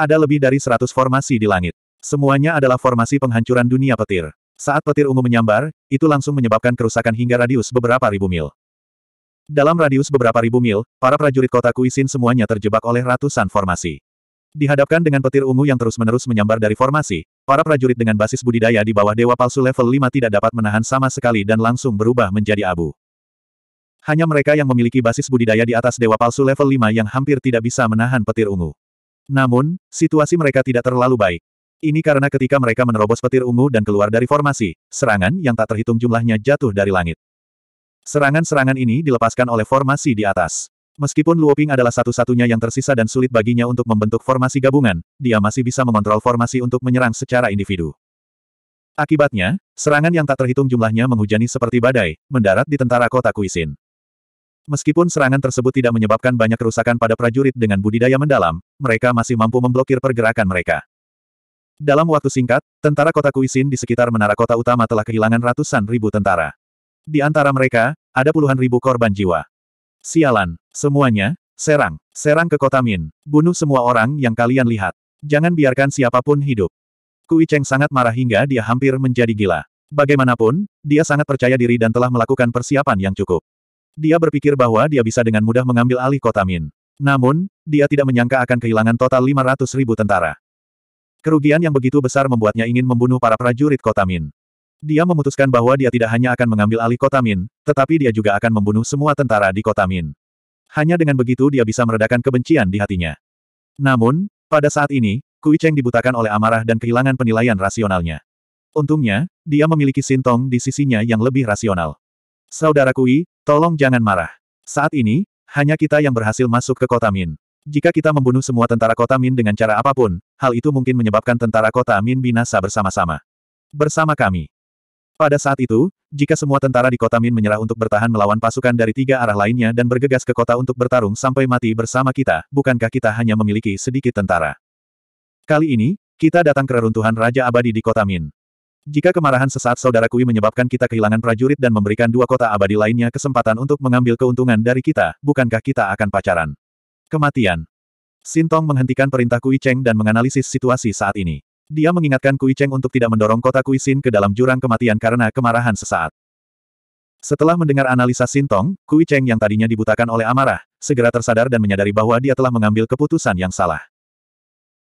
Ada lebih dari seratus formasi di langit. Semuanya adalah formasi penghancuran dunia petir. Saat petir ungu menyambar, itu langsung menyebabkan kerusakan hingga radius beberapa ribu mil. Dalam radius beberapa ribu mil, para prajurit kota Kuisin semuanya terjebak oleh ratusan formasi. Dihadapkan dengan petir ungu yang terus-menerus menyambar dari formasi, para prajurit dengan basis budidaya di bawah dewa palsu level 5 tidak dapat menahan sama sekali dan langsung berubah menjadi abu. Hanya mereka yang memiliki basis budidaya di atas dewa palsu level 5 yang hampir tidak bisa menahan petir ungu. Namun, situasi mereka tidak terlalu baik. Ini karena ketika mereka menerobos petir ungu dan keluar dari formasi, serangan yang tak terhitung jumlahnya jatuh dari langit. Serangan-serangan ini dilepaskan oleh formasi di atas. Meskipun Luoping adalah satu-satunya yang tersisa dan sulit baginya untuk membentuk formasi gabungan, dia masih bisa mengontrol formasi untuk menyerang secara individu. Akibatnya, serangan yang tak terhitung jumlahnya menghujani seperti badai, mendarat di tentara kota Kuisin. Meskipun serangan tersebut tidak menyebabkan banyak kerusakan pada prajurit dengan budidaya mendalam, mereka masih mampu memblokir pergerakan mereka. Dalam waktu singkat, tentara kota Kuisin di sekitar menara kota utama telah kehilangan ratusan ribu tentara. Di antara mereka, ada puluhan ribu korban jiwa. Sialan, semuanya, serang, serang ke kota Min, bunuh semua orang yang kalian lihat. Jangan biarkan siapapun hidup. Kui Cheng sangat marah hingga dia hampir menjadi gila. Bagaimanapun, dia sangat percaya diri dan telah melakukan persiapan yang cukup. Dia berpikir bahwa dia bisa dengan mudah mengambil alih kota Min. Namun, dia tidak menyangka akan kehilangan total 500 ribu tentara. Kerugian yang begitu besar membuatnya ingin membunuh para prajurit kota Min. Dia memutuskan bahwa dia tidak hanya akan mengambil alih kota Min, tetapi dia juga akan membunuh semua tentara di kota Min. Hanya dengan begitu dia bisa meredakan kebencian di hatinya. Namun, pada saat ini, Kui Cheng dibutakan oleh amarah dan kehilangan penilaian rasionalnya. Untungnya, dia memiliki Sintong di sisinya yang lebih rasional. Saudara Kui, Tolong jangan marah. Saat ini, hanya kita yang berhasil masuk ke kota Min. Jika kita membunuh semua tentara kota Min dengan cara apapun, hal itu mungkin menyebabkan tentara kota Min binasa bersama-sama. Bersama kami. Pada saat itu, jika semua tentara di kota Min menyerah untuk bertahan melawan pasukan dari tiga arah lainnya dan bergegas ke kota untuk bertarung sampai mati bersama kita, bukankah kita hanya memiliki sedikit tentara? Kali ini, kita datang ke reruntuhan Raja Abadi di kota Min. Jika kemarahan sesaat saudara Kui menyebabkan kita kehilangan prajurit dan memberikan dua kota abadi lainnya kesempatan untuk mengambil keuntungan dari kita, bukankah kita akan pacaran? Kematian. Sintong menghentikan perintah Kui Cheng dan menganalisis situasi saat ini. Dia mengingatkan Kui Cheng untuk tidak mendorong kota Kui Xin ke dalam jurang kematian karena kemarahan sesaat. Setelah mendengar analisa Sintong, Kui Cheng yang tadinya dibutakan oleh amarah, segera tersadar dan menyadari bahwa dia telah mengambil keputusan yang salah.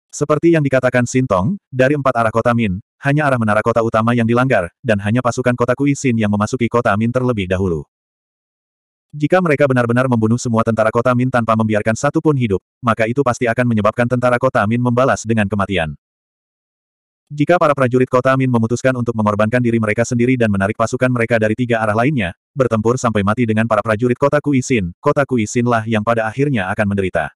Seperti yang dikatakan Sintong, dari empat arah kota Min, hanya arah menara kota utama yang dilanggar, dan hanya pasukan kota Kuisin yang memasuki kota Min terlebih dahulu. Jika mereka benar-benar membunuh semua tentara kota Min tanpa membiarkan satu pun hidup, maka itu pasti akan menyebabkan tentara kota Min membalas dengan kematian. Jika para prajurit kota Min memutuskan untuk mengorbankan diri mereka sendiri dan menarik pasukan mereka dari tiga arah lainnya, bertempur sampai mati dengan para prajurit kota Kuisin, kota Kuisinlah yang pada akhirnya akan menderita.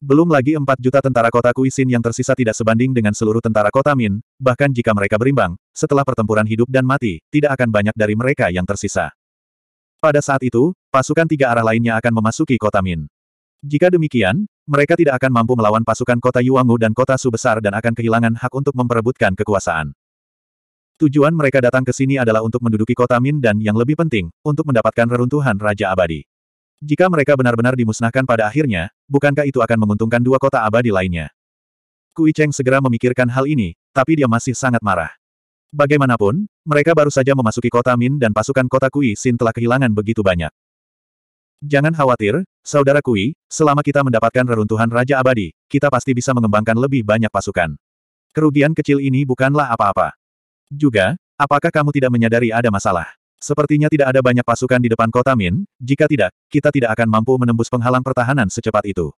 Belum lagi 4 juta tentara kota Kuisin yang tersisa tidak sebanding dengan seluruh tentara kota Min, bahkan jika mereka berimbang, setelah pertempuran hidup dan mati, tidak akan banyak dari mereka yang tersisa. Pada saat itu, pasukan tiga arah lainnya akan memasuki kota Min. Jika demikian, mereka tidak akan mampu melawan pasukan kota Yuangu dan kota Su besar dan akan kehilangan hak untuk memperebutkan kekuasaan. Tujuan mereka datang ke sini adalah untuk menduduki kota Min dan yang lebih penting, untuk mendapatkan reruntuhan Raja Abadi. Jika mereka benar-benar dimusnahkan pada akhirnya, bukankah itu akan menguntungkan dua kota abadi lainnya? Kui Cheng segera memikirkan hal ini, tapi dia masih sangat marah. Bagaimanapun, mereka baru saja memasuki kota Min dan pasukan kota Kui Sin telah kehilangan begitu banyak. Jangan khawatir, Saudara Kui, selama kita mendapatkan reruntuhan Raja Abadi, kita pasti bisa mengembangkan lebih banyak pasukan. Kerugian kecil ini bukanlah apa-apa. Juga, apakah kamu tidak menyadari ada masalah? Sepertinya tidak ada banyak pasukan di depan kota Min, jika tidak, kita tidak akan mampu menembus penghalang pertahanan secepat itu.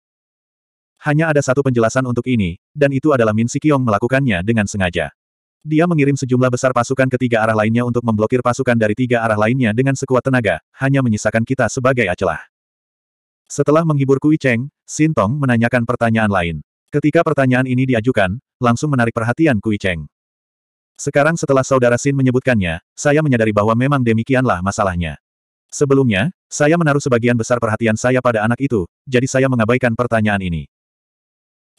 Hanya ada satu penjelasan untuk ini, dan itu adalah Min Sikyong melakukannya dengan sengaja. Dia mengirim sejumlah besar pasukan ke tiga arah lainnya untuk memblokir pasukan dari tiga arah lainnya dengan sekuat tenaga, hanya menyisakan kita sebagai acelah. Setelah menghibur Kui Cheng, Sintong menanyakan pertanyaan lain. Ketika pertanyaan ini diajukan, langsung menarik perhatian Kui Cheng. Sekarang setelah saudara Sin menyebutkannya, saya menyadari bahwa memang demikianlah masalahnya. Sebelumnya, saya menaruh sebagian besar perhatian saya pada anak itu, jadi saya mengabaikan pertanyaan ini.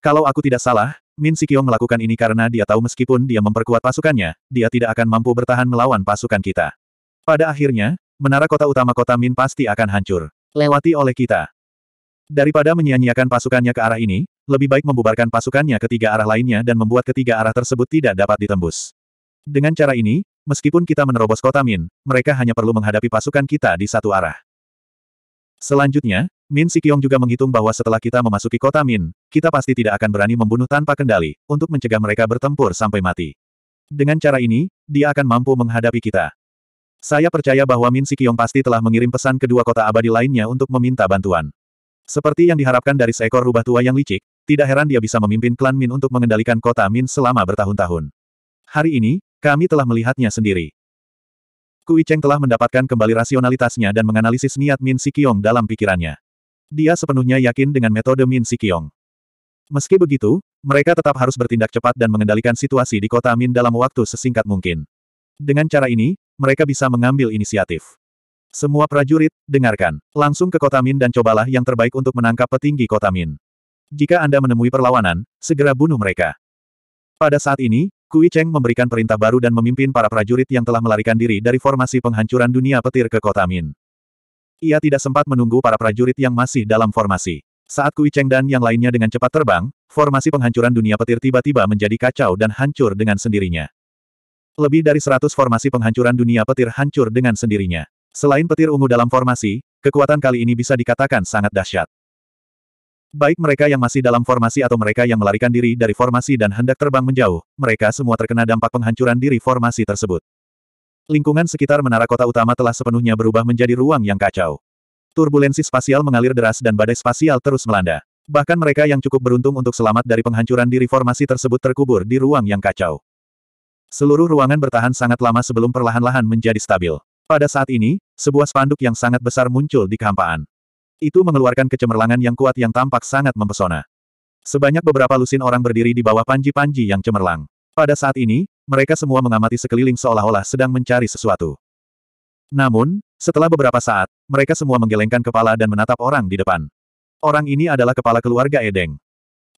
Kalau aku tidak salah, Min Sikyong melakukan ini karena dia tahu meskipun dia memperkuat pasukannya, dia tidak akan mampu bertahan melawan pasukan kita. Pada akhirnya, menara kota utama kota Min pasti akan hancur. Lewati oleh kita. Daripada menyia-nyiakan pasukannya ke arah ini, lebih baik membubarkan pasukannya ke tiga arah lainnya dan membuat ketiga arah tersebut tidak dapat ditembus. Dengan cara ini, meskipun kita menerobos kota Min, mereka hanya perlu menghadapi pasukan kita di satu arah. Selanjutnya, Min Sikyong juga menghitung bahwa setelah kita memasuki kota Min, kita pasti tidak akan berani membunuh tanpa kendali, untuk mencegah mereka bertempur sampai mati. Dengan cara ini, dia akan mampu menghadapi kita. Saya percaya bahwa Min Sikyong pasti telah mengirim pesan kedua kota abadi lainnya untuk meminta bantuan. Seperti yang diharapkan dari seekor rubah tua yang licik, tidak heran dia bisa memimpin klan Min untuk mengendalikan kota Min selama bertahun-tahun. Hari ini, kami telah melihatnya sendiri. Kui Cheng telah mendapatkan kembali rasionalitasnya dan menganalisis niat Min Sikyong dalam pikirannya. Dia sepenuhnya yakin dengan metode Min Sikyong. Meski begitu, mereka tetap harus bertindak cepat dan mengendalikan situasi di kota Min dalam waktu sesingkat mungkin. Dengan cara ini, mereka bisa mengambil inisiatif. Semua prajurit, dengarkan. Langsung ke kota Min dan cobalah yang terbaik untuk menangkap petinggi kota Min. Jika Anda menemui perlawanan, segera bunuh mereka. Pada saat ini, Kui Cheng memberikan perintah baru dan memimpin para prajurit yang telah melarikan diri dari formasi penghancuran dunia petir ke kota Min. Ia tidak sempat menunggu para prajurit yang masih dalam formasi. Saat Kui Cheng dan yang lainnya dengan cepat terbang, formasi penghancuran dunia petir tiba-tiba menjadi kacau dan hancur dengan sendirinya. Lebih dari seratus formasi penghancuran dunia petir hancur dengan sendirinya. Selain petir ungu dalam formasi, kekuatan kali ini bisa dikatakan sangat dahsyat. Baik mereka yang masih dalam formasi atau mereka yang melarikan diri dari formasi dan hendak terbang menjauh, mereka semua terkena dampak penghancuran diri formasi tersebut. Lingkungan sekitar menara kota utama telah sepenuhnya berubah menjadi ruang yang kacau. Turbulensi spasial mengalir deras dan badai spasial terus melanda. Bahkan mereka yang cukup beruntung untuk selamat dari penghancuran diri formasi tersebut terkubur di ruang yang kacau. Seluruh ruangan bertahan sangat lama sebelum perlahan-lahan menjadi stabil. Pada saat ini, sebuah spanduk yang sangat besar muncul di kehampaan. Itu mengeluarkan kecemerlangan yang kuat yang tampak sangat mempesona. Sebanyak beberapa lusin orang berdiri di bawah panji-panji yang cemerlang. Pada saat ini, mereka semua mengamati sekeliling seolah-olah sedang mencari sesuatu. Namun, setelah beberapa saat, mereka semua menggelengkan kepala dan menatap orang di depan. Orang ini adalah kepala keluarga Edeng.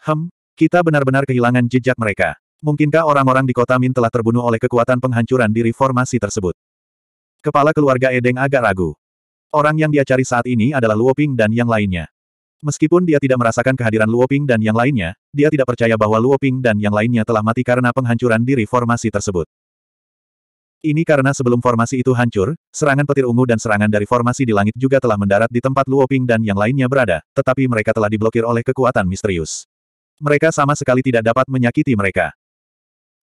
Hem, kita benar-benar kehilangan jejak mereka. Mungkinkah orang-orang di kota Min telah terbunuh oleh kekuatan penghancuran di reformasi tersebut? Kepala keluarga Edeng agak ragu. Orang yang dia cari saat ini adalah Luo Ping dan yang lainnya. Meskipun dia tidak merasakan kehadiran Luo Ping dan yang lainnya, dia tidak percaya bahwa Luo Ping dan yang lainnya telah mati karena penghancuran diri formasi tersebut. Ini karena sebelum formasi itu hancur, serangan petir ungu dan serangan dari formasi di langit juga telah mendarat di tempat Luo Ping dan yang lainnya berada, tetapi mereka telah diblokir oleh kekuatan misterius. Mereka sama sekali tidak dapat menyakiti mereka.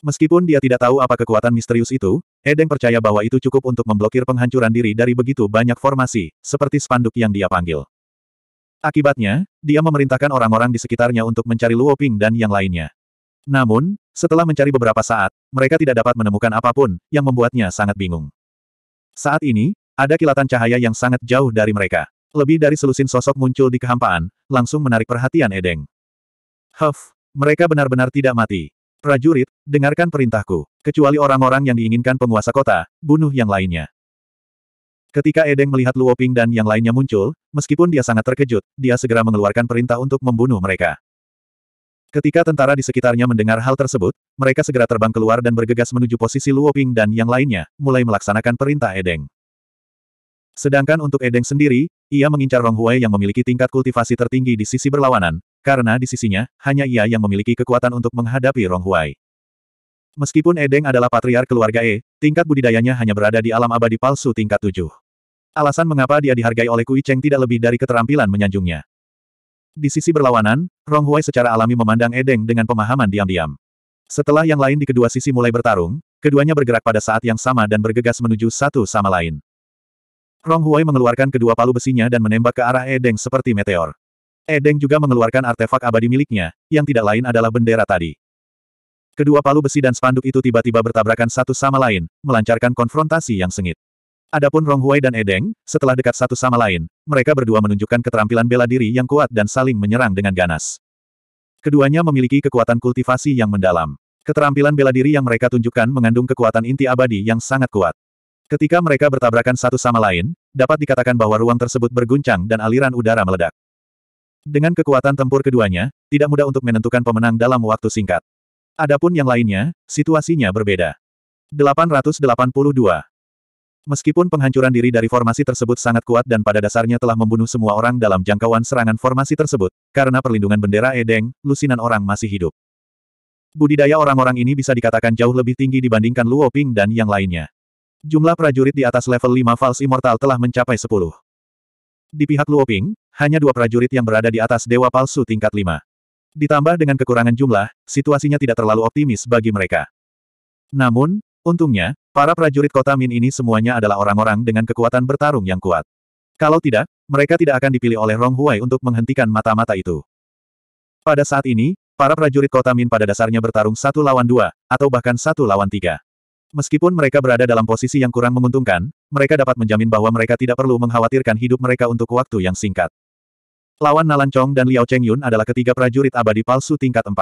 Meskipun dia tidak tahu apa kekuatan misterius itu, Edeng percaya bahwa itu cukup untuk memblokir penghancuran diri dari begitu banyak formasi, seperti spanduk yang dia panggil. Akibatnya, dia memerintahkan orang-orang di sekitarnya untuk mencari Luo Ping dan yang lainnya. Namun, setelah mencari beberapa saat, mereka tidak dapat menemukan apapun, yang membuatnya sangat bingung. Saat ini, ada kilatan cahaya yang sangat jauh dari mereka. Lebih dari selusin sosok muncul di kehampaan, langsung menarik perhatian Edeng. Huff, mereka benar-benar tidak mati. Prajurit, dengarkan perintahku. Kecuali orang-orang yang diinginkan penguasa kota, bunuh yang lainnya. Ketika Edeng melihat Luo Ping dan yang lainnya muncul, meskipun dia sangat terkejut, dia segera mengeluarkan perintah untuk membunuh mereka. Ketika tentara di sekitarnya mendengar hal tersebut, mereka segera terbang keluar dan bergegas menuju posisi Luo Ping dan yang lainnya, mulai melaksanakan perintah Edeng. Sedangkan untuk Edeng sendiri, ia mengincar Rong Huai yang memiliki tingkat kultivasi tertinggi di sisi berlawanan, karena di sisinya, hanya ia yang memiliki kekuatan untuk menghadapi Rong Huai. Meskipun Edeng adalah patriar keluarga E, tingkat budidayanya hanya berada di alam abadi palsu tingkat tujuh. Alasan mengapa dia dihargai oleh Kui Cheng tidak lebih dari keterampilan menyanjungnya. Di sisi berlawanan, Rong Huai secara alami memandang Edeng dengan pemahaman diam-diam. Setelah yang lain di kedua sisi mulai bertarung, keduanya bergerak pada saat yang sama dan bergegas menuju satu sama lain. Rong Huai mengeluarkan kedua palu besinya dan menembak ke arah Edeng seperti meteor. Edeng juga mengeluarkan artefak abadi miliknya, yang tidak lain adalah bendera tadi. Kedua palu besi dan spanduk itu tiba-tiba bertabrakan satu sama lain, melancarkan konfrontasi yang sengit. Adapun Ronghuai dan Edeng, setelah dekat satu sama lain, mereka berdua menunjukkan keterampilan bela diri yang kuat dan saling menyerang dengan ganas. Keduanya memiliki kekuatan kultivasi yang mendalam. Keterampilan bela diri yang mereka tunjukkan mengandung kekuatan inti abadi yang sangat kuat. Ketika mereka bertabrakan satu sama lain, dapat dikatakan bahwa ruang tersebut berguncang dan aliran udara meledak. Dengan kekuatan tempur keduanya, tidak mudah untuk menentukan pemenang dalam waktu singkat. Adapun yang lainnya, situasinya berbeda. 882. Meskipun penghancuran diri dari formasi tersebut sangat kuat dan pada dasarnya telah membunuh semua orang dalam jangkauan serangan formasi tersebut, karena perlindungan bendera Edeng, lusinan orang masih hidup. Budidaya orang-orang ini bisa dikatakan jauh lebih tinggi dibandingkan Luo Ping dan yang lainnya. Jumlah prajurit di atas level 5 Fals Immortal telah mencapai 10. Di pihak Luo Ping, hanya dua prajurit yang berada di atas dewa palsu tingkat 5. Ditambah dengan kekurangan jumlah, situasinya tidak terlalu optimis bagi mereka. Namun, untungnya, para prajurit kota Min ini semuanya adalah orang-orang dengan kekuatan bertarung yang kuat. Kalau tidak, mereka tidak akan dipilih oleh Rong Huai untuk menghentikan mata-mata itu. Pada saat ini, para prajurit kota Min pada dasarnya bertarung satu lawan dua, atau bahkan satu lawan tiga. Meskipun mereka berada dalam posisi yang kurang menguntungkan, mereka dapat menjamin bahwa mereka tidak perlu mengkhawatirkan hidup mereka untuk waktu yang singkat. Lawan Nalan Chong dan Liao Chengyun adalah ketiga prajurit abadi palsu tingkat 4.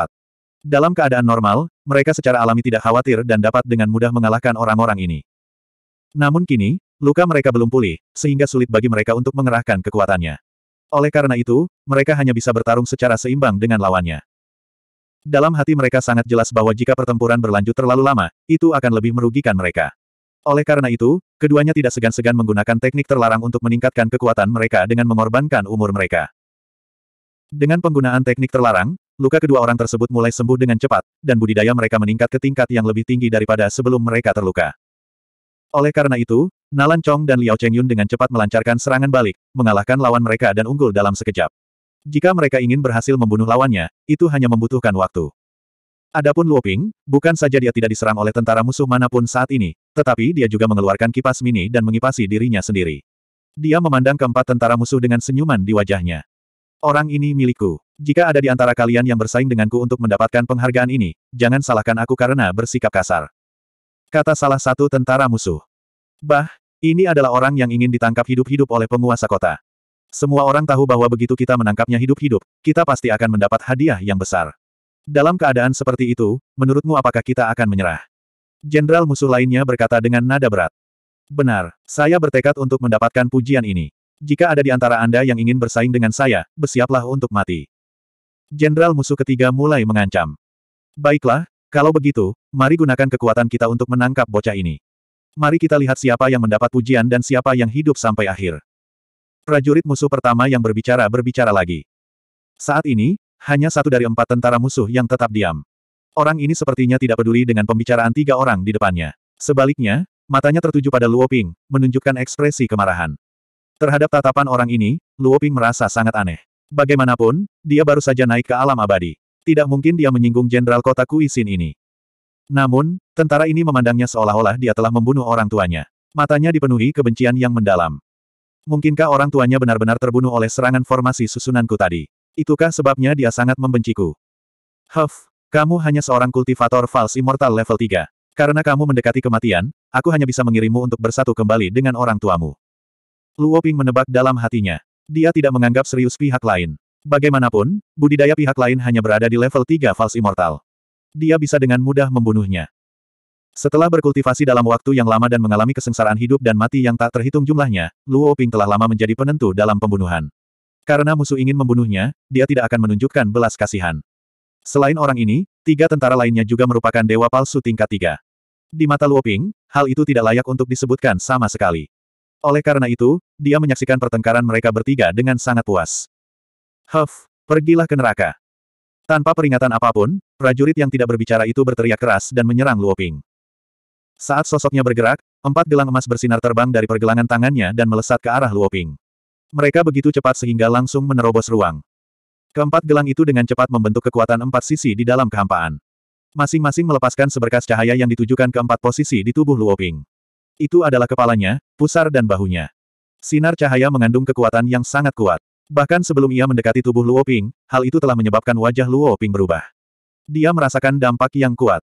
Dalam keadaan normal, mereka secara alami tidak khawatir dan dapat dengan mudah mengalahkan orang-orang ini. Namun kini, luka mereka belum pulih, sehingga sulit bagi mereka untuk mengerahkan kekuatannya. Oleh karena itu, mereka hanya bisa bertarung secara seimbang dengan lawannya. Dalam hati mereka sangat jelas bahwa jika pertempuran berlanjut terlalu lama, itu akan lebih merugikan mereka. Oleh karena itu, keduanya tidak segan-segan menggunakan teknik terlarang untuk meningkatkan kekuatan mereka dengan mengorbankan umur mereka. Dengan penggunaan teknik terlarang, luka kedua orang tersebut mulai sembuh dengan cepat, dan budidaya mereka meningkat ke tingkat yang lebih tinggi daripada sebelum mereka terluka. Oleh karena itu, Nalan Chong dan Liao Chengyun dengan cepat melancarkan serangan balik, mengalahkan lawan mereka dan unggul dalam sekejap. Jika mereka ingin berhasil membunuh lawannya, itu hanya membutuhkan waktu. Adapun Luo Ping, bukan saja dia tidak diserang oleh tentara musuh manapun saat ini, tetapi dia juga mengeluarkan kipas mini dan mengipasi dirinya sendiri. Dia memandang keempat tentara musuh dengan senyuman di wajahnya. Orang ini milikku. Jika ada di antara kalian yang bersaing denganku untuk mendapatkan penghargaan ini, jangan salahkan aku karena bersikap kasar. Kata salah satu tentara musuh. Bah, ini adalah orang yang ingin ditangkap hidup-hidup oleh penguasa kota. Semua orang tahu bahwa begitu kita menangkapnya hidup-hidup, kita pasti akan mendapat hadiah yang besar. Dalam keadaan seperti itu, menurutmu apakah kita akan menyerah? Jenderal musuh lainnya berkata dengan nada berat. Benar, saya bertekad untuk mendapatkan pujian ini. Jika ada di antara Anda yang ingin bersaing dengan saya, bersiaplah untuk mati. Jenderal musuh ketiga mulai mengancam. Baiklah, kalau begitu, mari gunakan kekuatan kita untuk menangkap bocah ini. Mari kita lihat siapa yang mendapat pujian dan siapa yang hidup sampai akhir. Prajurit musuh pertama yang berbicara berbicara lagi. Saat ini, hanya satu dari empat tentara musuh yang tetap diam. Orang ini sepertinya tidak peduli dengan pembicaraan tiga orang di depannya. Sebaliknya, matanya tertuju pada Luo Ping, menunjukkan ekspresi kemarahan. Terhadap tatapan orang ini, Luoping merasa sangat aneh. Bagaimanapun, dia baru saja naik ke alam abadi. Tidak mungkin dia menyinggung Jenderal Kota Kuisin ini. Namun, tentara ini memandangnya seolah-olah dia telah membunuh orang tuanya. Matanya dipenuhi kebencian yang mendalam. Mungkinkah orang tuanya benar-benar terbunuh oleh serangan formasi susunanku tadi? Itukah sebabnya dia sangat membenciku? Huff, kamu hanya seorang kultivator fals immortal level 3. Karena kamu mendekati kematian, aku hanya bisa mengirimmu untuk bersatu kembali dengan orang tuamu. Luo Ping menebak dalam hatinya. Dia tidak menganggap serius pihak lain. Bagaimanapun, budidaya pihak lain hanya berada di level 3 Fals Immortal. Dia bisa dengan mudah membunuhnya. Setelah berkultivasi dalam waktu yang lama dan mengalami kesengsaraan hidup dan mati yang tak terhitung jumlahnya, Luo Ping telah lama menjadi penentu dalam pembunuhan. Karena musuh ingin membunuhnya, dia tidak akan menunjukkan belas kasihan. Selain orang ini, tiga tentara lainnya juga merupakan dewa palsu tingkat tiga. Di mata Luo Ping, hal itu tidak layak untuk disebutkan sama sekali. Oleh karena itu, dia menyaksikan pertengkaran mereka bertiga dengan sangat puas. Huff, pergilah ke neraka. Tanpa peringatan apapun, prajurit yang tidak berbicara itu berteriak keras dan menyerang Luoping. Saat sosoknya bergerak, empat gelang emas bersinar terbang dari pergelangan tangannya dan melesat ke arah Luoping. Mereka begitu cepat sehingga langsung menerobos ruang. Keempat gelang itu dengan cepat membentuk kekuatan empat sisi di dalam kehampaan. Masing-masing melepaskan seberkas cahaya yang ditujukan ke empat posisi di tubuh Luoping. Itu adalah kepalanya, pusar dan bahunya. Sinar cahaya mengandung kekuatan yang sangat kuat. Bahkan sebelum ia mendekati tubuh Luo Ping, hal itu telah menyebabkan wajah Luo Ping berubah. Dia merasakan dampak yang kuat.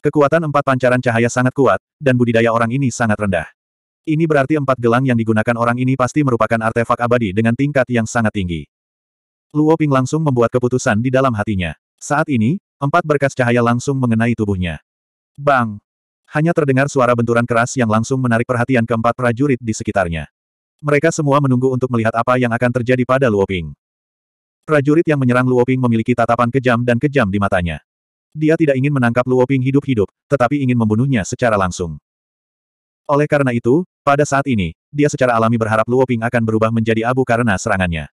Kekuatan empat pancaran cahaya sangat kuat, dan budidaya orang ini sangat rendah. Ini berarti empat gelang yang digunakan orang ini pasti merupakan artefak abadi dengan tingkat yang sangat tinggi. Luo Ping langsung membuat keputusan di dalam hatinya. Saat ini, empat berkas cahaya langsung mengenai tubuhnya. Bang! Hanya terdengar suara benturan keras yang langsung menarik perhatian keempat prajurit di sekitarnya. Mereka semua menunggu untuk melihat apa yang akan terjadi pada Luoping. Prajurit yang menyerang Luoping memiliki tatapan kejam dan kejam di matanya. Dia tidak ingin menangkap Luoping hidup-hidup, tetapi ingin membunuhnya secara langsung. Oleh karena itu, pada saat ini, dia secara alami berharap Luoping akan berubah menjadi abu karena serangannya.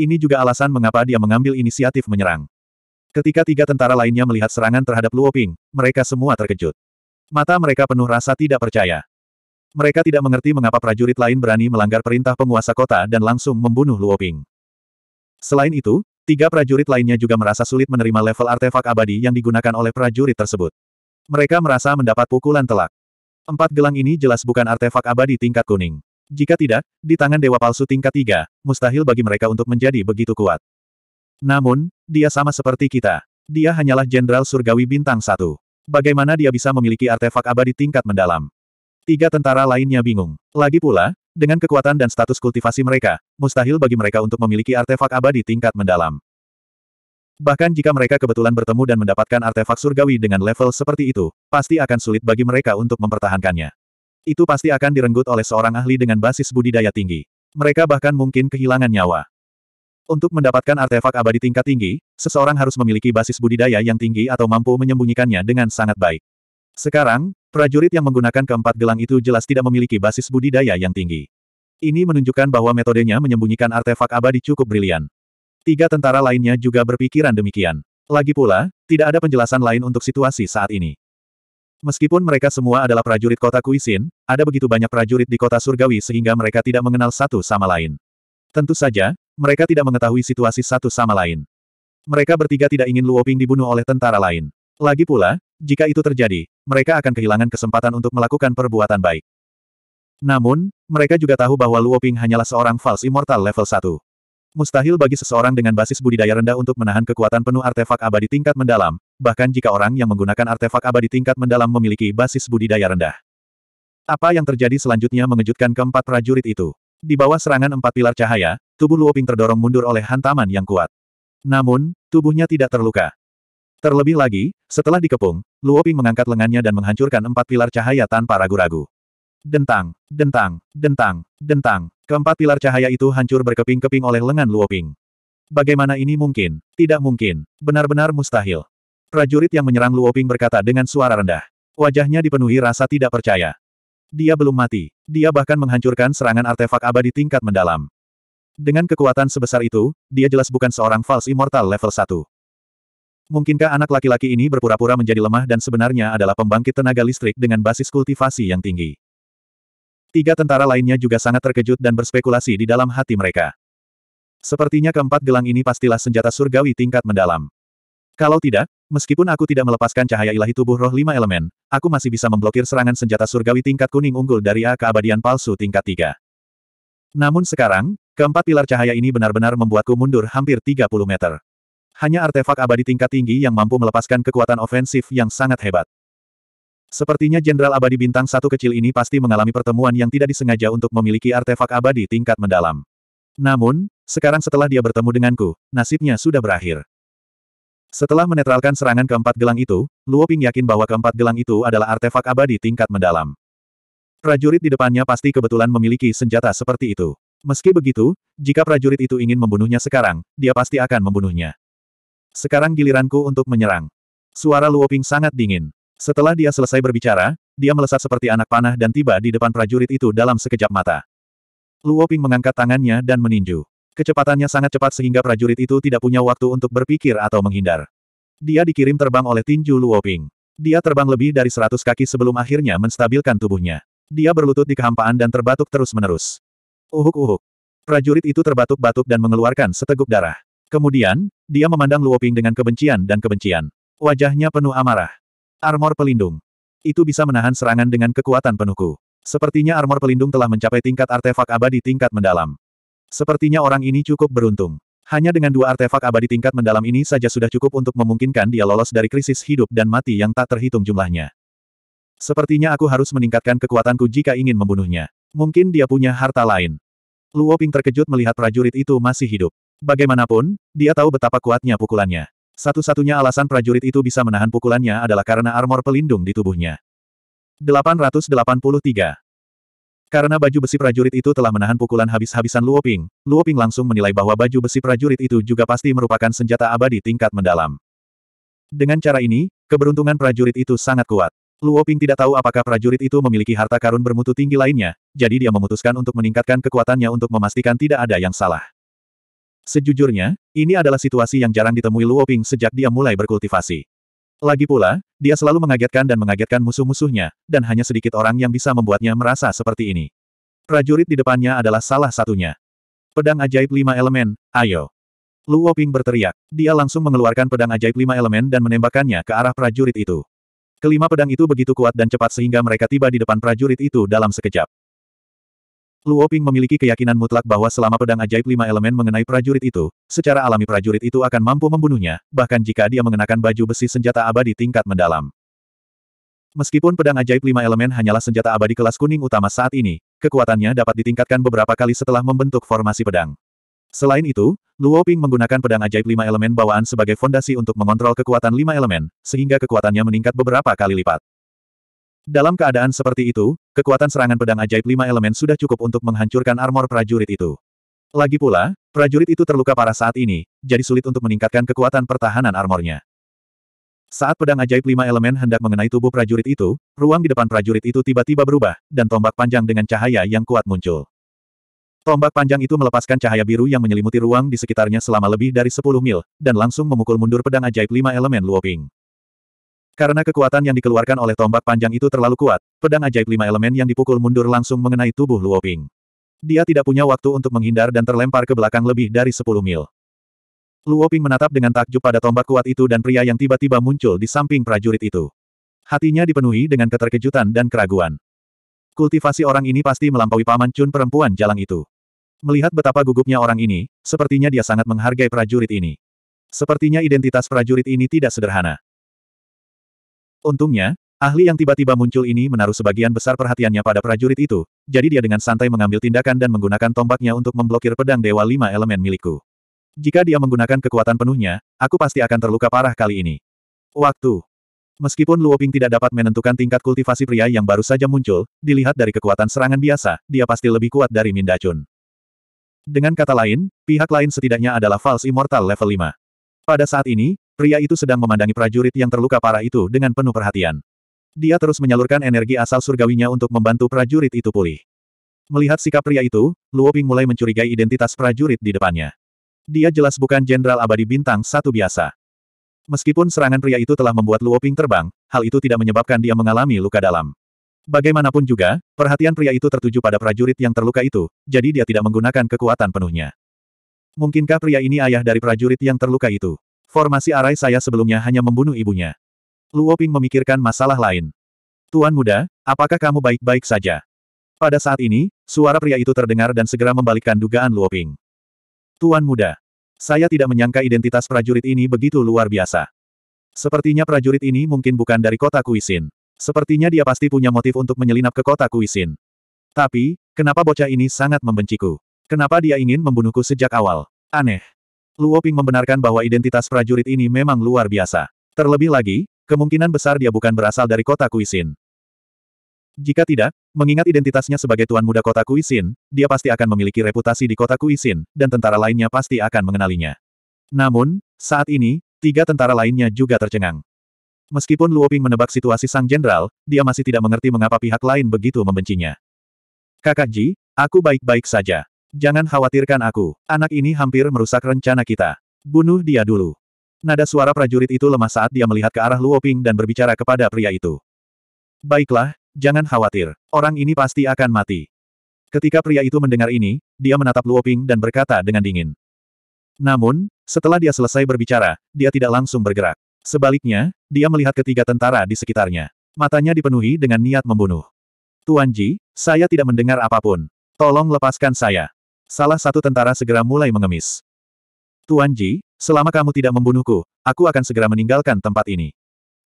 Ini juga alasan mengapa dia mengambil inisiatif menyerang. Ketika tiga tentara lainnya melihat serangan terhadap Luoping, mereka semua terkejut. Mata mereka penuh rasa tidak percaya. Mereka tidak mengerti mengapa prajurit lain berani melanggar perintah penguasa kota dan langsung membunuh Luoping. Selain itu, tiga prajurit lainnya juga merasa sulit menerima level artefak abadi yang digunakan oleh prajurit tersebut. Mereka merasa mendapat pukulan telak. Empat gelang ini jelas bukan artefak abadi tingkat kuning. Jika tidak, di tangan dewa palsu tingkat tiga, mustahil bagi mereka untuk menjadi begitu kuat. Namun, dia sama seperti kita. Dia hanyalah Jenderal Surgawi Bintang satu. Bagaimana dia bisa memiliki artefak abadi tingkat mendalam? Tiga tentara lainnya bingung. Lagi pula, dengan kekuatan dan status kultivasi mereka, mustahil bagi mereka untuk memiliki artefak abadi tingkat mendalam. Bahkan jika mereka kebetulan bertemu dan mendapatkan artefak surgawi dengan level seperti itu, pasti akan sulit bagi mereka untuk mempertahankannya. Itu pasti akan direnggut oleh seorang ahli dengan basis budidaya tinggi. Mereka bahkan mungkin kehilangan nyawa. Untuk mendapatkan artefak abadi tingkat tinggi, seseorang harus memiliki basis budidaya yang tinggi atau mampu menyembunyikannya dengan sangat baik. Sekarang, prajurit yang menggunakan keempat gelang itu jelas tidak memiliki basis budidaya yang tinggi. Ini menunjukkan bahwa metodenya menyembunyikan artefak abadi cukup brilian. Tiga tentara lainnya juga berpikiran demikian. Lagi pula, tidak ada penjelasan lain untuk situasi saat ini. Meskipun mereka semua adalah prajurit kota Kuisin, ada begitu banyak prajurit di kota surgawi sehingga mereka tidak mengenal satu sama lain. Tentu saja, mereka tidak mengetahui situasi satu sama lain. Mereka bertiga tidak ingin Luoping dibunuh oleh tentara lain. Lagi pula, jika itu terjadi, mereka akan kehilangan kesempatan untuk melakukan perbuatan baik. Namun, mereka juga tahu bahwa Luoping hanyalah seorang false immortal level 1. Mustahil bagi seseorang dengan basis budidaya rendah untuk menahan kekuatan penuh artefak abadi tingkat mendalam, bahkan jika orang yang menggunakan artefak abadi tingkat mendalam memiliki basis budidaya rendah. Apa yang terjadi selanjutnya mengejutkan keempat prajurit itu. Di bawah serangan empat pilar cahaya, tubuh Luoping terdorong mundur oleh hantaman yang kuat. Namun, tubuhnya tidak terluka. Terlebih lagi, setelah dikepung, Luoping mengangkat lengannya dan menghancurkan empat pilar cahaya tanpa ragu-ragu. Dentang, dentang, dentang, dentang. Keempat pilar cahaya itu hancur berkeping-keping oleh lengan Luoping. Bagaimana ini mungkin? Tidak mungkin. Benar-benar mustahil. Prajurit yang menyerang Luoping berkata dengan suara rendah. Wajahnya dipenuhi rasa tidak percaya. Dia belum mati. Dia bahkan menghancurkan serangan artefak abadi tingkat mendalam. Dengan kekuatan sebesar itu, dia jelas bukan seorang false immortal level 1. Mungkinkah anak laki-laki ini berpura-pura menjadi lemah dan sebenarnya adalah pembangkit tenaga listrik dengan basis kultivasi yang tinggi? Tiga tentara lainnya juga sangat terkejut dan berspekulasi di dalam hati mereka. Sepertinya keempat gelang ini pastilah senjata surgawi tingkat mendalam. Kalau tidak, meskipun aku tidak melepaskan cahaya ilahi tubuh roh lima elemen, aku masih bisa memblokir serangan senjata surgawi tingkat kuning unggul dari A keabadian palsu tingkat tiga. Namun sekarang, keempat pilar cahaya ini benar-benar membuatku mundur hampir 30 meter. Hanya artefak abadi tingkat tinggi yang mampu melepaskan kekuatan ofensif yang sangat hebat. Sepertinya Jenderal Abadi Bintang satu kecil ini pasti mengalami pertemuan yang tidak disengaja untuk memiliki artefak abadi tingkat mendalam. Namun, sekarang setelah dia bertemu denganku, nasibnya sudah berakhir. Setelah menetralkan serangan keempat gelang itu, Luo Ping yakin bahwa keempat gelang itu adalah artefak abadi tingkat mendalam. Prajurit di depannya pasti kebetulan memiliki senjata seperti itu. Meski begitu, jika prajurit itu ingin membunuhnya sekarang, dia pasti akan membunuhnya. Sekarang giliranku untuk menyerang. Suara Luo Ping sangat dingin. Setelah dia selesai berbicara, dia melesat seperti anak panah dan tiba di depan prajurit itu dalam sekejap mata. Luo Ping mengangkat tangannya dan meninju. Kecepatannya sangat cepat sehingga prajurit itu tidak punya waktu untuk berpikir atau menghindar. Dia dikirim terbang oleh tinju Luoping. Dia terbang lebih dari 100 kaki sebelum akhirnya menstabilkan tubuhnya. Dia berlutut di kehampaan dan terbatuk terus-menerus. Uhuk-uhuk. Prajurit itu terbatuk-batuk dan mengeluarkan seteguk darah. Kemudian, dia memandang Luoping dengan kebencian dan kebencian. Wajahnya penuh amarah. Armor pelindung. Itu bisa menahan serangan dengan kekuatan penuhku. Sepertinya armor pelindung telah mencapai tingkat artefak abadi tingkat mendalam. Sepertinya orang ini cukup beruntung. Hanya dengan dua artefak abadi tingkat mendalam ini saja sudah cukup untuk memungkinkan dia lolos dari krisis hidup dan mati yang tak terhitung jumlahnya. Sepertinya aku harus meningkatkan kekuatanku jika ingin membunuhnya. Mungkin dia punya harta lain. Luo Ping terkejut melihat prajurit itu masih hidup. Bagaimanapun, dia tahu betapa kuatnya pukulannya. Satu-satunya alasan prajurit itu bisa menahan pukulannya adalah karena armor pelindung di tubuhnya. 883 karena baju besi prajurit itu telah menahan pukulan habis-habisan Luoping, Luoping langsung menilai bahwa baju besi prajurit itu juga pasti merupakan senjata abadi tingkat mendalam. Dengan cara ini, keberuntungan prajurit itu sangat kuat. Luoping tidak tahu apakah prajurit itu memiliki harta karun bermutu tinggi lainnya, jadi dia memutuskan untuk meningkatkan kekuatannya untuk memastikan tidak ada yang salah. Sejujurnya, ini adalah situasi yang jarang ditemui Luoping sejak dia mulai berkultivasi. Lagi pula, dia selalu mengagetkan dan mengagetkan musuh-musuhnya, dan hanya sedikit orang yang bisa membuatnya merasa seperti ini. Prajurit di depannya adalah salah satunya. Pedang ajaib lima elemen, ayo. Lu Woping berteriak. Dia langsung mengeluarkan pedang ajaib lima elemen dan menembakkannya ke arah prajurit itu. Kelima pedang itu begitu kuat dan cepat sehingga mereka tiba di depan prajurit itu dalam sekejap. Luo Ping memiliki keyakinan mutlak bahwa selama pedang ajaib lima elemen mengenai prajurit itu, secara alami prajurit itu akan mampu membunuhnya, bahkan jika dia mengenakan baju besi senjata abadi tingkat mendalam. Meskipun pedang ajaib lima elemen hanyalah senjata abadi kelas kuning utama saat ini, kekuatannya dapat ditingkatkan beberapa kali setelah membentuk formasi pedang. Selain itu, Luo Ping menggunakan pedang ajaib lima elemen bawaan sebagai fondasi untuk mengontrol kekuatan lima elemen, sehingga kekuatannya meningkat beberapa kali lipat. Dalam keadaan seperti itu, kekuatan serangan pedang ajaib lima elemen sudah cukup untuk menghancurkan armor prajurit itu. Lagi pula, prajurit itu terluka parah saat ini, jadi sulit untuk meningkatkan kekuatan pertahanan armornya. Saat pedang ajaib lima elemen hendak mengenai tubuh prajurit itu, ruang di depan prajurit itu tiba-tiba berubah, dan tombak panjang dengan cahaya yang kuat muncul. Tombak panjang itu melepaskan cahaya biru yang menyelimuti ruang di sekitarnya selama lebih dari 10 mil, dan langsung memukul mundur pedang ajaib lima elemen Luoping. Karena kekuatan yang dikeluarkan oleh tombak panjang itu terlalu kuat, pedang ajaib lima elemen yang dipukul mundur langsung mengenai tubuh Luoping. Dia tidak punya waktu untuk menghindar dan terlempar ke belakang lebih dari 10 mil. Luoping menatap dengan takjub pada tombak kuat itu dan pria yang tiba-tiba muncul di samping prajurit itu. Hatinya dipenuhi dengan keterkejutan dan keraguan. Kultivasi orang ini pasti melampaui paman Chun perempuan jalang itu. Melihat betapa gugupnya orang ini, sepertinya dia sangat menghargai prajurit ini. Sepertinya identitas prajurit ini tidak sederhana. Untungnya, ahli yang tiba-tiba muncul ini menaruh sebagian besar perhatiannya pada prajurit itu, jadi dia dengan santai mengambil tindakan dan menggunakan tombaknya untuk memblokir pedang Dewa Lima Elemen milikku. Jika dia menggunakan kekuatan penuhnya, aku pasti akan terluka parah kali ini. Waktu. Meskipun Luoping tidak dapat menentukan tingkat kultivasi pria yang baru saja muncul, dilihat dari kekuatan serangan biasa, dia pasti lebih kuat dari Mindacun. Dengan kata lain, pihak lain setidaknya adalah False Immortal level 5. Pada saat ini, pria itu sedang memandangi prajurit yang terluka parah itu dengan penuh perhatian. Dia terus menyalurkan energi asal surgawinya untuk membantu prajurit itu pulih. Melihat sikap pria itu, Luo Ping mulai mencurigai identitas prajurit di depannya. Dia jelas bukan jenderal abadi bintang satu biasa. Meskipun serangan pria itu telah membuat Luo Ping terbang, hal itu tidak menyebabkan dia mengalami luka dalam. Bagaimanapun juga, perhatian pria itu tertuju pada prajurit yang terluka itu, jadi dia tidak menggunakan kekuatan penuhnya. Mungkinkah pria ini ayah dari prajurit yang terluka itu? Formasi arai saya sebelumnya hanya membunuh ibunya. Luo Ping memikirkan masalah lain. Tuan muda, apakah kamu baik-baik saja? Pada saat ini, suara pria itu terdengar dan segera membalikkan dugaan Luo Ping. Tuan muda, saya tidak menyangka identitas prajurit ini begitu luar biasa. Sepertinya prajurit ini mungkin bukan dari kota Kuisin. Sepertinya dia pasti punya motif untuk menyelinap ke kota Kuisin. Tapi, kenapa bocah ini sangat membenciku? Kenapa dia ingin membunuhku sejak awal? Aneh. Luo Ping membenarkan bahwa identitas prajurit ini memang luar biasa. Terlebih lagi, kemungkinan besar dia bukan berasal dari kota Kuisin. Jika tidak, mengingat identitasnya sebagai tuan muda kota Kuisin, dia pasti akan memiliki reputasi di kota Kuisin, dan tentara lainnya pasti akan mengenalinya. Namun, saat ini, tiga tentara lainnya juga tercengang. Meskipun Luo Ping menebak situasi sang jenderal, dia masih tidak mengerti mengapa pihak lain begitu membencinya. Kakak Ji, aku baik-baik saja. Jangan khawatirkan aku, anak ini hampir merusak rencana kita. Bunuh dia dulu. Nada suara prajurit itu lemah saat dia melihat ke arah Luoping dan berbicara kepada pria itu. Baiklah, jangan khawatir, orang ini pasti akan mati. Ketika pria itu mendengar ini, dia menatap Luoping dan berkata dengan dingin. Namun, setelah dia selesai berbicara, dia tidak langsung bergerak. Sebaliknya, dia melihat ketiga tentara di sekitarnya. Matanya dipenuhi dengan niat membunuh. Tuan Ji, saya tidak mendengar apapun. Tolong lepaskan saya. Salah satu tentara segera mulai mengemis. Tuan Ji, selama kamu tidak membunuhku, aku akan segera meninggalkan tempat ini.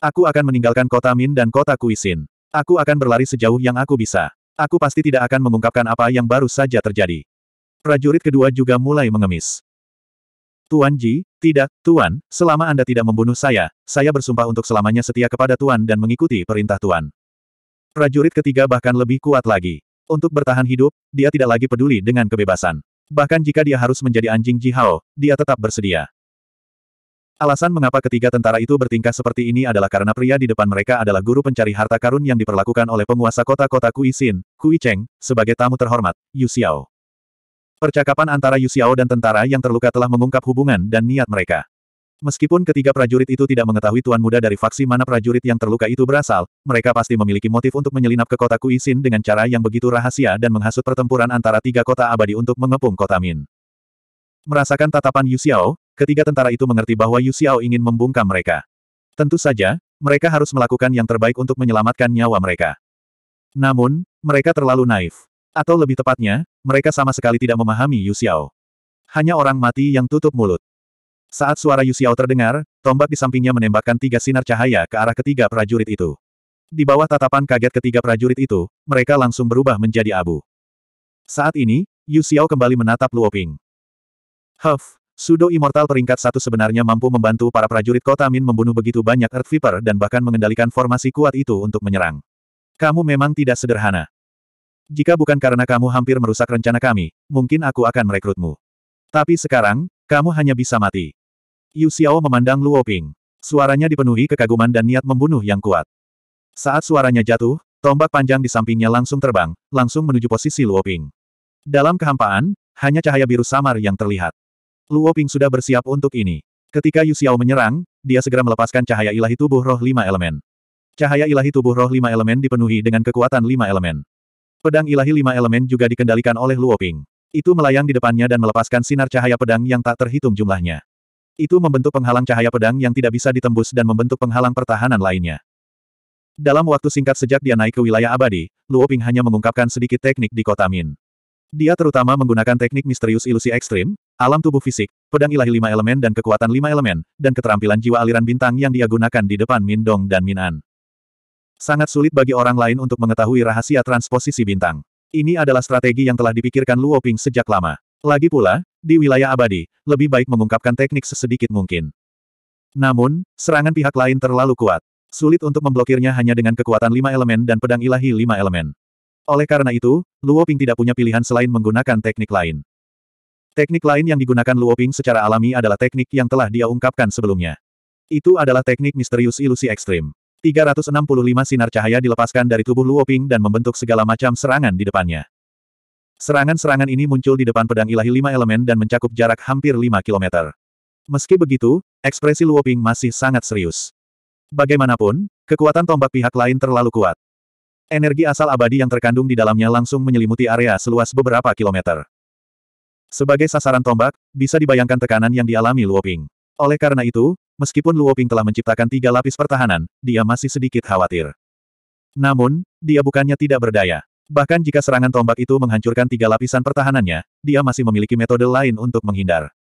Aku akan meninggalkan kota Min dan kota Kuisin. Aku akan berlari sejauh yang aku bisa. Aku pasti tidak akan mengungkapkan apa yang baru saja terjadi. Prajurit kedua juga mulai mengemis. Tuan Ji, tidak, Tuan, selama Anda tidak membunuh saya, saya bersumpah untuk selamanya setia kepada Tuan dan mengikuti perintah Tuan. Prajurit ketiga bahkan lebih kuat lagi. Untuk bertahan hidup, dia tidak lagi peduli dengan kebebasan. Bahkan jika dia harus menjadi anjing Jihao, dia tetap bersedia. Alasan mengapa ketiga tentara itu bertingkah seperti ini adalah karena pria di depan mereka adalah guru pencari harta karun yang diperlakukan oleh penguasa kota-kota Kuisin, Kuicheng, sebagai tamu terhormat, Yu Xiao. Percakapan antara Yu Xiao dan tentara yang terluka telah mengungkap hubungan dan niat mereka. Meskipun ketiga prajurit itu tidak mengetahui tuan muda dari faksi mana prajurit yang terluka itu berasal, mereka pasti memiliki motif untuk menyelinap ke kota Kuisin dengan cara yang begitu rahasia dan menghasut pertempuran antara tiga kota abadi untuk mengepung kota Min. Merasakan tatapan Yu Xiao, ketiga tentara itu mengerti bahwa Yu Xiao ingin membungkam mereka. Tentu saja, mereka harus melakukan yang terbaik untuk menyelamatkan nyawa mereka. Namun, mereka terlalu naif. Atau lebih tepatnya, mereka sama sekali tidak memahami Yu Xiao. Hanya orang mati yang tutup mulut. Saat suara Yu terdengar, tombak di sampingnya menembakkan tiga sinar cahaya ke arah ketiga prajurit itu. Di bawah tatapan kaget ketiga prajurit itu, mereka langsung berubah menjadi abu. Saat ini, Yu kembali menatap Luo Ping. Huff, Sudo Immortal peringkat satu sebenarnya mampu membantu para prajurit kota Min membunuh begitu banyak Earth Viper dan bahkan mengendalikan formasi kuat itu untuk menyerang. Kamu memang tidak sederhana. Jika bukan karena kamu hampir merusak rencana kami, mungkin aku akan merekrutmu. Tapi sekarang, kamu hanya bisa mati. Yu Xiao memandang Luo Ping. Suaranya dipenuhi kekaguman dan niat membunuh yang kuat. Saat suaranya jatuh, tombak panjang di sampingnya langsung terbang, langsung menuju posisi Luo Ping. Dalam kehampaan, hanya cahaya biru samar yang terlihat. Luo Ping sudah bersiap untuk ini. Ketika Yu Xiao menyerang, dia segera melepaskan cahaya ilahi tubuh roh lima elemen. Cahaya ilahi tubuh roh lima elemen dipenuhi dengan kekuatan lima elemen. Pedang ilahi lima elemen juga dikendalikan oleh Luo Ping. Itu melayang di depannya dan melepaskan sinar cahaya pedang yang tak terhitung jumlahnya. Itu membentuk penghalang cahaya pedang yang tidak bisa ditembus dan membentuk penghalang pertahanan lainnya. Dalam waktu singkat sejak dia naik ke wilayah abadi, Luo Ping hanya mengungkapkan sedikit teknik di Kota Min. Dia terutama menggunakan teknik misterius ilusi ekstrim, alam tubuh fisik, pedang ilahi lima elemen dan kekuatan lima elemen, dan keterampilan jiwa aliran bintang yang dia gunakan di depan Min Dong dan Min An. Sangat sulit bagi orang lain untuk mengetahui rahasia transposisi bintang. Ini adalah strategi yang telah dipikirkan Luo Ping sejak lama. Lagi pula, di wilayah abadi, lebih baik mengungkapkan teknik sesedikit mungkin. Namun, serangan pihak lain terlalu kuat. Sulit untuk memblokirnya hanya dengan kekuatan lima elemen dan pedang ilahi lima elemen. Oleh karena itu, Luo Ping tidak punya pilihan selain menggunakan teknik lain. Teknik lain yang digunakan Luo Ping secara alami adalah teknik yang telah dia ungkapkan sebelumnya. Itu adalah teknik misterius ilusi ekstrim. 365 sinar cahaya dilepaskan dari tubuh Luo Ping dan membentuk segala macam serangan di depannya. Serangan-serangan ini muncul di depan pedang ilahi lima elemen dan mencakup jarak hampir lima kilometer. Meski begitu, ekspresi Luo Ping masih sangat serius. Bagaimanapun, kekuatan tombak pihak lain terlalu kuat. Energi asal abadi yang terkandung di dalamnya langsung menyelimuti area seluas beberapa kilometer. Sebagai sasaran tombak, bisa dibayangkan tekanan yang dialami Luo Ping. Oleh karena itu, meskipun Luo Ping telah menciptakan tiga lapis pertahanan, dia masih sedikit khawatir. Namun, dia bukannya tidak berdaya. Bahkan jika serangan tombak itu menghancurkan tiga lapisan pertahanannya, dia masih memiliki metode lain untuk menghindar.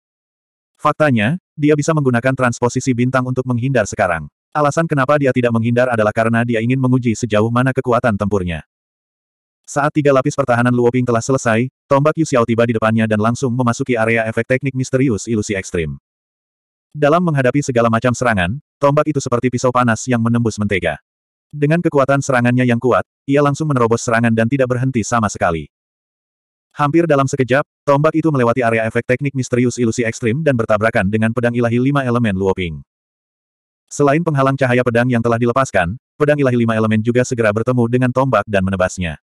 Faktanya, dia bisa menggunakan transposisi bintang untuk menghindar sekarang. Alasan kenapa dia tidak menghindar adalah karena dia ingin menguji sejauh mana kekuatan tempurnya. Saat tiga lapis pertahanan Luoping telah selesai, tombak Yu Xiao tiba di depannya dan langsung memasuki area efek teknik misterius ilusi ekstrim. Dalam menghadapi segala macam serangan, tombak itu seperti pisau panas yang menembus mentega. Dengan kekuatan serangannya yang kuat, ia langsung menerobos serangan dan tidak berhenti sama sekali. Hampir dalam sekejap, tombak itu melewati area efek teknik misterius ilusi ekstrim dan bertabrakan dengan pedang ilahi lima elemen Luoping. Selain penghalang cahaya pedang yang telah dilepaskan, pedang ilahi lima elemen juga segera bertemu dengan tombak dan menebasnya.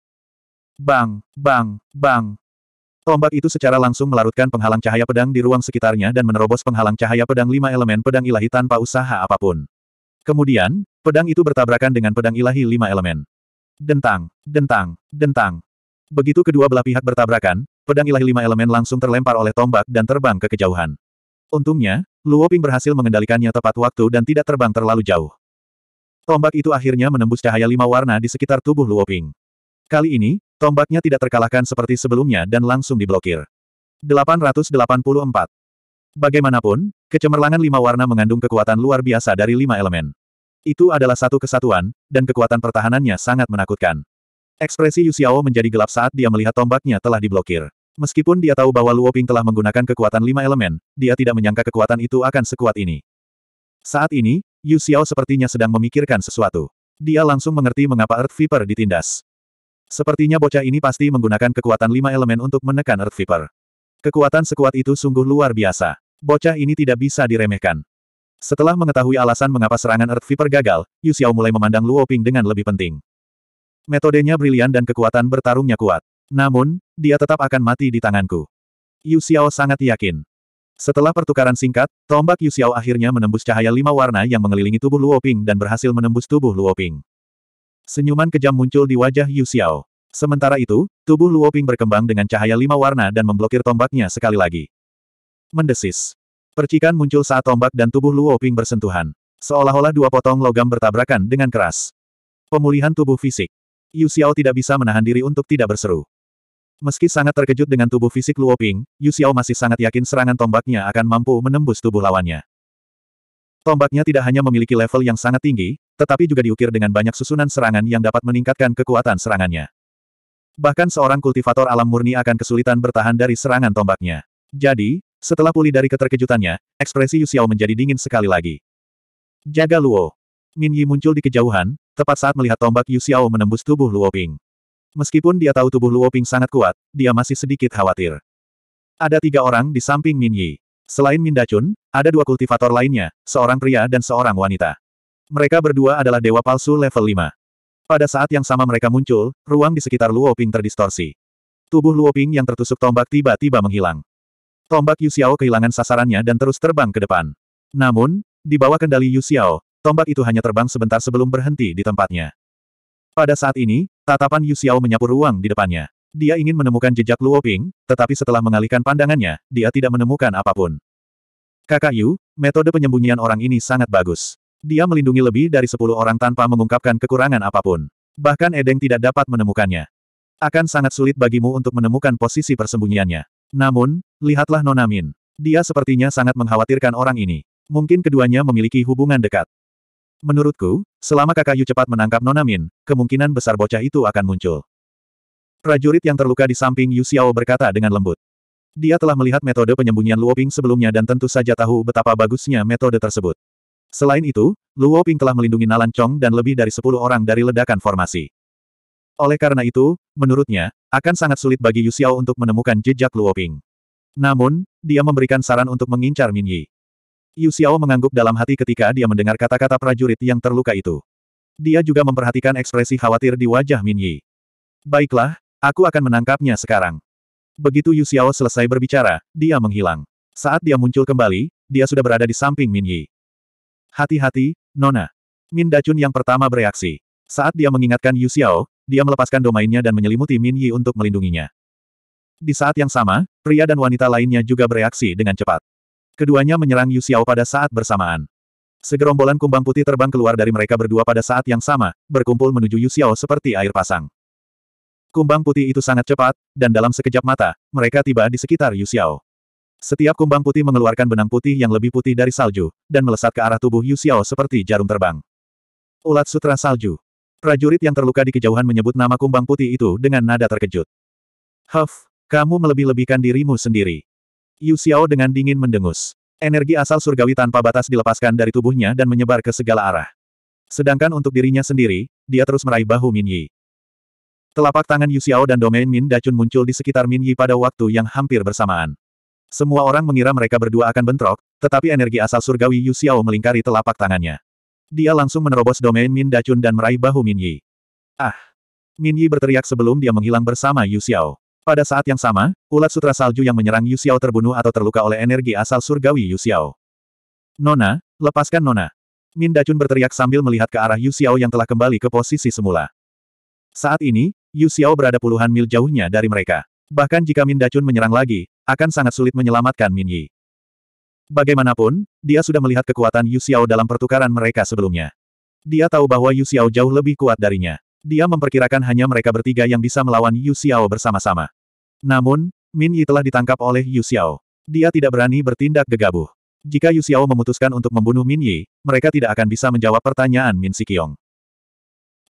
Bang, bang, bang. Tombak itu secara langsung melarutkan penghalang cahaya pedang di ruang sekitarnya dan menerobos penghalang cahaya pedang lima elemen pedang ilahi tanpa usaha apapun. Kemudian, pedang itu bertabrakan dengan pedang ilahi lima elemen. Dentang, dentang, dentang. Begitu kedua belah pihak bertabrakan, pedang ilahi lima elemen langsung terlempar oleh tombak dan terbang ke kejauhan. Untungnya, Luo Ping berhasil mengendalikannya tepat waktu dan tidak terbang terlalu jauh. Tombak itu akhirnya menembus cahaya lima warna di sekitar tubuh Luo Ping. Kali ini, tombaknya tidak terkalahkan seperti sebelumnya dan langsung diblokir. 884. Bagaimanapun, kecemerlangan lima warna mengandung kekuatan luar biasa dari lima elemen. Itu adalah satu kesatuan, dan kekuatan pertahanannya sangat menakutkan. Ekspresi Yu Xiao menjadi gelap saat dia melihat tombaknya telah diblokir. Meskipun dia tahu bahwa Luo Ping telah menggunakan kekuatan lima elemen, dia tidak menyangka kekuatan itu akan sekuat ini. Saat ini, Yu Xiao sepertinya sedang memikirkan sesuatu. Dia langsung mengerti mengapa Earth Viper ditindas. Sepertinya bocah ini pasti menggunakan kekuatan lima elemen untuk menekan Earth Viper. Kekuatan sekuat itu sungguh luar biasa. Bocah ini tidak bisa diremehkan. Setelah mengetahui alasan mengapa serangan Earth Viper gagal, Yu Xiao mulai memandang Luo Ping dengan lebih penting. Metodenya brilian dan kekuatan bertarungnya kuat. Namun, dia tetap akan mati di tanganku. Yu Xiao sangat yakin. Setelah pertukaran singkat, tombak Yu Xiao akhirnya menembus cahaya lima warna yang mengelilingi tubuh Luo Ping dan berhasil menembus tubuh Luo Ping. Senyuman kejam muncul di wajah Yu Xiao. Sementara itu, tubuh Luo Ping berkembang dengan cahaya lima warna dan memblokir tombaknya sekali lagi. Mendesis. Percikan muncul saat tombak dan tubuh Luo Ping bersentuhan. Seolah-olah dua potong logam bertabrakan dengan keras. Pemulihan tubuh fisik. Yu Xiao tidak bisa menahan diri untuk tidak berseru. Meski sangat terkejut dengan tubuh fisik Luo Ping, Yu Xiao masih sangat yakin serangan tombaknya akan mampu menembus tubuh lawannya. Tombaknya tidak hanya memiliki level yang sangat tinggi, tetapi juga diukir dengan banyak susunan serangan yang dapat meningkatkan kekuatan serangannya. Bahkan seorang kultivator alam murni akan kesulitan bertahan dari serangan tombaknya. Jadi, setelah pulih dari keterkejutannya, ekspresi Yu Xiao menjadi dingin sekali lagi. Jaga Luo. Min Yi muncul di kejauhan, tepat saat melihat tombak Yu Xiao menembus tubuh Luo Ping. Meskipun dia tahu tubuh Luo Ping sangat kuat, dia masih sedikit khawatir. Ada tiga orang di samping Min Yi. Selain Min Dachun, ada dua kultivator lainnya, seorang pria dan seorang wanita. Mereka berdua adalah dewa palsu level 5. Pada saat yang sama mereka muncul, ruang di sekitar Luo Ping terdistorsi. Tubuh Luo Ping yang tertusuk tombak tiba-tiba menghilang. Tombak Yu Xiao kehilangan sasarannya dan terus terbang ke depan. Namun, di bawah kendali Yu Xiao, tombak itu hanya terbang sebentar sebelum berhenti di tempatnya. Pada saat ini, tatapan Yu Xiao menyapu ruang di depannya. Dia ingin menemukan jejak Luo Ping, tetapi setelah mengalihkan pandangannya, dia tidak menemukan apapun. Kakak Yu, metode penyembunyian orang ini sangat bagus. Dia melindungi lebih dari sepuluh orang tanpa mengungkapkan kekurangan apapun. Bahkan Edeng tidak dapat menemukannya. Akan sangat sulit bagimu untuk menemukan posisi persembunyiannya. Namun, lihatlah Nonamin. Dia sepertinya sangat mengkhawatirkan orang ini. Mungkin keduanya memiliki hubungan dekat. Menurutku, selama kakak Yu cepat menangkap Nonamin, kemungkinan besar bocah itu akan muncul. Prajurit yang terluka di samping Yu Xiao berkata dengan lembut. Dia telah melihat metode penyembunyian Luoping sebelumnya dan tentu saja tahu betapa bagusnya metode tersebut. Selain itu, Luoping telah melindungi Nalan Chong dan lebih dari 10 orang dari ledakan formasi. Oleh karena itu, menurutnya, akan sangat sulit bagi Yu Xiao untuk menemukan jejak Luoping. Namun, dia memberikan saran untuk mengincar Min Yi. Yu Xiao mengangguk dalam hati ketika dia mendengar kata-kata prajurit yang terluka itu. Dia juga memperhatikan ekspresi khawatir di wajah Min Yi. Baiklah, aku akan menangkapnya sekarang. Begitu Yu Xiao selesai berbicara, dia menghilang. Saat dia muncul kembali, dia sudah berada di samping Min Yi. Hati-hati, Nona. Min Dacun yang pertama bereaksi. Saat dia mengingatkan Yu Xiao, dia melepaskan domainnya dan menyelimuti Min Yi untuk melindunginya. Di saat yang sama, pria dan wanita lainnya juga bereaksi dengan cepat. Keduanya menyerang Yu Xiao pada saat bersamaan. Segerombolan kumbang putih terbang keluar dari mereka berdua pada saat yang sama, berkumpul menuju Yu Xiao seperti air pasang. Kumbang putih itu sangat cepat, dan dalam sekejap mata, mereka tiba di sekitar Yu Xiao. Setiap kumbang putih mengeluarkan benang putih yang lebih putih dari salju, dan melesat ke arah tubuh Yu Xiao seperti jarum terbang. Ulat Sutra Salju Prajurit yang terluka di kejauhan menyebut nama kumbang putih itu dengan nada terkejut. Huff, kamu melebih-lebihkan dirimu sendiri. Yu Xiao dengan dingin mendengus. Energi asal surgawi tanpa batas dilepaskan dari tubuhnya dan menyebar ke segala arah. Sedangkan untuk dirinya sendiri, dia terus meraih bahu Min Yi. Telapak tangan Yu Xiao dan domain Min Dacun muncul di sekitar Min Yi pada waktu yang hampir bersamaan. Semua orang mengira mereka berdua akan bentrok, tetapi energi asal surgawi Yu Xiao melingkari telapak tangannya. Dia langsung menerobos domain Min Dacun dan meraih bahu Min Yi. Ah! Min Yi berteriak sebelum dia menghilang bersama Yu Xiao. Pada saat yang sama, ulat sutra salju yang menyerang Yu Xiao terbunuh atau terluka oleh energi asal surgawi Yu Xiao. Nona, lepaskan Nona. Min Dacun berteriak sambil melihat ke arah Yu Xiao yang telah kembali ke posisi semula. Saat ini, Yu Xiao berada puluhan mil jauhnya dari mereka. Bahkan jika Min Dacun menyerang lagi, akan sangat sulit menyelamatkan Min Yi. Bagaimanapun, dia sudah melihat kekuatan Yu Xiao dalam pertukaran mereka sebelumnya. Dia tahu bahwa Yu Xiao jauh lebih kuat darinya. Dia memperkirakan hanya mereka bertiga yang bisa melawan Yu Xiao bersama-sama. Namun, Min Yi telah ditangkap oleh Yu Xiao. Dia tidak berani bertindak gegabah. Jika Yu Xiao memutuskan untuk membunuh Min Yi, mereka tidak akan bisa menjawab pertanyaan Min Sikiong.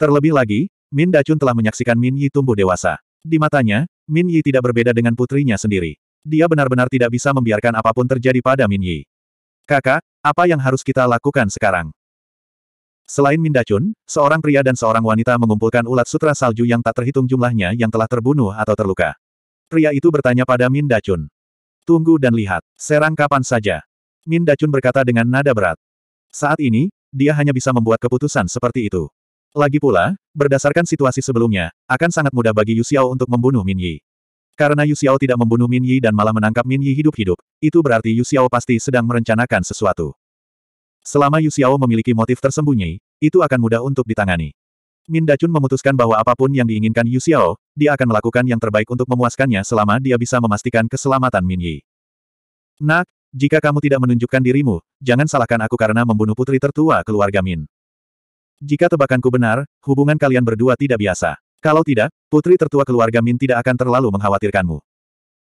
Terlebih lagi, Min Dacun telah menyaksikan Min Yi tumbuh dewasa. Di matanya, Min Yi tidak berbeda dengan putrinya sendiri. Dia benar-benar tidak bisa membiarkan apapun terjadi pada Min Yi. Kakak, apa yang harus kita lakukan sekarang? Selain Min Dacun, seorang pria dan seorang wanita mengumpulkan ulat sutra salju yang tak terhitung jumlahnya yang telah terbunuh atau terluka. Pria itu bertanya pada Min Dacun. Tunggu dan lihat, serang kapan saja. Min Dacun berkata dengan nada berat. Saat ini, dia hanya bisa membuat keputusan seperti itu. Lagi pula, berdasarkan situasi sebelumnya, akan sangat mudah bagi Yu Xiao untuk membunuh Min Yi. Karena Yu Xiao tidak membunuh Min Yi dan malah menangkap Min Yi hidup-hidup, itu berarti Yu Xiao pasti sedang merencanakan sesuatu. Selama Yu Xiao memiliki motif tersembunyi, itu akan mudah untuk ditangani. Min Dacun memutuskan bahwa apapun yang diinginkan Yu Xiao, dia akan melakukan yang terbaik untuk memuaskannya selama dia bisa memastikan keselamatan Min Yi. Nak, jika kamu tidak menunjukkan dirimu, jangan salahkan aku karena membunuh putri tertua keluarga Min. Jika tebakanku benar, hubungan kalian berdua tidak biasa. Kalau tidak, putri tertua keluarga Min tidak akan terlalu mengkhawatirkanmu.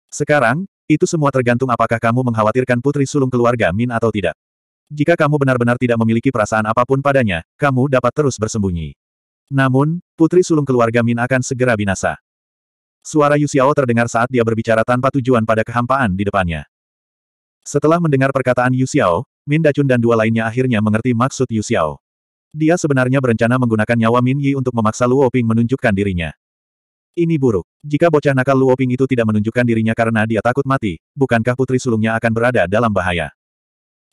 Sekarang, itu semua tergantung apakah kamu mengkhawatirkan putri sulung keluarga Min atau tidak. Jika kamu benar-benar tidak memiliki perasaan apapun padanya, kamu dapat terus bersembunyi. Namun, putri sulung keluarga Min akan segera binasa. Suara Yu Xiao terdengar saat dia berbicara tanpa tujuan pada kehampaan di depannya. Setelah mendengar perkataan Yu Xiao, Min Dacun dan dua lainnya akhirnya mengerti maksud Yu Xiao. Dia sebenarnya berencana menggunakan nyawa Min Yi untuk memaksa Luo Ping menunjukkan dirinya. Ini buruk. Jika bocah nakal Luo Ping itu tidak menunjukkan dirinya karena dia takut mati, bukankah putri sulungnya akan berada dalam bahaya?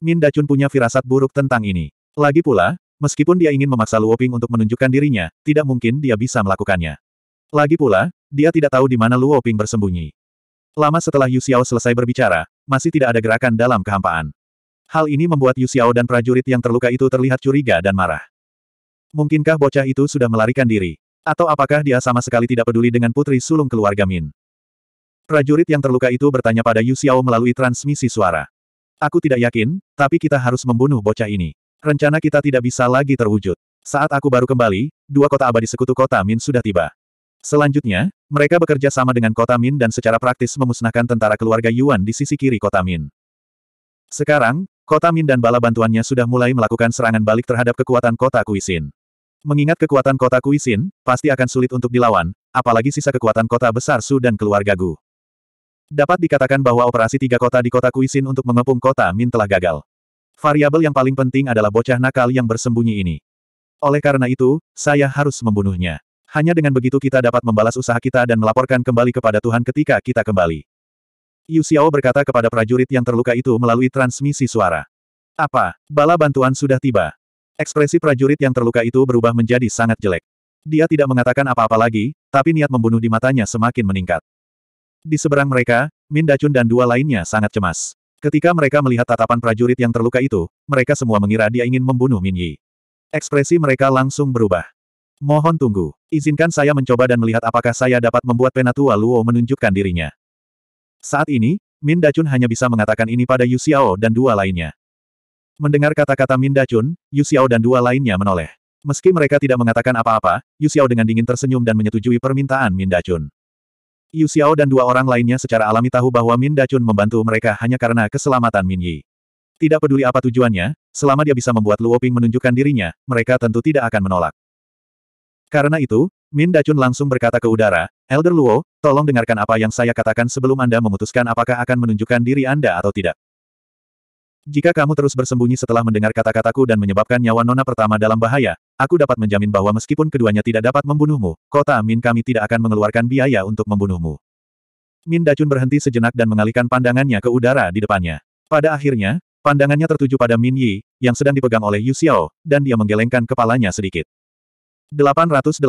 Min Dacun punya firasat buruk tentang ini. Lagi pula, meskipun dia ingin memaksa Luo Ping untuk menunjukkan dirinya, tidak mungkin dia bisa melakukannya. Lagi pula, dia tidak tahu di mana Luo Ping bersembunyi. Lama setelah Yu Xiao selesai berbicara, masih tidak ada gerakan dalam kehampaan. Hal ini membuat Yu Xiao dan prajurit yang terluka itu terlihat curiga dan marah. Mungkinkah bocah itu sudah melarikan diri? Atau apakah dia sama sekali tidak peduli dengan putri sulung keluarga Min? Prajurit yang terluka itu bertanya pada Yu Xiao melalui transmisi suara. Aku tidak yakin, tapi kita harus membunuh bocah ini. Rencana kita tidak bisa lagi terwujud. Saat aku baru kembali, dua kota abadi sekutu kota Min sudah tiba. Selanjutnya, mereka bekerja sama dengan kota Min dan secara praktis memusnahkan tentara keluarga Yuan di sisi kiri kota Min. Sekarang, Kota Min dan bala bantuannya sudah mulai melakukan serangan balik terhadap kekuatan kota Kuisin. Mengingat kekuatan kota Kuisin, pasti akan sulit untuk dilawan, apalagi sisa kekuatan kota besar Su dan keluarga Gu. Dapat dikatakan bahwa operasi tiga kota di kota Kuisin untuk mengepung kota Min telah gagal. Variabel yang paling penting adalah bocah nakal yang bersembunyi ini. Oleh karena itu, saya harus membunuhnya. Hanya dengan begitu kita dapat membalas usaha kita dan melaporkan kembali kepada Tuhan ketika kita kembali. Yu Xiao berkata kepada prajurit yang terluka itu melalui transmisi suara. Apa? Bala bantuan sudah tiba. Ekspresi prajurit yang terluka itu berubah menjadi sangat jelek. Dia tidak mengatakan apa-apa lagi, tapi niat membunuh di matanya semakin meningkat. Di seberang mereka, Min Dacun dan dua lainnya sangat cemas. Ketika mereka melihat tatapan prajurit yang terluka itu, mereka semua mengira dia ingin membunuh Min Yi. Ekspresi mereka langsung berubah. Mohon tunggu, izinkan saya mencoba dan melihat apakah saya dapat membuat penatua Luo menunjukkan dirinya. Saat ini, Min Dacun hanya bisa mengatakan ini pada Yu Xiao dan dua lainnya. Mendengar kata-kata Min Dacun, Yu Xiao dan dua lainnya menoleh. Meski mereka tidak mengatakan apa-apa, Yu Xiao dengan dingin tersenyum dan menyetujui permintaan Min Dacun. Yu Xiao dan dua orang lainnya secara alami tahu bahwa Min Dacun membantu mereka hanya karena keselamatan Min Yi. Tidak peduli apa tujuannya, selama dia bisa membuat Luo Ping menunjukkan dirinya, mereka tentu tidak akan menolak. Karena itu, Min Dacun langsung berkata ke udara, Elder Luo, tolong dengarkan apa yang saya katakan sebelum Anda memutuskan apakah akan menunjukkan diri Anda atau tidak. Jika kamu terus bersembunyi setelah mendengar kata-kataku dan menyebabkan nyawa nona pertama dalam bahaya, aku dapat menjamin bahwa meskipun keduanya tidak dapat membunuhmu, kota Min kami tidak akan mengeluarkan biaya untuk membunuhmu. Min Dacun berhenti sejenak dan mengalihkan pandangannya ke udara di depannya. Pada akhirnya, pandangannya tertuju pada Min Yi, yang sedang dipegang oleh Yu Xiao, dan dia menggelengkan kepalanya sedikit. 885.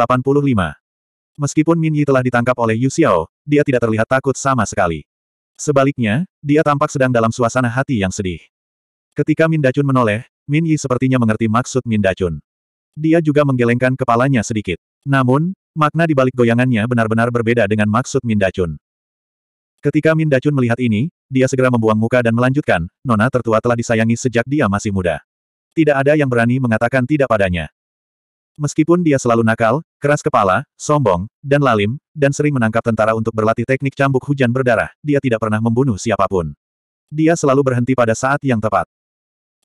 Meskipun Min Yi telah ditangkap oleh Yu Xiao, dia tidak terlihat takut sama sekali. Sebaliknya, dia tampak sedang dalam suasana hati yang sedih. Ketika Min Dacun menoleh, Min Yi sepertinya mengerti maksud Min Dacun. Dia juga menggelengkan kepalanya sedikit. Namun, makna di balik goyangannya benar-benar berbeda dengan maksud Min Dacun. Ketika Min Dacun melihat ini, dia segera membuang muka dan melanjutkan, Nona tertua telah disayangi sejak dia masih muda. Tidak ada yang berani mengatakan tidak padanya. Meskipun dia selalu nakal, keras kepala, sombong, dan lalim, dan sering menangkap tentara untuk berlatih teknik cambuk hujan berdarah, dia tidak pernah membunuh siapapun. Dia selalu berhenti pada saat yang tepat.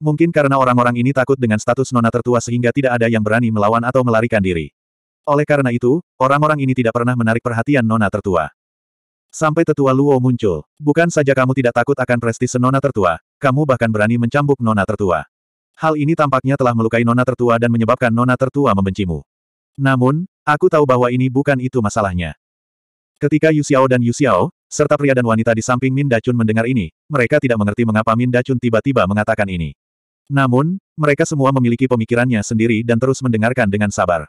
Mungkin karena orang-orang ini takut dengan status nona tertua sehingga tidak ada yang berani melawan atau melarikan diri. Oleh karena itu, orang-orang ini tidak pernah menarik perhatian nona tertua. Sampai tetua Luo muncul, bukan saja kamu tidak takut akan prestise nona tertua, kamu bahkan berani mencambuk nona tertua. Hal ini tampaknya telah melukai nona tertua dan menyebabkan nona tertua membencimu. Namun, aku tahu bahwa ini bukan itu masalahnya. Ketika Yu dan Yu serta pria dan wanita di samping Min Dacun mendengar ini, mereka tidak mengerti mengapa Min Dacun tiba-tiba mengatakan ini. Namun, mereka semua memiliki pemikirannya sendiri dan terus mendengarkan dengan sabar.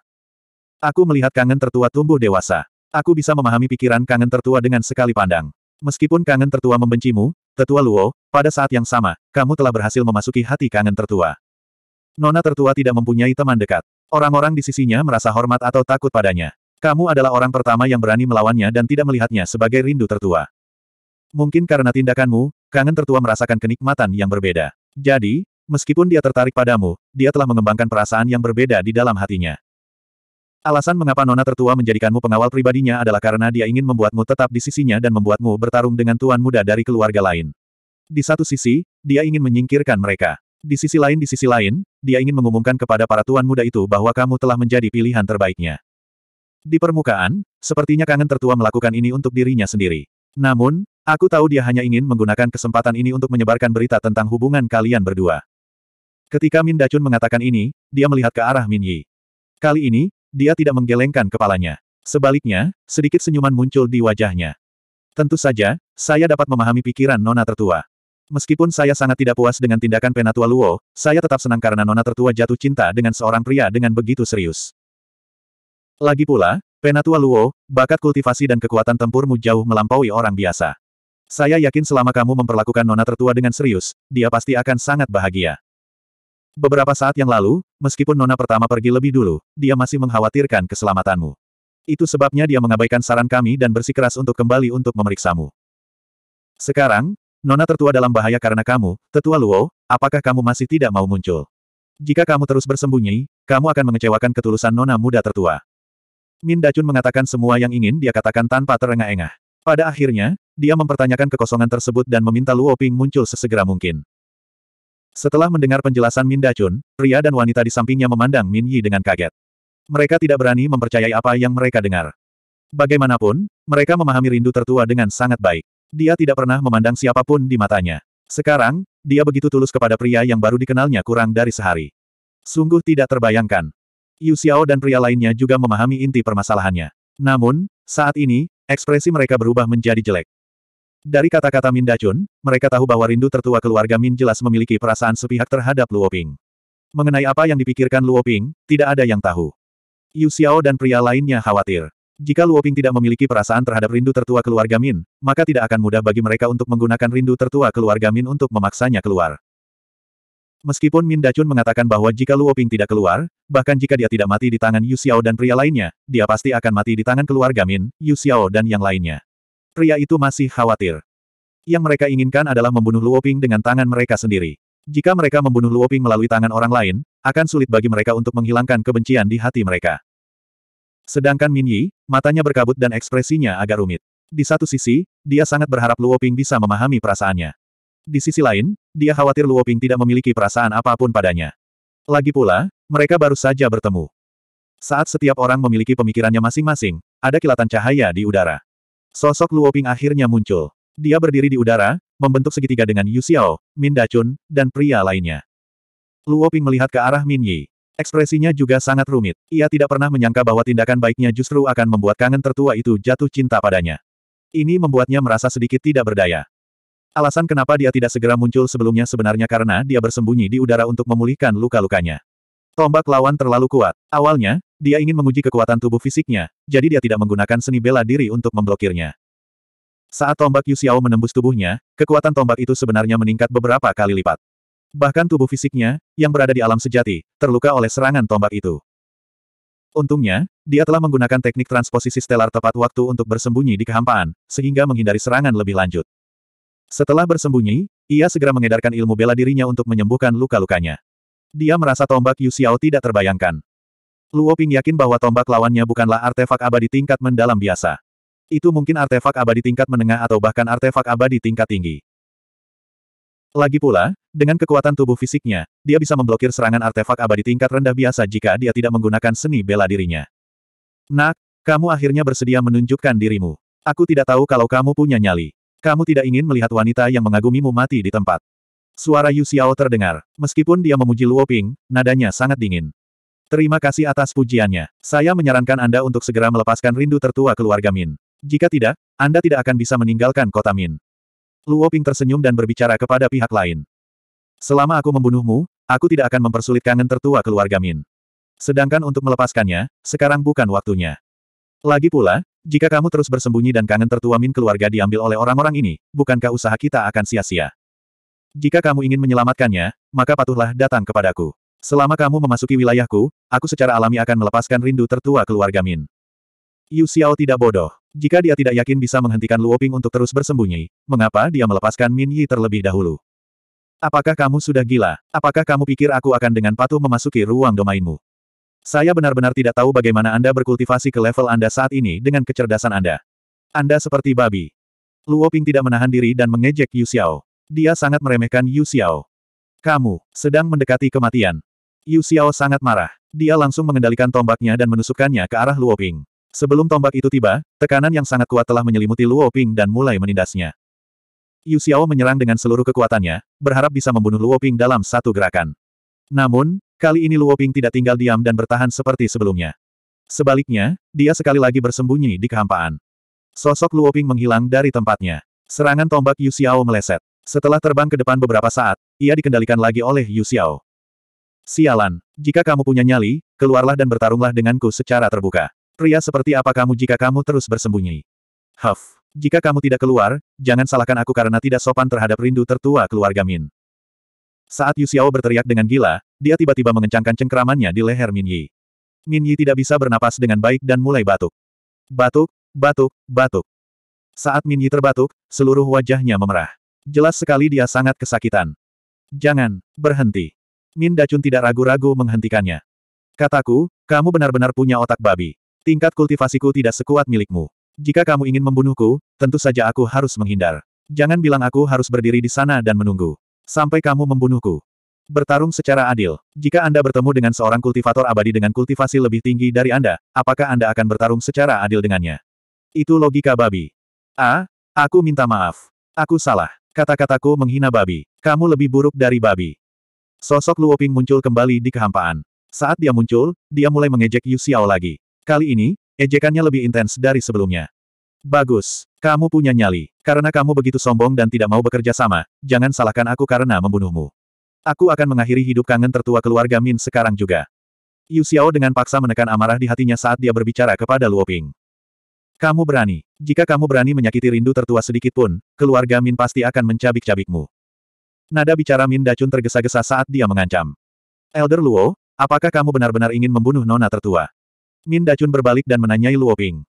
Aku melihat kangen tertua tumbuh dewasa. Aku bisa memahami pikiran kangen tertua dengan sekali pandang. Meskipun kangen tertua membencimu, Tetua Luo, pada saat yang sama, kamu telah berhasil memasuki hati kangen tertua. Nona tertua tidak mempunyai teman dekat. Orang-orang di sisinya merasa hormat atau takut padanya. Kamu adalah orang pertama yang berani melawannya dan tidak melihatnya sebagai rindu tertua. Mungkin karena tindakanmu, kangen tertua merasakan kenikmatan yang berbeda. Jadi, meskipun dia tertarik padamu, dia telah mengembangkan perasaan yang berbeda di dalam hatinya. Alasan mengapa nona tertua menjadikanmu pengawal pribadinya adalah karena dia ingin membuatmu tetap di sisinya dan membuatmu bertarung dengan tuan muda dari keluarga lain. Di satu sisi, dia ingin menyingkirkan mereka. Di sisi lain di sisi lain, dia ingin mengumumkan kepada para tuan muda itu bahwa kamu telah menjadi pilihan terbaiknya. Di permukaan, sepertinya kangen tertua melakukan ini untuk dirinya sendiri. Namun, aku tahu dia hanya ingin menggunakan kesempatan ini untuk menyebarkan berita tentang hubungan kalian berdua. Ketika Min Dacun mengatakan ini, dia melihat ke arah Min Yi. Kali ini, dia tidak menggelengkan kepalanya. Sebaliknya, sedikit senyuman muncul di wajahnya. Tentu saja, saya dapat memahami pikiran Nona tertua. Meskipun saya sangat tidak puas dengan tindakan Penatua Luo, saya tetap senang karena Nona tertua jatuh cinta dengan seorang pria dengan begitu serius. Lagi pula, Penatua Luo, bakat kultivasi dan kekuatan tempurmu jauh melampaui orang biasa. Saya yakin selama kamu memperlakukan Nona tertua dengan serius, dia pasti akan sangat bahagia. Beberapa saat yang lalu, meskipun Nona pertama pergi lebih dulu, dia masih mengkhawatirkan keselamatanmu. Itu sebabnya dia mengabaikan saran kami dan bersikeras untuk kembali untuk memeriksamu. Sekarang, Nona tertua dalam bahaya karena kamu, tetua Luo, apakah kamu masih tidak mau muncul? Jika kamu terus bersembunyi, kamu akan mengecewakan ketulusan Nona muda tertua. Min Dacun mengatakan semua yang ingin dia katakan tanpa terengah-engah. Pada akhirnya, dia mempertanyakan kekosongan tersebut dan meminta Luo Ping muncul sesegera mungkin. Setelah mendengar penjelasan Min Dacun, pria dan wanita di sampingnya memandang Min Yi dengan kaget. Mereka tidak berani mempercayai apa yang mereka dengar. Bagaimanapun, mereka memahami rindu tertua dengan sangat baik. Dia tidak pernah memandang siapapun di matanya. Sekarang, dia begitu tulus kepada pria yang baru dikenalnya kurang dari sehari. Sungguh tidak terbayangkan. Yu Xiao dan pria lainnya juga memahami inti permasalahannya. Namun, saat ini, ekspresi mereka berubah menjadi jelek. Dari kata-kata Min Dachun, mereka tahu bahwa rindu tertua keluarga Min jelas memiliki perasaan sepihak terhadap Luo Ping. Mengenai apa yang dipikirkan Luo Ping, tidak ada yang tahu. Yu Xiao dan pria lainnya khawatir. Jika Luo Ping tidak memiliki perasaan terhadap rindu tertua keluarga Min, maka tidak akan mudah bagi mereka untuk menggunakan rindu tertua keluarga Min untuk memaksanya keluar. Meskipun Min Dachun mengatakan bahwa jika Luo Ping tidak keluar, bahkan jika dia tidak mati di tangan Yu Xiao dan pria lainnya, dia pasti akan mati di tangan keluarga Min, Yu Xiao dan yang lainnya. Pria itu masih khawatir. Yang mereka inginkan adalah membunuh Luoping dengan tangan mereka sendiri. Jika mereka membunuh Luoping melalui tangan orang lain, akan sulit bagi mereka untuk menghilangkan kebencian di hati mereka. Sedangkan Min Yi, matanya berkabut dan ekspresinya agak rumit. Di satu sisi, dia sangat berharap Luoping bisa memahami perasaannya. Di sisi lain, dia khawatir Luoping tidak memiliki perasaan apapun padanya. Lagi pula, mereka baru saja bertemu. Saat setiap orang memiliki pemikirannya masing-masing, ada kilatan cahaya di udara. Sosok Luoping akhirnya muncul. Dia berdiri di udara, membentuk segitiga dengan Yu Xiao, Min Dachun, dan pria lainnya. Luoping melihat ke arah Min Yi. Ekspresinya juga sangat rumit. Ia tidak pernah menyangka bahwa tindakan baiknya justru akan membuat kangen tertua itu jatuh cinta padanya. Ini membuatnya merasa sedikit tidak berdaya. Alasan kenapa dia tidak segera muncul sebelumnya sebenarnya karena dia bersembunyi di udara untuk memulihkan luka-lukanya. Tombak lawan terlalu kuat. Awalnya, dia ingin menguji kekuatan tubuh fisiknya, jadi dia tidak menggunakan seni bela diri untuk memblokirnya. Saat tombak Yu Xiao menembus tubuhnya, kekuatan tombak itu sebenarnya meningkat beberapa kali lipat. Bahkan tubuh fisiknya, yang berada di alam sejati, terluka oleh serangan tombak itu. Untungnya, dia telah menggunakan teknik transposisi stelar tepat waktu untuk bersembunyi di kehampaan, sehingga menghindari serangan lebih lanjut. Setelah bersembunyi, ia segera mengedarkan ilmu bela dirinya untuk menyembuhkan luka-lukanya. Dia merasa tombak Yu Xiao tidak terbayangkan. Luo Ping yakin bahwa tombak lawannya bukanlah artefak abadi tingkat mendalam biasa. Itu mungkin artefak abadi tingkat menengah atau bahkan artefak abadi tingkat tinggi. Lagi pula, dengan kekuatan tubuh fisiknya, dia bisa memblokir serangan artefak abadi tingkat rendah biasa jika dia tidak menggunakan seni bela dirinya. Nak, kamu akhirnya bersedia menunjukkan dirimu. Aku tidak tahu kalau kamu punya nyali. Kamu tidak ingin melihat wanita yang mengagumimu mati di tempat. Suara Yu Xiao terdengar. Meskipun dia memuji Luo Ping, nadanya sangat dingin. Terima kasih atas pujiannya. Saya menyarankan Anda untuk segera melepaskan rindu tertua keluarga Min. Jika tidak, Anda tidak akan bisa meninggalkan kota Min. Luo Ping tersenyum dan berbicara kepada pihak lain. Selama aku membunuhmu, aku tidak akan mempersulit kangen tertua keluarga Min. Sedangkan untuk melepaskannya, sekarang bukan waktunya. Lagi pula, jika kamu terus bersembunyi dan kangen tertua Min keluarga diambil oleh orang-orang ini, bukankah usaha kita akan sia-sia? Jika kamu ingin menyelamatkannya, maka patuhlah datang kepadaku. Selama kamu memasuki wilayahku, aku secara alami akan melepaskan rindu tertua keluarga Min. Yu Xiao tidak bodoh. Jika dia tidak yakin bisa menghentikan Luoping untuk terus bersembunyi, mengapa dia melepaskan Min Yi terlebih dahulu? Apakah kamu sudah gila? Apakah kamu pikir aku akan dengan patuh memasuki ruang domainmu? Saya benar-benar tidak tahu bagaimana Anda berkultivasi ke level Anda saat ini dengan kecerdasan Anda. Anda seperti babi. Luoping tidak menahan diri dan mengejek Yu Xiao. Dia sangat meremehkan Yu Xiao. Kamu, sedang mendekati kematian. Yu Xiao sangat marah. Dia langsung mengendalikan tombaknya dan menusukkannya ke arah Luo Ping. Sebelum tombak itu tiba, tekanan yang sangat kuat telah menyelimuti Luo Ping dan mulai menindasnya. Yu Xiao menyerang dengan seluruh kekuatannya, berharap bisa membunuh Luo Ping dalam satu gerakan. Namun, kali ini Luo Ping tidak tinggal diam dan bertahan seperti sebelumnya. Sebaliknya, dia sekali lagi bersembunyi di kehampaan. Sosok Luo Ping menghilang dari tempatnya. Serangan tombak Yu Xiao meleset. Setelah terbang ke depan beberapa saat, ia dikendalikan lagi oleh Yu Xiao. Sialan. Jika kamu punya nyali, keluarlah dan bertarunglah denganku secara terbuka. Pria seperti apa kamu jika kamu terus bersembunyi? Huff. Jika kamu tidak keluar, jangan salahkan aku karena tidak sopan terhadap rindu tertua keluarga Min. Saat Yu Xiao berteriak dengan gila, dia tiba-tiba mengencangkan cengkramannya di leher Min Yi. Min Yi tidak bisa bernapas dengan baik dan mulai batuk. Batuk, batuk, batuk. Saat Min Yi terbatuk, seluruh wajahnya memerah. Jelas sekali dia sangat kesakitan. Jangan, berhenti. Min Dacun tidak ragu-ragu menghentikannya. Kataku, kamu benar-benar punya otak babi. Tingkat kultivasiku tidak sekuat milikmu. Jika kamu ingin membunuhku, tentu saja aku harus menghindar. Jangan bilang aku harus berdiri di sana dan menunggu. Sampai kamu membunuhku. Bertarung secara adil. Jika Anda bertemu dengan seorang kultivator abadi dengan kultivasi lebih tinggi dari Anda, apakah Anda akan bertarung secara adil dengannya? Itu logika babi. A. Aku minta maaf. Aku salah. Kata-kataku menghina babi. Kamu lebih buruk dari babi. Sosok Luoping muncul kembali di kehampaan. Saat dia muncul, dia mulai mengejek Yu Xiao lagi. Kali ini, ejekannya lebih intens dari sebelumnya. Bagus. Kamu punya nyali. Karena kamu begitu sombong dan tidak mau bekerja sama, jangan salahkan aku karena membunuhmu. Aku akan mengakhiri hidup kangen tertua keluarga Min sekarang juga. Yu Xiao dengan paksa menekan amarah di hatinya saat dia berbicara kepada Luoping. Kamu berani. Jika kamu berani menyakiti rindu tertua sedikit pun, keluarga Min pasti akan mencabik-cabikmu. Nada bicara Min Dacun tergesa-gesa saat dia mengancam. Elder Luo, apakah kamu benar-benar ingin membunuh nona tertua? Min Dacun berbalik dan menanyai Luo Ping.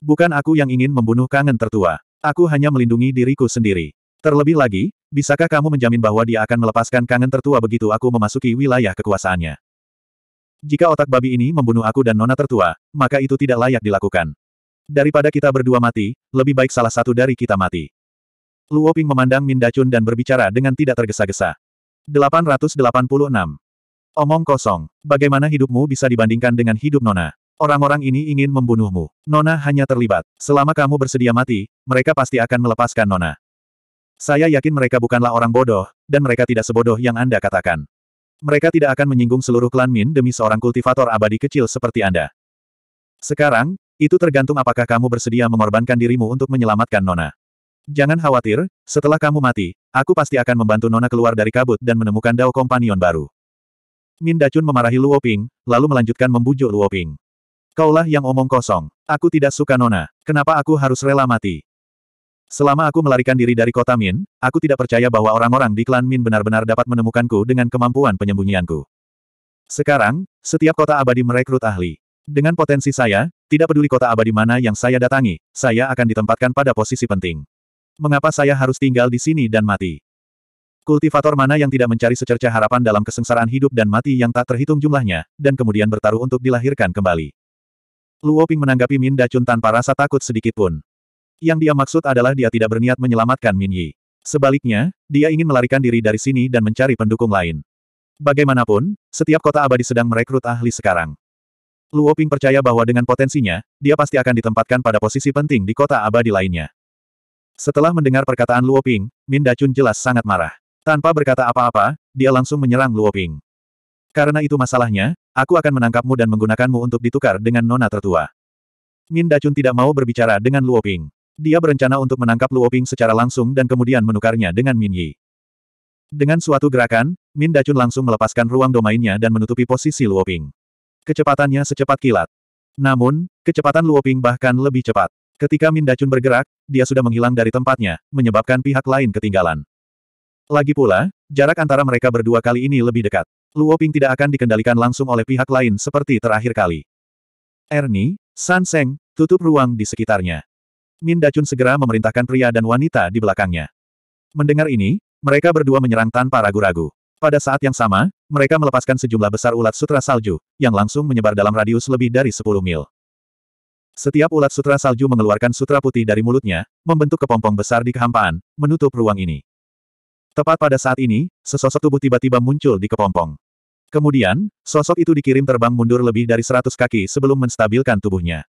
Bukan aku yang ingin membunuh kangen tertua. Aku hanya melindungi diriku sendiri. Terlebih lagi, bisakah kamu menjamin bahwa dia akan melepaskan kangen tertua begitu aku memasuki wilayah kekuasaannya? Jika otak babi ini membunuh aku dan nona tertua, maka itu tidak layak dilakukan. Daripada kita berdua mati, lebih baik salah satu dari kita mati. Luo Ping memandang Min Dacun dan berbicara dengan tidak tergesa-gesa. 886. Omong kosong. Bagaimana hidupmu bisa dibandingkan dengan hidup Nona? Orang-orang ini ingin membunuhmu. Nona hanya terlibat. Selama kamu bersedia mati, mereka pasti akan melepaskan Nona. Saya yakin mereka bukanlah orang bodoh, dan mereka tidak sebodoh yang Anda katakan. Mereka tidak akan menyinggung seluruh klan Min demi seorang kultivator abadi kecil seperti Anda. Sekarang, itu tergantung apakah kamu bersedia mengorbankan dirimu untuk menyelamatkan Nona. Jangan khawatir, setelah kamu mati, aku pasti akan membantu Nona keluar dari kabut dan menemukan Dao Kompanion baru. Min Dacun memarahi Luo Ping, lalu melanjutkan membujuk Luo Ping. Kaulah yang omong kosong. Aku tidak suka Nona. Kenapa aku harus rela mati? Selama aku melarikan diri dari kota Min, aku tidak percaya bahwa orang-orang di klan Min benar-benar dapat menemukanku dengan kemampuan penyembunyianku. Sekarang, setiap kota abadi merekrut ahli. Dengan potensi saya, tidak peduli kota abadi mana yang saya datangi, saya akan ditempatkan pada posisi penting. Mengapa saya harus tinggal di sini dan mati? Kultivator mana yang tidak mencari secerca harapan dalam kesengsaraan hidup dan mati yang tak terhitung jumlahnya, dan kemudian bertaruh untuk dilahirkan kembali? Luo Ping menanggapi Min Dacun tanpa rasa takut sedikitpun. Yang dia maksud adalah dia tidak berniat menyelamatkan Min Yi. Sebaliknya, dia ingin melarikan diri dari sini dan mencari pendukung lain. Bagaimanapun, setiap kota abadi sedang merekrut ahli sekarang. Luo Ping percaya bahwa dengan potensinya, dia pasti akan ditempatkan pada posisi penting di kota abadi lainnya. Setelah mendengar perkataan Luo Ping, Min Dacun jelas sangat marah. Tanpa berkata apa-apa, dia langsung menyerang Luo Ping. Karena itu masalahnya, aku akan menangkapmu dan menggunakanmu untuk ditukar dengan nona tertua. Min Dacun tidak mau berbicara dengan Luo Ping. Dia berencana untuk menangkap Luo Ping secara langsung dan kemudian menukarnya dengan Min Yi. Dengan suatu gerakan, Min Dacun langsung melepaskan ruang domainnya dan menutupi posisi Luo Ping. Kecepatannya secepat kilat. Namun, kecepatan Luo Ping bahkan lebih cepat. Ketika Min Dacun bergerak, dia sudah menghilang dari tempatnya, menyebabkan pihak lain ketinggalan. Lagi pula, jarak antara mereka berdua kali ini lebih dekat. Luo Ping tidak akan dikendalikan langsung oleh pihak lain seperti terakhir kali. Ernie, San Seng, tutup ruang di sekitarnya. Min Dacun segera memerintahkan pria dan wanita di belakangnya. Mendengar ini, mereka berdua menyerang tanpa ragu-ragu. Pada saat yang sama, mereka melepaskan sejumlah besar ulat sutra salju, yang langsung menyebar dalam radius lebih dari 10 mil. Setiap ulat sutra salju mengeluarkan sutra putih dari mulutnya, membentuk kepompong besar di kehampaan, menutup ruang ini. Tepat pada saat ini, sesosok tubuh tiba-tiba muncul di kepompong. Kemudian, sosok itu dikirim terbang mundur lebih dari seratus kaki sebelum menstabilkan tubuhnya.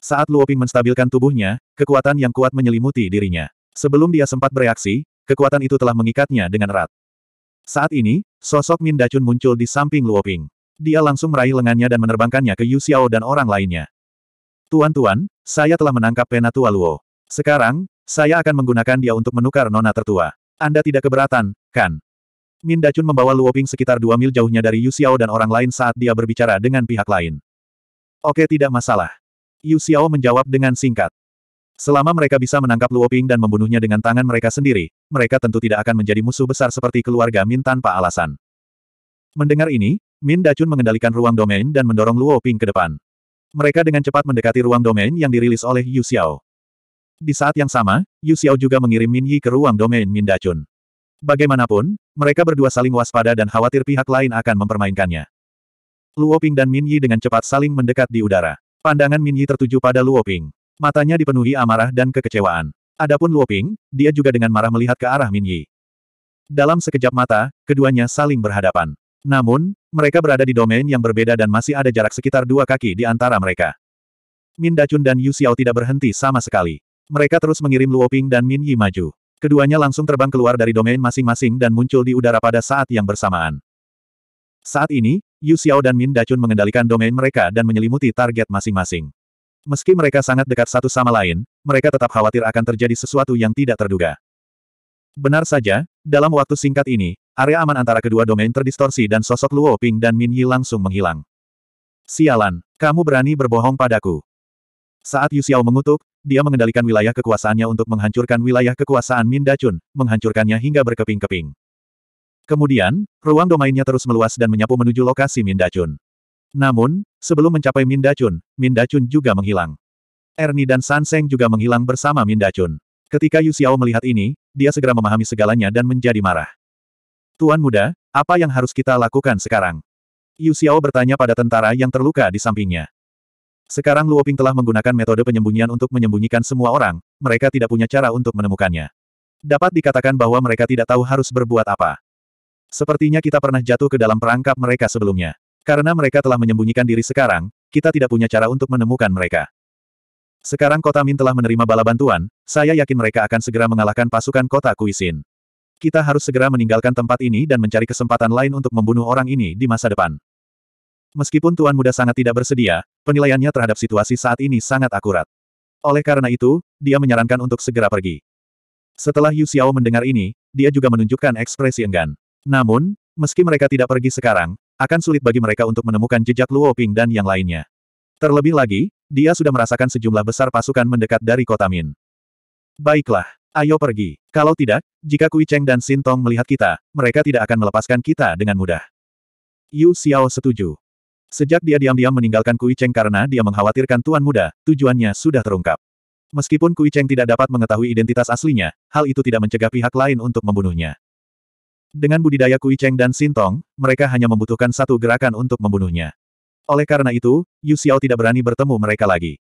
Saat Luoping menstabilkan tubuhnya, kekuatan yang kuat menyelimuti dirinya. Sebelum dia sempat bereaksi, kekuatan itu telah mengikatnya dengan erat. Saat ini, sosok Min Dacun muncul di samping Luoping. Dia langsung meraih lengannya dan menerbangkannya ke Yu Xiao dan orang lainnya. Tuan-tuan, saya telah menangkap Penatua Luo. Sekarang, saya akan menggunakan dia untuk menukar nona tertua. Anda tidak keberatan, kan? Min Dacun membawa Luo Ping sekitar dua mil jauhnya dari Yu Xiao dan orang lain saat dia berbicara dengan pihak lain. Oke tidak masalah. Yu Xiao menjawab dengan singkat. Selama mereka bisa menangkap Luo Ping dan membunuhnya dengan tangan mereka sendiri, mereka tentu tidak akan menjadi musuh besar seperti keluarga Min tanpa alasan. Mendengar ini, Min Dacun mengendalikan ruang domain dan mendorong Luo Ping ke depan. Mereka dengan cepat mendekati ruang domain yang dirilis oleh Yu Xiao. Di saat yang sama, Yu Xiao juga mengirim Min Yi ke ruang domain Min Dachun. Bagaimanapun, mereka berdua saling waspada dan khawatir pihak lain akan mempermainkannya. Luo Ping dan Min Yi dengan cepat saling mendekat di udara. Pandangan Min Yi tertuju pada Luo Ping. Matanya dipenuhi amarah dan kekecewaan. Adapun Luo Ping, dia juga dengan marah melihat ke arah Min Yi. Dalam sekejap mata, keduanya saling berhadapan. Namun, mereka berada di domain yang berbeda dan masih ada jarak sekitar dua kaki di antara mereka. Min Dacun dan Yu Xiao tidak berhenti sama sekali. Mereka terus mengirim Luo Ping dan Min Yi maju. Keduanya langsung terbang keluar dari domain masing-masing dan muncul di udara pada saat yang bersamaan. Saat ini, Yu Xiao dan Min Dacun mengendalikan domain mereka dan menyelimuti target masing-masing. Meski mereka sangat dekat satu sama lain, mereka tetap khawatir akan terjadi sesuatu yang tidak terduga. Benar saja, dalam waktu singkat ini, Area aman antara kedua domain terdistorsi dan sosok Luo Ping dan Min Yi langsung menghilang. Sialan, kamu berani berbohong padaku. Saat Yu Xiao mengutuk, dia mengendalikan wilayah kekuasaannya untuk menghancurkan wilayah kekuasaan Min Dachun, menghancurkannya hingga berkeping-keping. Kemudian, ruang domainnya terus meluas dan menyapu menuju lokasi Min Dachun. Namun, sebelum mencapai Min Dachun, Min Dachun juga menghilang. Ernie dan Sanseng juga menghilang bersama Min Dachun. Ketika Yu Xiao melihat ini, dia segera memahami segalanya dan menjadi marah. Tuan muda, apa yang harus kita lakukan sekarang? Yu Xiao bertanya pada tentara yang terluka di sampingnya. Sekarang Luo Ping telah menggunakan metode penyembunyian untuk menyembunyikan semua orang, mereka tidak punya cara untuk menemukannya. Dapat dikatakan bahwa mereka tidak tahu harus berbuat apa. Sepertinya kita pernah jatuh ke dalam perangkap mereka sebelumnya. Karena mereka telah menyembunyikan diri sekarang, kita tidak punya cara untuk menemukan mereka. Sekarang kota Min telah menerima bala bantuan, saya yakin mereka akan segera mengalahkan pasukan kota Kuisin. Kita harus segera meninggalkan tempat ini dan mencari kesempatan lain untuk membunuh orang ini di masa depan. Meskipun Tuan Muda sangat tidak bersedia, penilaiannya terhadap situasi saat ini sangat akurat. Oleh karena itu, dia menyarankan untuk segera pergi. Setelah Yu Xiao mendengar ini, dia juga menunjukkan ekspresi enggan. Namun, meski mereka tidak pergi sekarang, akan sulit bagi mereka untuk menemukan jejak Luo Ping dan yang lainnya. Terlebih lagi, dia sudah merasakan sejumlah besar pasukan mendekat dari kota Min. Baiklah, Ayo pergi. Kalau tidak, jika Kui Cheng dan Xin Tong melihat kita, mereka tidak akan melepaskan kita dengan mudah. Yu Xiao setuju. Sejak dia diam-diam meninggalkan Kui Cheng karena dia mengkhawatirkan tuan muda, tujuannya sudah terungkap. Meskipun Kui Cheng tidak dapat mengetahui identitas aslinya, hal itu tidak mencegah pihak lain untuk membunuhnya. Dengan budidaya Kui Cheng dan Sintong, mereka hanya membutuhkan satu gerakan untuk membunuhnya. Oleh karena itu, Yu Xiao tidak berani bertemu mereka lagi.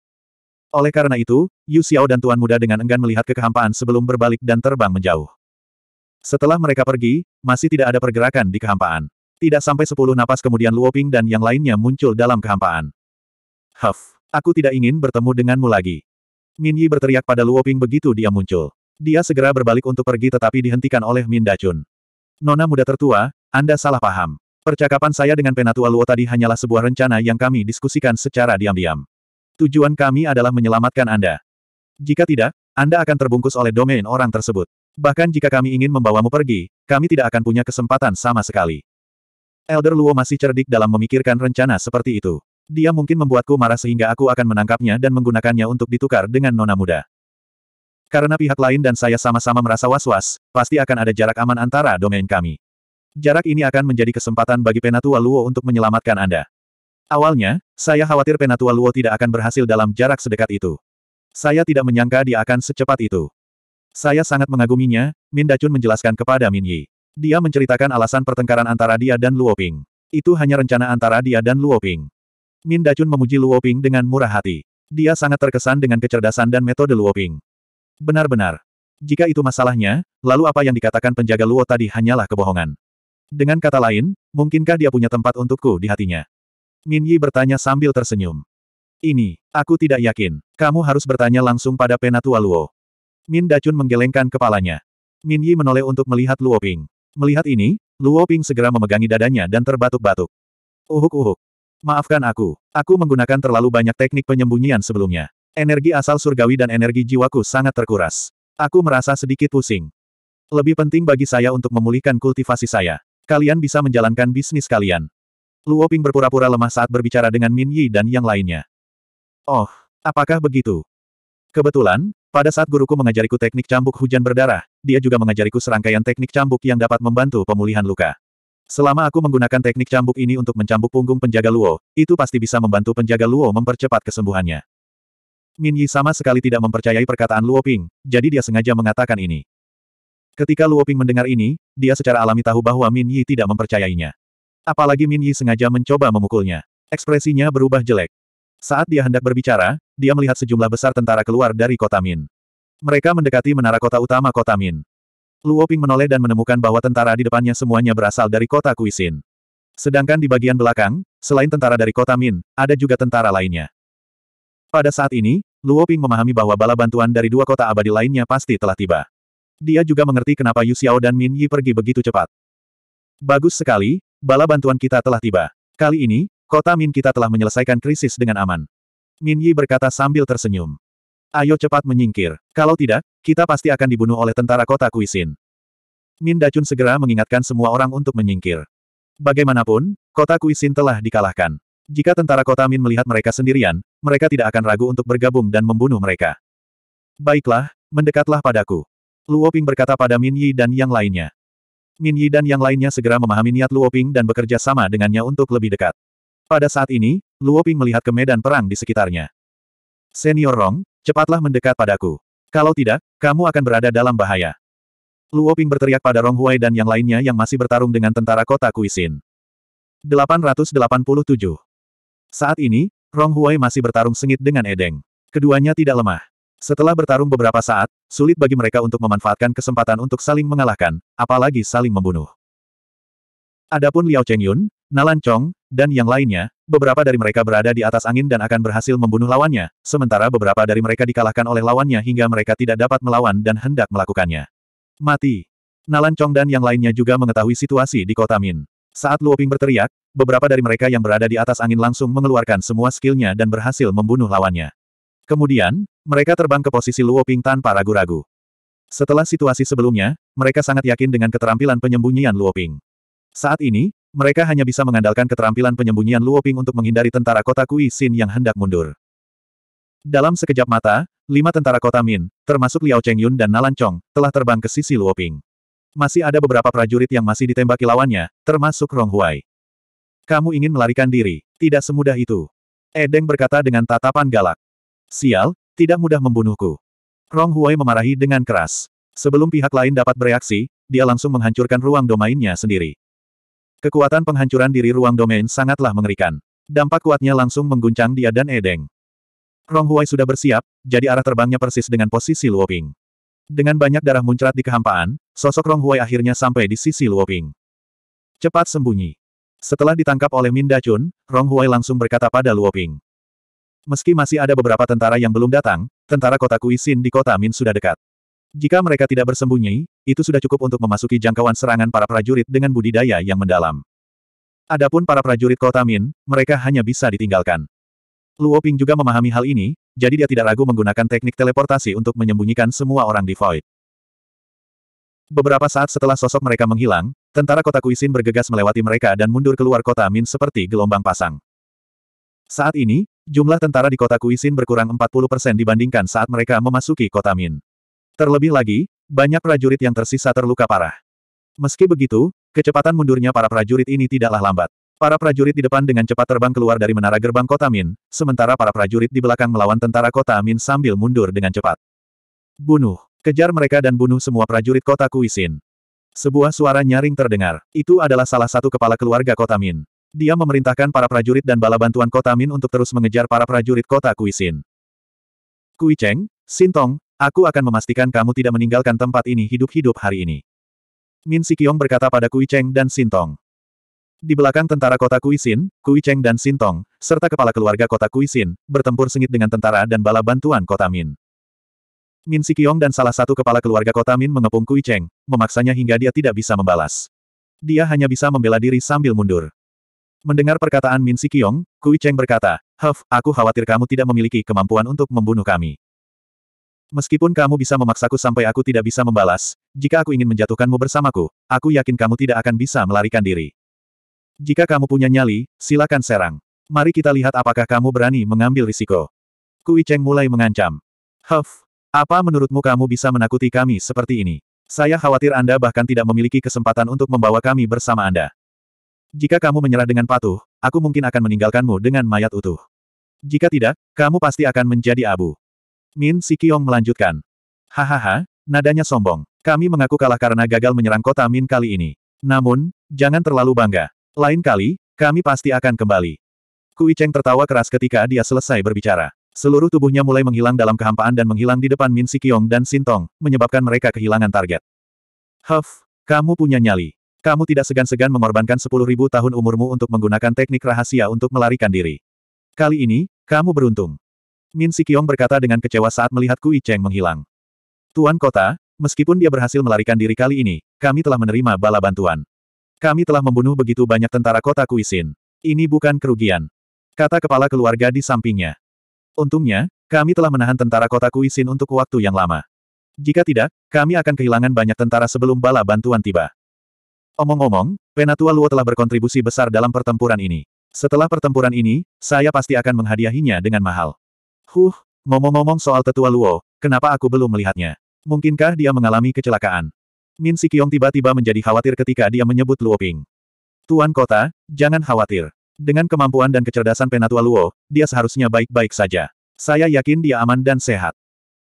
Oleh karena itu, Yu Xiao dan Tuan Muda dengan enggan melihat ke sebelum berbalik dan terbang menjauh. Setelah mereka pergi, masih tidak ada pergerakan di kehampaan. Tidak sampai sepuluh napas kemudian Luoping dan yang lainnya muncul dalam kehampaan. Huff, aku tidak ingin bertemu denganmu lagi. Min Yi berteriak pada Luoping begitu dia muncul. Dia segera berbalik untuk pergi tetapi dihentikan oleh Min Dacun. Nona muda tertua, Anda salah paham. Percakapan saya dengan Penatua Luo tadi hanyalah sebuah rencana yang kami diskusikan secara diam-diam. Tujuan kami adalah menyelamatkan Anda. Jika tidak, Anda akan terbungkus oleh domain orang tersebut. Bahkan jika kami ingin membawamu pergi, kami tidak akan punya kesempatan sama sekali. Elder Luo masih cerdik dalam memikirkan rencana seperti itu. Dia mungkin membuatku marah sehingga aku akan menangkapnya dan menggunakannya untuk ditukar dengan nona muda. Karena pihak lain dan saya sama-sama merasa was-was, pasti akan ada jarak aman antara domain kami. Jarak ini akan menjadi kesempatan bagi Penatua Luo untuk menyelamatkan Anda. Awalnya, saya khawatir Penatua Luo tidak akan berhasil dalam jarak sedekat itu. Saya tidak menyangka dia akan secepat itu. Saya sangat mengaguminya, Min Dacun menjelaskan kepada Min Yi. Dia menceritakan alasan pertengkaran antara dia dan Luo Ping. Itu hanya rencana antara dia dan Luo Ping. Min Dacun memuji Luo Ping dengan murah hati. Dia sangat terkesan dengan kecerdasan dan metode Luo Ping. Benar-benar. Jika itu masalahnya, lalu apa yang dikatakan penjaga Luo tadi hanyalah kebohongan. Dengan kata lain, mungkinkah dia punya tempat untukku di hatinya? Min Yi bertanya sambil tersenyum. Ini, aku tidak yakin. Kamu harus bertanya langsung pada penatua Luo. Min Dacun menggelengkan kepalanya. Min Yi menoleh untuk melihat Luo Ping. Melihat ini, Luo Ping segera memegangi dadanya dan terbatuk-batuk. Uhuk-uhuk. Maafkan aku, aku menggunakan terlalu banyak teknik penyembunyian sebelumnya. Energi asal surgawi dan energi jiwaku sangat terkuras. Aku merasa sedikit pusing. Lebih penting bagi saya untuk memulihkan kultivasi saya. Kalian bisa menjalankan bisnis kalian. Luo Ping berpura-pura lemah saat berbicara dengan Min Yi dan yang lainnya. Oh, apakah begitu? Kebetulan, pada saat guruku mengajariku teknik cambuk hujan berdarah, dia juga mengajariku serangkaian teknik cambuk yang dapat membantu pemulihan luka. Selama aku menggunakan teknik cambuk ini untuk mencambuk punggung penjaga Luo, itu pasti bisa membantu penjaga Luo mempercepat kesembuhannya. Min Yi sama sekali tidak mempercayai perkataan Luo Ping, jadi dia sengaja mengatakan ini. Ketika Luo Ping mendengar ini, dia secara alami tahu bahwa Min Yi tidak mempercayainya. Apalagi Min Yi sengaja mencoba memukulnya. Ekspresinya berubah jelek. Saat dia hendak berbicara, dia melihat sejumlah besar tentara keluar dari kota Min. Mereka mendekati menara kota utama kota Min. Luo Ping menoleh dan menemukan bahwa tentara di depannya semuanya berasal dari kota Kuisin. Sedangkan di bagian belakang, selain tentara dari kota Min, ada juga tentara lainnya. Pada saat ini, Luo Ping memahami bahwa bala bantuan dari dua kota abadi lainnya pasti telah tiba. Dia juga mengerti kenapa Yu Xiao dan Min Yi pergi begitu cepat. Bagus sekali, Bala bantuan kita telah tiba. Kali ini, kota Min kita telah menyelesaikan krisis dengan aman. Min Yi berkata sambil tersenyum. Ayo cepat menyingkir. Kalau tidak, kita pasti akan dibunuh oleh tentara kota Kuisin. Min Dacun segera mengingatkan semua orang untuk menyingkir. Bagaimanapun, kota Kuisin telah dikalahkan. Jika tentara kota Min melihat mereka sendirian, mereka tidak akan ragu untuk bergabung dan membunuh mereka. Baiklah, mendekatlah padaku. Luoping berkata pada Min Yi dan yang lainnya. Min Yi dan yang lainnya segera memahami niat Luo Ping dan bekerja sama dengannya untuk lebih dekat. Pada saat ini, Luo Ping melihat ke medan perang di sekitarnya. Senior Rong, cepatlah mendekat padaku. Kalau tidak, kamu akan berada dalam bahaya. Luo Ping berteriak pada Rong Huai dan yang lainnya yang masih bertarung dengan tentara kota Kuisin. 887 Saat ini, Rong Huai masih bertarung sengit dengan Edeng. Keduanya tidak lemah. Setelah bertarung beberapa saat, sulit bagi mereka untuk memanfaatkan kesempatan untuk saling mengalahkan, apalagi saling membunuh. Adapun Liao Chengyun, Nalan Chong, dan yang lainnya, beberapa dari mereka berada di atas angin dan akan berhasil membunuh lawannya, sementara beberapa dari mereka dikalahkan oleh lawannya hingga mereka tidak dapat melawan dan hendak melakukannya. Mati. Nalan Chong dan yang lainnya juga mengetahui situasi di kota Min. Saat Luoping berteriak, beberapa dari mereka yang berada di atas angin langsung mengeluarkan semua skillnya dan berhasil membunuh lawannya. Kemudian, mereka terbang ke posisi Luo Ping tanpa ragu-ragu. Setelah situasi sebelumnya, mereka sangat yakin dengan keterampilan penyembunyian Luo Ping. Saat ini, mereka hanya bisa mengandalkan keterampilan penyembunyian Luo Ping untuk menghindari tentara kota Kui Xin yang hendak mundur. Dalam sekejap mata, lima tentara kota Min, termasuk Liao Chengyun Yun dan Nalan Chong, telah terbang ke sisi Luo Ping. Masih ada beberapa prajurit yang masih ditembaki lawannya, termasuk Rong Huai. Kamu ingin melarikan diri, tidak semudah itu. Edeng berkata dengan tatapan galak. Sial, tidak mudah membunuhku. Rong Huai memarahi dengan keras. Sebelum pihak lain dapat bereaksi, dia langsung menghancurkan ruang domainnya sendiri. Kekuatan penghancuran diri ruang domain sangatlah mengerikan. Dampak kuatnya langsung mengguncang dia dan Edeng. Rong Huai sudah bersiap, jadi arah terbangnya persis dengan posisi Luoping. Dengan banyak darah muncrat di kehampaan, sosok Rong Huai akhirnya sampai di sisi Luoping. Cepat sembunyi. Setelah ditangkap oleh Min Dachun, Rong Huai langsung berkata pada Luoping. Meski masih ada beberapa tentara yang belum datang, tentara kota Kuisin di kota Min sudah dekat. Jika mereka tidak bersembunyi, itu sudah cukup untuk memasuki jangkauan serangan para prajurit dengan budidaya yang mendalam. Adapun para prajurit kota Min, mereka hanya bisa ditinggalkan. Luo Ping juga memahami hal ini, jadi dia tidak ragu menggunakan teknik teleportasi untuk menyembunyikan semua orang di Void. Beberapa saat setelah sosok mereka menghilang, tentara kota Kuisin bergegas melewati mereka dan mundur keluar kota Min seperti gelombang pasang. Saat ini, Jumlah tentara di kota Kuisin berkurang 40% dibandingkan saat mereka memasuki kota Min. Terlebih lagi, banyak prajurit yang tersisa terluka parah. Meski begitu, kecepatan mundurnya para prajurit ini tidaklah lambat. Para prajurit di depan dengan cepat terbang keluar dari menara gerbang kota Min, sementara para prajurit di belakang melawan tentara kota Min sambil mundur dengan cepat. Bunuh! Kejar mereka dan bunuh semua prajurit kota Kuisin. Sebuah suara nyaring terdengar. Itu adalah salah satu kepala keluarga kota Min. Dia memerintahkan para prajurit dan bala bantuan kota Min untuk terus mengejar para prajurit kota Kuisin. Kui Cheng, Sintong, aku akan memastikan kamu tidak meninggalkan tempat ini hidup-hidup hari ini. Min Sikiong berkata pada Kui Cheng dan Sintong. Di belakang tentara kota Kuisin, Kui Cheng dan Sintong, serta kepala keluarga kota Kuisin, bertempur sengit dengan tentara dan bala bantuan kota Min. Min Sikiong dan salah satu kepala keluarga kota Min mengepung Kui Cheng, memaksanya hingga dia tidak bisa membalas. Dia hanya bisa membela diri sambil mundur. Mendengar perkataan Min Sikyong, Kui Cheng berkata, Huff, aku khawatir kamu tidak memiliki kemampuan untuk membunuh kami. Meskipun kamu bisa memaksaku sampai aku tidak bisa membalas, jika aku ingin menjatuhkanmu bersamaku, aku yakin kamu tidak akan bisa melarikan diri. Jika kamu punya nyali, silakan serang. Mari kita lihat apakah kamu berani mengambil risiko. Kui Cheng mulai mengancam. Huff, apa menurutmu kamu bisa menakuti kami seperti ini? Saya khawatir Anda bahkan tidak memiliki kesempatan untuk membawa kami bersama Anda. Jika kamu menyerah dengan patuh, aku mungkin akan meninggalkanmu dengan mayat utuh. Jika tidak, kamu pasti akan menjadi abu. Min Sikyong melanjutkan. Hahaha, nadanya sombong. Kami mengaku kalah karena gagal menyerang kota Min kali ini. Namun, jangan terlalu bangga. Lain kali, kami pasti akan kembali. Kui Cheng tertawa keras ketika dia selesai berbicara. Seluruh tubuhnya mulai menghilang dalam kehampaan dan menghilang di depan Min Sikyong dan Sintong, menyebabkan mereka kehilangan target. Huff, kamu punya nyali. Kamu tidak segan-segan mengorbankan ribu tahun umurmu untuk menggunakan teknik rahasia untuk melarikan diri. Kali ini, kamu beruntung. Min Sikyong berkata dengan kecewa saat melihat Kui Cheng menghilang. Tuan Kota, meskipun dia berhasil melarikan diri kali ini, kami telah menerima bala bantuan. Kami telah membunuh begitu banyak tentara kota Kuisin. Ini bukan kerugian. Kata kepala keluarga di sampingnya. Untungnya, kami telah menahan tentara kota Kuisin untuk waktu yang lama. Jika tidak, kami akan kehilangan banyak tentara sebelum bala bantuan tiba. Omong-omong, Penatua Luo telah berkontribusi besar dalam pertempuran ini. Setelah pertempuran ini, saya pasti akan menghadiahinya dengan mahal. Huh, ngomong-ngomong soal tetua Luo, kenapa aku belum melihatnya? Mungkinkah dia mengalami kecelakaan? Min Sikyong tiba-tiba menjadi khawatir ketika dia menyebut Luo Ping. Tuan Kota, jangan khawatir. Dengan kemampuan dan kecerdasan Penatua Luo, dia seharusnya baik-baik saja. Saya yakin dia aman dan sehat.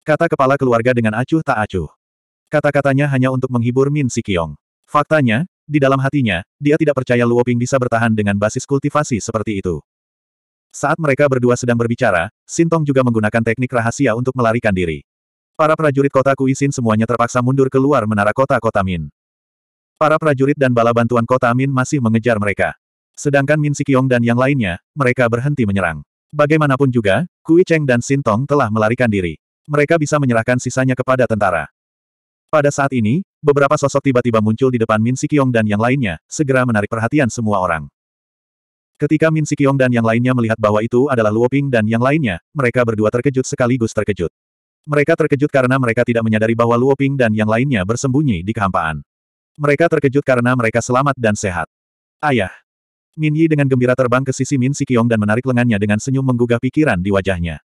Kata kepala keluarga dengan acuh tak acuh. Kata-katanya hanya untuk menghibur Min Sikyong. Faktanya, di dalam hatinya, dia tidak percaya Luo Ping bisa bertahan dengan basis kultivasi seperti itu. Saat mereka berdua sedang berbicara, Sintong juga menggunakan teknik rahasia untuk melarikan diri. Para prajurit kota Kuisin semuanya terpaksa mundur keluar menara kota-kota Min. Para prajurit dan bala bantuan kota Min masih mengejar mereka. Sedangkan Min Sikyong dan yang lainnya, mereka berhenti menyerang. Bagaimanapun juga, Kui Cheng dan Sintong telah melarikan diri. Mereka bisa menyerahkan sisanya kepada tentara. Pada saat ini, beberapa sosok tiba-tiba muncul di depan Min Sikyong dan yang lainnya, segera menarik perhatian semua orang. Ketika Min Sikyong dan yang lainnya melihat bahwa itu adalah Luoping dan yang lainnya, mereka berdua terkejut sekaligus terkejut. Mereka terkejut karena mereka tidak menyadari bahwa Luoping dan yang lainnya bersembunyi di kehampaan. Mereka terkejut karena mereka selamat dan sehat. Ayah. Min Yi dengan gembira terbang ke sisi Min Sikyong dan menarik lengannya dengan senyum menggugah pikiran di wajahnya.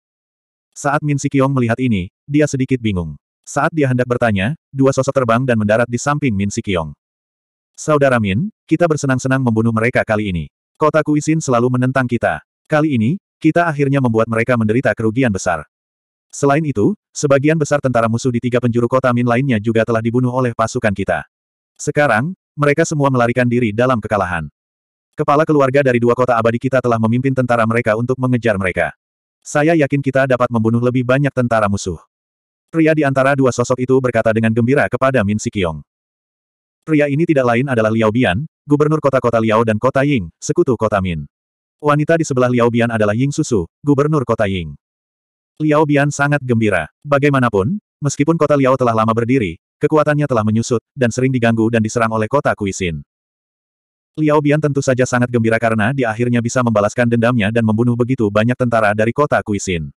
Saat Min Sikyong melihat ini, dia sedikit bingung. Saat dia hendak bertanya, dua sosok terbang dan mendarat di samping Min Sikyong. Saudara Min, kita bersenang-senang membunuh mereka kali ini. Kota Kuisin selalu menentang kita. Kali ini, kita akhirnya membuat mereka menderita kerugian besar. Selain itu, sebagian besar tentara musuh di tiga penjuru kota Min lainnya juga telah dibunuh oleh pasukan kita. Sekarang, mereka semua melarikan diri dalam kekalahan. Kepala keluarga dari dua kota abadi kita telah memimpin tentara mereka untuk mengejar mereka. Saya yakin kita dapat membunuh lebih banyak tentara musuh. Pria di antara dua sosok itu berkata dengan gembira kepada Min Sikiong. Pria ini tidak lain adalah Liao Bian, gubernur kota-kota Liao dan kota Ying, sekutu kota Min. Wanita di sebelah Liao Bian adalah Ying Susu, gubernur kota Ying. Liao Bian sangat gembira. Bagaimanapun, meskipun kota Liao telah lama berdiri, kekuatannya telah menyusut, dan sering diganggu dan diserang oleh kota Kuisin. Liao Bian tentu saja sangat gembira karena dia akhirnya bisa membalaskan dendamnya dan membunuh begitu banyak tentara dari kota Kuisin.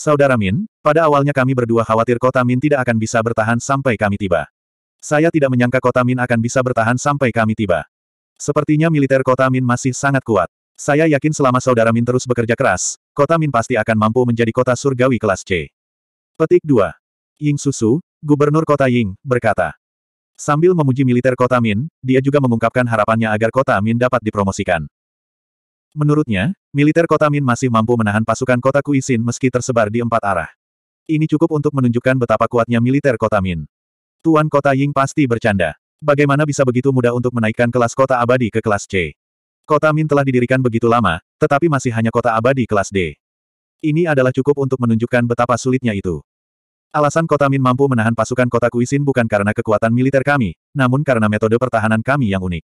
Saudara Min, pada awalnya kami berdua khawatir kota Min tidak akan bisa bertahan sampai kami tiba. Saya tidak menyangka kota Min akan bisa bertahan sampai kami tiba. Sepertinya militer kota Min masih sangat kuat. Saya yakin selama saudara Min terus bekerja keras, kota Min pasti akan mampu menjadi kota surgawi kelas C. Petik 2. Ying Susu, Gubernur kota Ying, berkata. Sambil memuji militer kota Min, dia juga mengungkapkan harapannya agar kota Min dapat dipromosikan. Menurutnya, militer kota Min masih mampu menahan pasukan kota Kuisin meski tersebar di empat arah. Ini cukup untuk menunjukkan betapa kuatnya militer kota Min. Tuan kota Ying pasti bercanda. Bagaimana bisa begitu mudah untuk menaikkan kelas kota abadi ke kelas C? Kota Min telah didirikan begitu lama, tetapi masih hanya kota abadi kelas D. Ini adalah cukup untuk menunjukkan betapa sulitnya itu. Alasan kota Min mampu menahan pasukan kota Kuisin bukan karena kekuatan militer kami, namun karena metode pertahanan kami yang unik.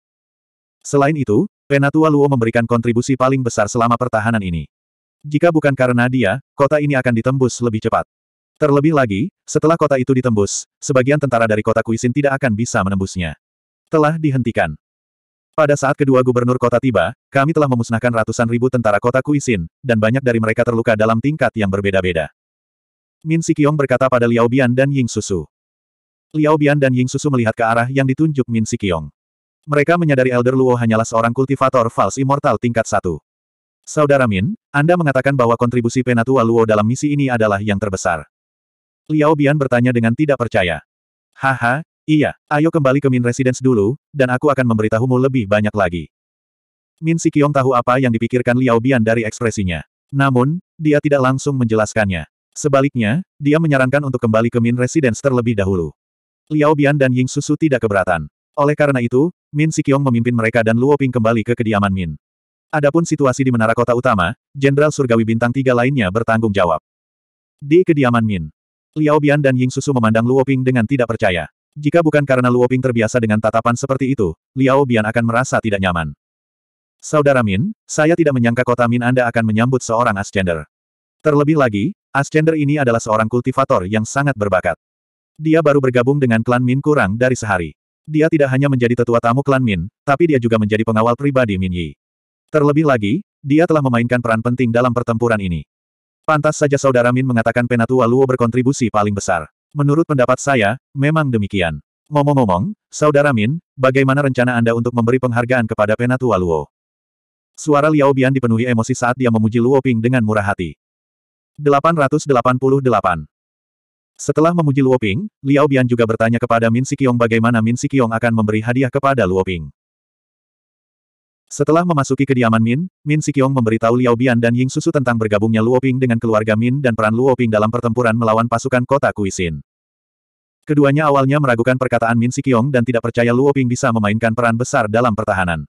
Selain itu, Penatua Luo memberikan kontribusi paling besar selama pertahanan ini. Jika bukan karena dia, kota ini akan ditembus lebih cepat. Terlebih lagi, setelah kota itu ditembus, sebagian tentara dari kota Kuisin tidak akan bisa menembusnya. Telah dihentikan. Pada saat kedua gubernur kota tiba, kami telah memusnahkan ratusan ribu tentara kota Kuisin, dan banyak dari mereka terluka dalam tingkat yang berbeda-beda. Min Sikiong berkata pada Liao Bian dan Ying Susu. Liao Bian dan Ying Susu melihat ke arah yang ditunjuk Min Sikiong. Mereka menyadari Elder Luo hanyalah seorang kultivator false Immortal tingkat satu. Saudara Min, Anda mengatakan bahwa kontribusi Penatua Luo dalam misi ini adalah yang terbesar. Liao Bian bertanya dengan tidak percaya. Haha, iya, ayo kembali ke Min Residence dulu, dan aku akan memberitahumu lebih banyak lagi. Min Sikiong tahu apa yang dipikirkan Liao Bian dari ekspresinya. Namun, dia tidak langsung menjelaskannya. Sebaliknya, dia menyarankan untuk kembali ke Min Residence terlebih dahulu. Liao Bian dan Ying Susu tidak keberatan. Oleh karena itu, Min Sikyong memimpin mereka dan Luo Ping kembali ke kediaman Min. Adapun situasi di menara kota utama, Jenderal Surgawi Bintang Tiga lainnya bertanggung jawab. Di kediaman Min, Liao Bian dan Ying Susu memandang Luo Ping dengan tidak percaya. Jika bukan karena Luo Ping terbiasa dengan tatapan seperti itu, Liao Bian akan merasa tidak nyaman. Saudara Min, saya tidak menyangka kota Min Anda akan menyambut seorang Ascender. Terlebih lagi, Ascender ini adalah seorang kultivator yang sangat berbakat. Dia baru bergabung dengan klan Min kurang dari sehari. Dia tidak hanya menjadi tetua tamu klan Min, tapi dia juga menjadi pengawal pribadi Min Yi. Terlebih lagi, dia telah memainkan peran penting dalam pertempuran ini. Pantas saja saudara Min mengatakan Penatua Luo berkontribusi paling besar. Menurut pendapat saya, memang demikian. Ngomong-ngomong, saudara Min, bagaimana rencana Anda untuk memberi penghargaan kepada Penatua Luo? Suara Liao Bian dipenuhi emosi saat dia memuji Luo Ping dengan murah hati. 888 setelah memuji Luoping, Liao Bian juga bertanya kepada Min Sikiong bagaimana Min Sikiong akan memberi hadiah kepada Luoping. Setelah memasuki kediaman Min, Min Sikiong memberitahu Liao Bian dan Ying Susu tentang bergabungnya Luoping dengan keluarga Min dan peran Luoping dalam pertempuran melawan pasukan kota Kuisin. Keduanya awalnya meragukan perkataan Min Sikiong dan tidak percaya Luoping bisa memainkan peran besar dalam pertahanan.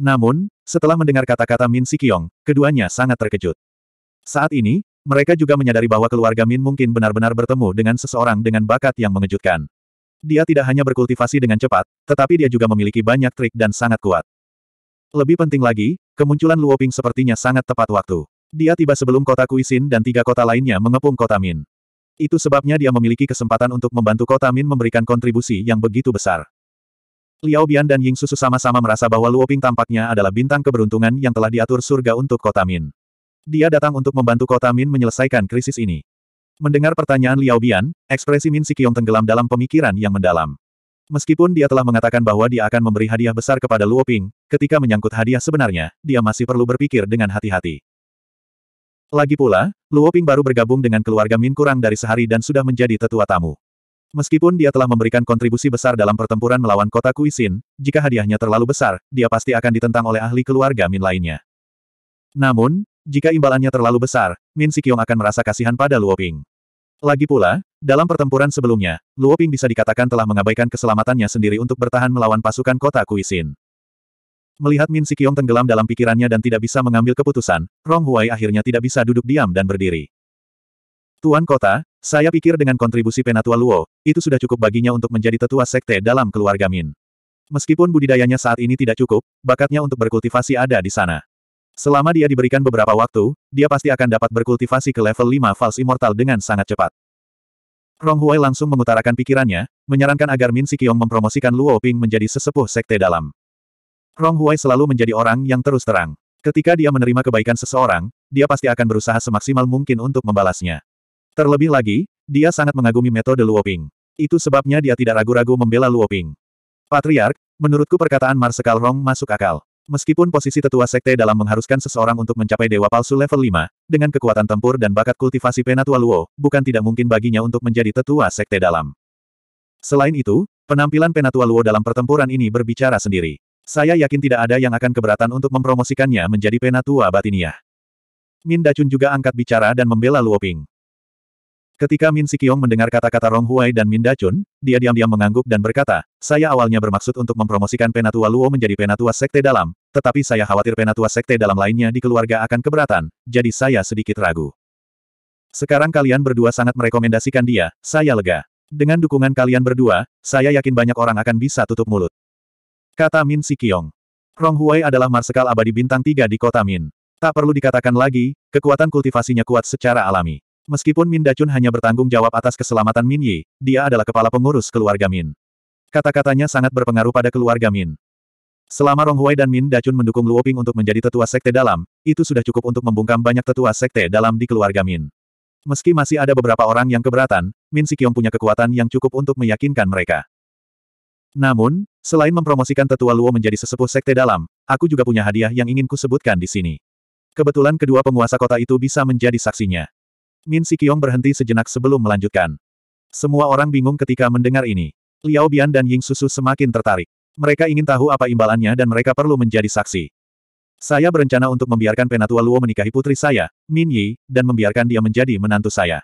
Namun, setelah mendengar kata-kata Min Sikiong, keduanya sangat terkejut. Saat ini, mereka juga menyadari bahwa keluarga Min mungkin benar-benar bertemu dengan seseorang dengan bakat yang mengejutkan. Dia tidak hanya berkultivasi dengan cepat, tetapi dia juga memiliki banyak trik dan sangat kuat. Lebih penting lagi, kemunculan Luoping sepertinya sangat tepat waktu. Dia tiba sebelum kota Kuisin dan tiga kota lainnya mengepung kota Min. Itu sebabnya dia memiliki kesempatan untuk membantu kota Min memberikan kontribusi yang begitu besar. Liao Bian dan Ying Susu sama-sama merasa bahwa Luoping tampaknya adalah bintang keberuntungan yang telah diatur surga untuk kota Min. Dia datang untuk membantu kota Min menyelesaikan krisis ini. Mendengar pertanyaan Liao Bian, ekspresi Min Sikyong tenggelam dalam pemikiran yang mendalam. Meskipun dia telah mengatakan bahwa dia akan memberi hadiah besar kepada Luo Ping, ketika menyangkut hadiah sebenarnya, dia masih perlu berpikir dengan hati-hati. Lagi pula, Luo Ping baru bergabung dengan keluarga Min kurang dari sehari dan sudah menjadi tetua tamu. Meskipun dia telah memberikan kontribusi besar dalam pertempuran melawan kota Kuisin, jika hadiahnya terlalu besar, dia pasti akan ditentang oleh ahli keluarga Min lainnya. Namun, jika imbalannya terlalu besar, Min Sikyong akan merasa kasihan pada Luo Ping. Lagi pula, dalam pertempuran sebelumnya, Luo Ping bisa dikatakan telah mengabaikan keselamatannya sendiri untuk bertahan melawan pasukan kota Kuisin. Melihat Min Sikyong tenggelam dalam pikirannya dan tidak bisa mengambil keputusan, Rong Huai akhirnya tidak bisa duduk diam dan berdiri. Tuan Kota, saya pikir dengan kontribusi Penatua Luo, itu sudah cukup baginya untuk menjadi tetua sekte dalam keluarga Min. Meskipun budidayanya saat ini tidak cukup, bakatnya untuk berkultivasi ada di sana. Selama dia diberikan beberapa waktu, dia pasti akan dapat berkultivasi ke level 5 False Immortal dengan sangat cepat. Rong Huai langsung mengutarakan pikirannya, menyarankan agar Min Sikiong mempromosikan Luo Ping menjadi sesepuh sekte dalam. Rong Huai selalu menjadi orang yang terus terang. Ketika dia menerima kebaikan seseorang, dia pasti akan berusaha semaksimal mungkin untuk membalasnya. Terlebih lagi, dia sangat mengagumi metode Luo Ping. Itu sebabnya dia tidak ragu-ragu membela Luo Ping. Patriark, menurutku perkataan Marsekal Rong masuk akal. Meskipun posisi tetua sekte dalam mengharuskan seseorang untuk mencapai dewa palsu level 5, dengan kekuatan tempur dan bakat kultivasi Penatua Luo, bukan tidak mungkin baginya untuk menjadi tetua sekte dalam. Selain itu, penampilan Penatua Luo dalam pertempuran ini berbicara sendiri. Saya yakin tidak ada yang akan keberatan untuk mempromosikannya menjadi Penatua Batiniah. Min Dacun juga angkat bicara dan membela Luo Ping. Ketika Min Sikyong mendengar kata-kata Rong Huai dan Min Dachun, dia diam-diam mengangguk dan berkata, saya awalnya bermaksud untuk mempromosikan Penatua Luo menjadi Penatua Sekte Dalam, tetapi saya khawatir Penatua Sekte Dalam lainnya di keluarga akan keberatan, jadi saya sedikit ragu. Sekarang kalian berdua sangat merekomendasikan dia, saya lega. Dengan dukungan kalian berdua, saya yakin banyak orang akan bisa tutup mulut. Kata Min Sikyong. Rong Huai adalah marsekal abadi bintang tiga di kota Min. Tak perlu dikatakan lagi, kekuatan kultivasinya kuat secara alami. Meskipun Min Dacun hanya bertanggung jawab atas keselamatan Min Yi, dia adalah kepala pengurus keluarga Min. Kata-katanya sangat berpengaruh pada keluarga Min. Selama Rong Huai dan Min Dacun mendukung Luo Ping untuk menjadi tetua sekte dalam, itu sudah cukup untuk membungkam banyak tetua sekte dalam di keluarga Min. Meski masih ada beberapa orang yang keberatan, Min Sikyong punya kekuatan yang cukup untuk meyakinkan mereka. Namun, selain mempromosikan tetua Luo menjadi sesepuh sekte dalam, aku juga punya hadiah yang ingin kusebutkan di sini. Kebetulan kedua penguasa kota itu bisa menjadi saksinya. Min Sikiong berhenti sejenak sebelum melanjutkan. Semua orang bingung ketika mendengar ini. Liao Bian dan Ying Susu semakin tertarik. Mereka ingin tahu apa imbalannya dan mereka perlu menjadi saksi. Saya berencana untuk membiarkan Penatua Luo menikahi putri saya, Min Yi, dan membiarkan dia menjadi menantu saya.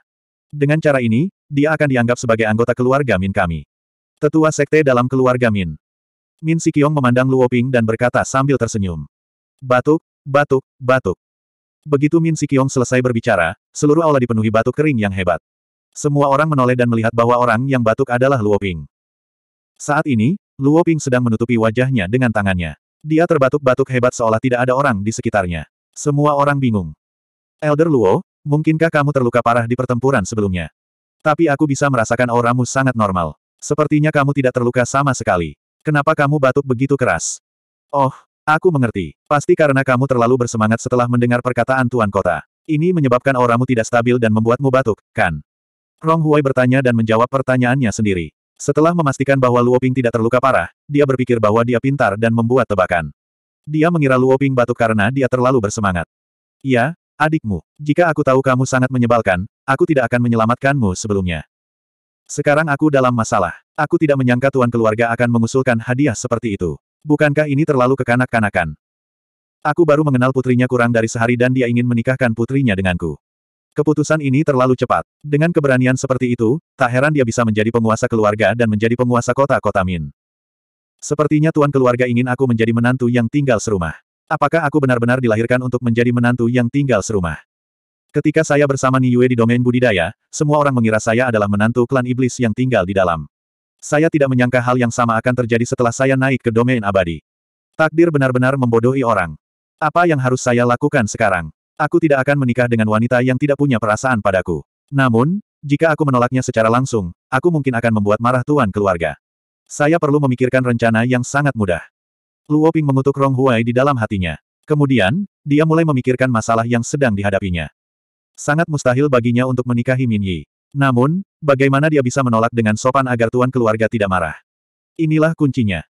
Dengan cara ini, dia akan dianggap sebagai anggota keluarga Min kami. Tetua sekte dalam keluarga Min. Min Sikiong memandang Luo Ping dan berkata sambil tersenyum. Batuk, batuk, batuk. Begitu Min Sikiong selesai berbicara, Seluruh aula dipenuhi batuk kering yang hebat. Semua orang menoleh dan melihat bahwa orang yang batuk adalah Luo Ping. Saat ini, Luo Ping sedang menutupi wajahnya dengan tangannya. Dia terbatuk-batuk hebat seolah tidak ada orang di sekitarnya. Semua orang bingung. Elder Luo, mungkinkah kamu terluka parah di pertempuran sebelumnya? Tapi aku bisa merasakan auramu sangat normal. Sepertinya kamu tidak terluka sama sekali. Kenapa kamu batuk begitu keras? Oh, aku mengerti. Pasti karena kamu terlalu bersemangat setelah mendengar perkataan Tuan Kota. Ini menyebabkan auramu tidak stabil dan membuatmu batuk, kan? Rong Huai bertanya dan menjawab pertanyaannya sendiri. Setelah memastikan bahwa Luoping tidak terluka parah, dia berpikir bahwa dia pintar dan membuat tebakan. Dia mengira Luoping batuk karena dia terlalu bersemangat. Ya, adikmu, jika aku tahu kamu sangat menyebalkan, aku tidak akan menyelamatkanmu sebelumnya. Sekarang aku dalam masalah. Aku tidak menyangka tuan keluarga akan mengusulkan hadiah seperti itu. Bukankah ini terlalu kekanak-kanakan? Aku baru mengenal putrinya kurang dari sehari dan dia ingin menikahkan putrinya denganku. Keputusan ini terlalu cepat. Dengan keberanian seperti itu, tak heran dia bisa menjadi penguasa keluarga dan menjadi penguasa kota-kota Min. Sepertinya tuan keluarga ingin aku menjadi menantu yang tinggal serumah. Apakah aku benar-benar dilahirkan untuk menjadi menantu yang tinggal serumah? Ketika saya bersama Yue di domain budidaya, semua orang mengira saya adalah menantu klan iblis yang tinggal di dalam. Saya tidak menyangka hal yang sama akan terjadi setelah saya naik ke domain abadi. Takdir benar-benar membodohi orang. Apa yang harus saya lakukan sekarang? Aku tidak akan menikah dengan wanita yang tidak punya perasaan padaku. Namun, jika aku menolaknya secara langsung, aku mungkin akan membuat marah tuan keluarga. Saya perlu memikirkan rencana yang sangat mudah. Luo Ping mengutuk Rong Huai di dalam hatinya. Kemudian, dia mulai memikirkan masalah yang sedang dihadapinya. Sangat mustahil baginya untuk menikahi Min Yi. Namun, bagaimana dia bisa menolak dengan sopan agar tuan keluarga tidak marah? Inilah kuncinya.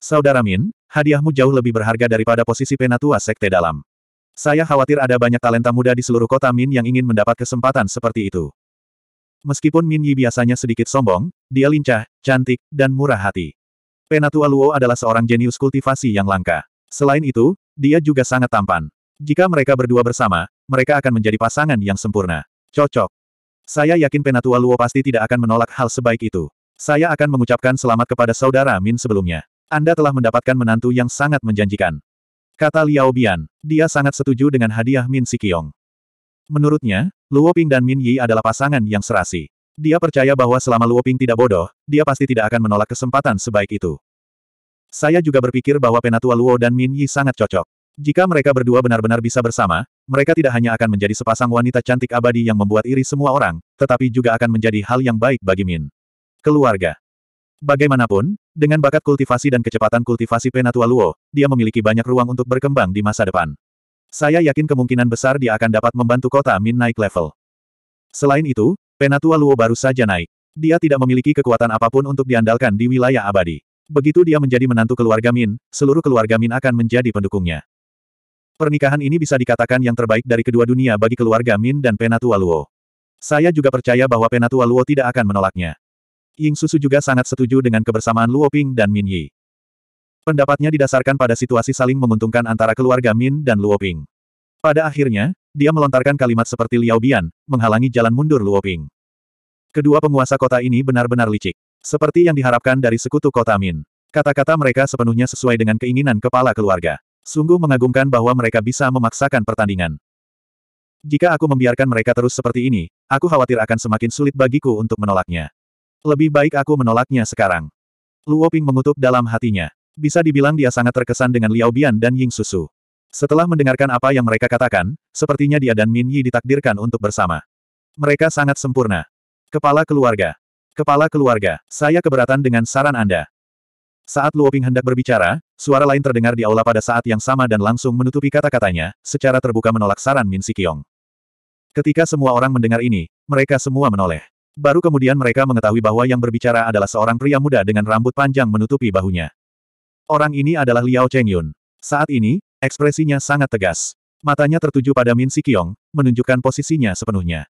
Saudara Min, hadiahmu jauh lebih berharga daripada posisi penatua sekte dalam. Saya khawatir ada banyak talenta muda di seluruh kota Min yang ingin mendapat kesempatan seperti itu. Meskipun Min Yi biasanya sedikit sombong, dia lincah, cantik, dan murah hati. Penatua Luo adalah seorang jenius kultivasi yang langka. Selain itu, dia juga sangat tampan. Jika mereka berdua bersama, mereka akan menjadi pasangan yang sempurna. Cocok. Saya yakin Penatua Luo pasti tidak akan menolak hal sebaik itu. Saya akan mengucapkan selamat kepada saudara Min sebelumnya. Anda telah mendapatkan menantu yang sangat menjanjikan. Kata Liao Bian, dia sangat setuju dengan hadiah Min Sikiong. Menurutnya, Luo Ping dan Min Yi adalah pasangan yang serasi. Dia percaya bahwa selama Luo Ping tidak bodoh, dia pasti tidak akan menolak kesempatan sebaik itu. Saya juga berpikir bahwa Penatua Luo dan Min Yi sangat cocok. Jika mereka berdua benar-benar bisa bersama, mereka tidak hanya akan menjadi sepasang wanita cantik abadi yang membuat iri semua orang, tetapi juga akan menjadi hal yang baik bagi Min. Keluarga. Bagaimanapun, dengan bakat kultivasi dan kecepatan kultivasi Penatua Luo, dia memiliki banyak ruang untuk berkembang di masa depan. Saya yakin kemungkinan besar dia akan dapat membantu kota Min naik level. Selain itu, Penatua Luo baru saja naik. Dia tidak memiliki kekuatan apapun untuk diandalkan di wilayah abadi. Begitu dia menjadi menantu keluarga Min, seluruh keluarga Min akan menjadi pendukungnya. Pernikahan ini bisa dikatakan yang terbaik dari kedua dunia bagi keluarga Min dan Penatua Luo. Saya juga percaya bahwa Penatua Luo tidak akan menolaknya. Ying Susu juga sangat setuju dengan kebersamaan Luo Ping dan Min Yi. Pendapatnya didasarkan pada situasi saling menguntungkan antara keluarga Min dan Luo Ping. Pada akhirnya, dia melontarkan kalimat seperti Liao Bian, menghalangi jalan mundur Luo Ping. Kedua penguasa kota ini benar-benar licik. Seperti yang diharapkan dari sekutu kota Min. Kata-kata mereka sepenuhnya sesuai dengan keinginan kepala keluarga. Sungguh mengagumkan bahwa mereka bisa memaksakan pertandingan. Jika aku membiarkan mereka terus seperti ini, aku khawatir akan semakin sulit bagiku untuk menolaknya. Lebih baik aku menolaknya sekarang. Luo Ping mengutuk dalam hatinya. Bisa dibilang dia sangat terkesan dengan Liao Bian dan Ying Susu. Setelah mendengarkan apa yang mereka katakan, sepertinya dia dan Min Yi ditakdirkan untuk bersama. Mereka sangat sempurna. Kepala keluarga. Kepala keluarga, saya keberatan dengan saran Anda. Saat Luoping hendak berbicara, suara lain terdengar di aula pada saat yang sama dan langsung menutupi kata-katanya, secara terbuka menolak saran Min Sikyong. Ketika semua orang mendengar ini, mereka semua menoleh. Baru kemudian mereka mengetahui bahwa yang berbicara adalah seorang pria muda dengan rambut panjang menutupi bahunya. Orang ini adalah Liao Chengyun. Saat ini, ekspresinya sangat tegas. Matanya tertuju pada Min Sikyong, menunjukkan posisinya sepenuhnya.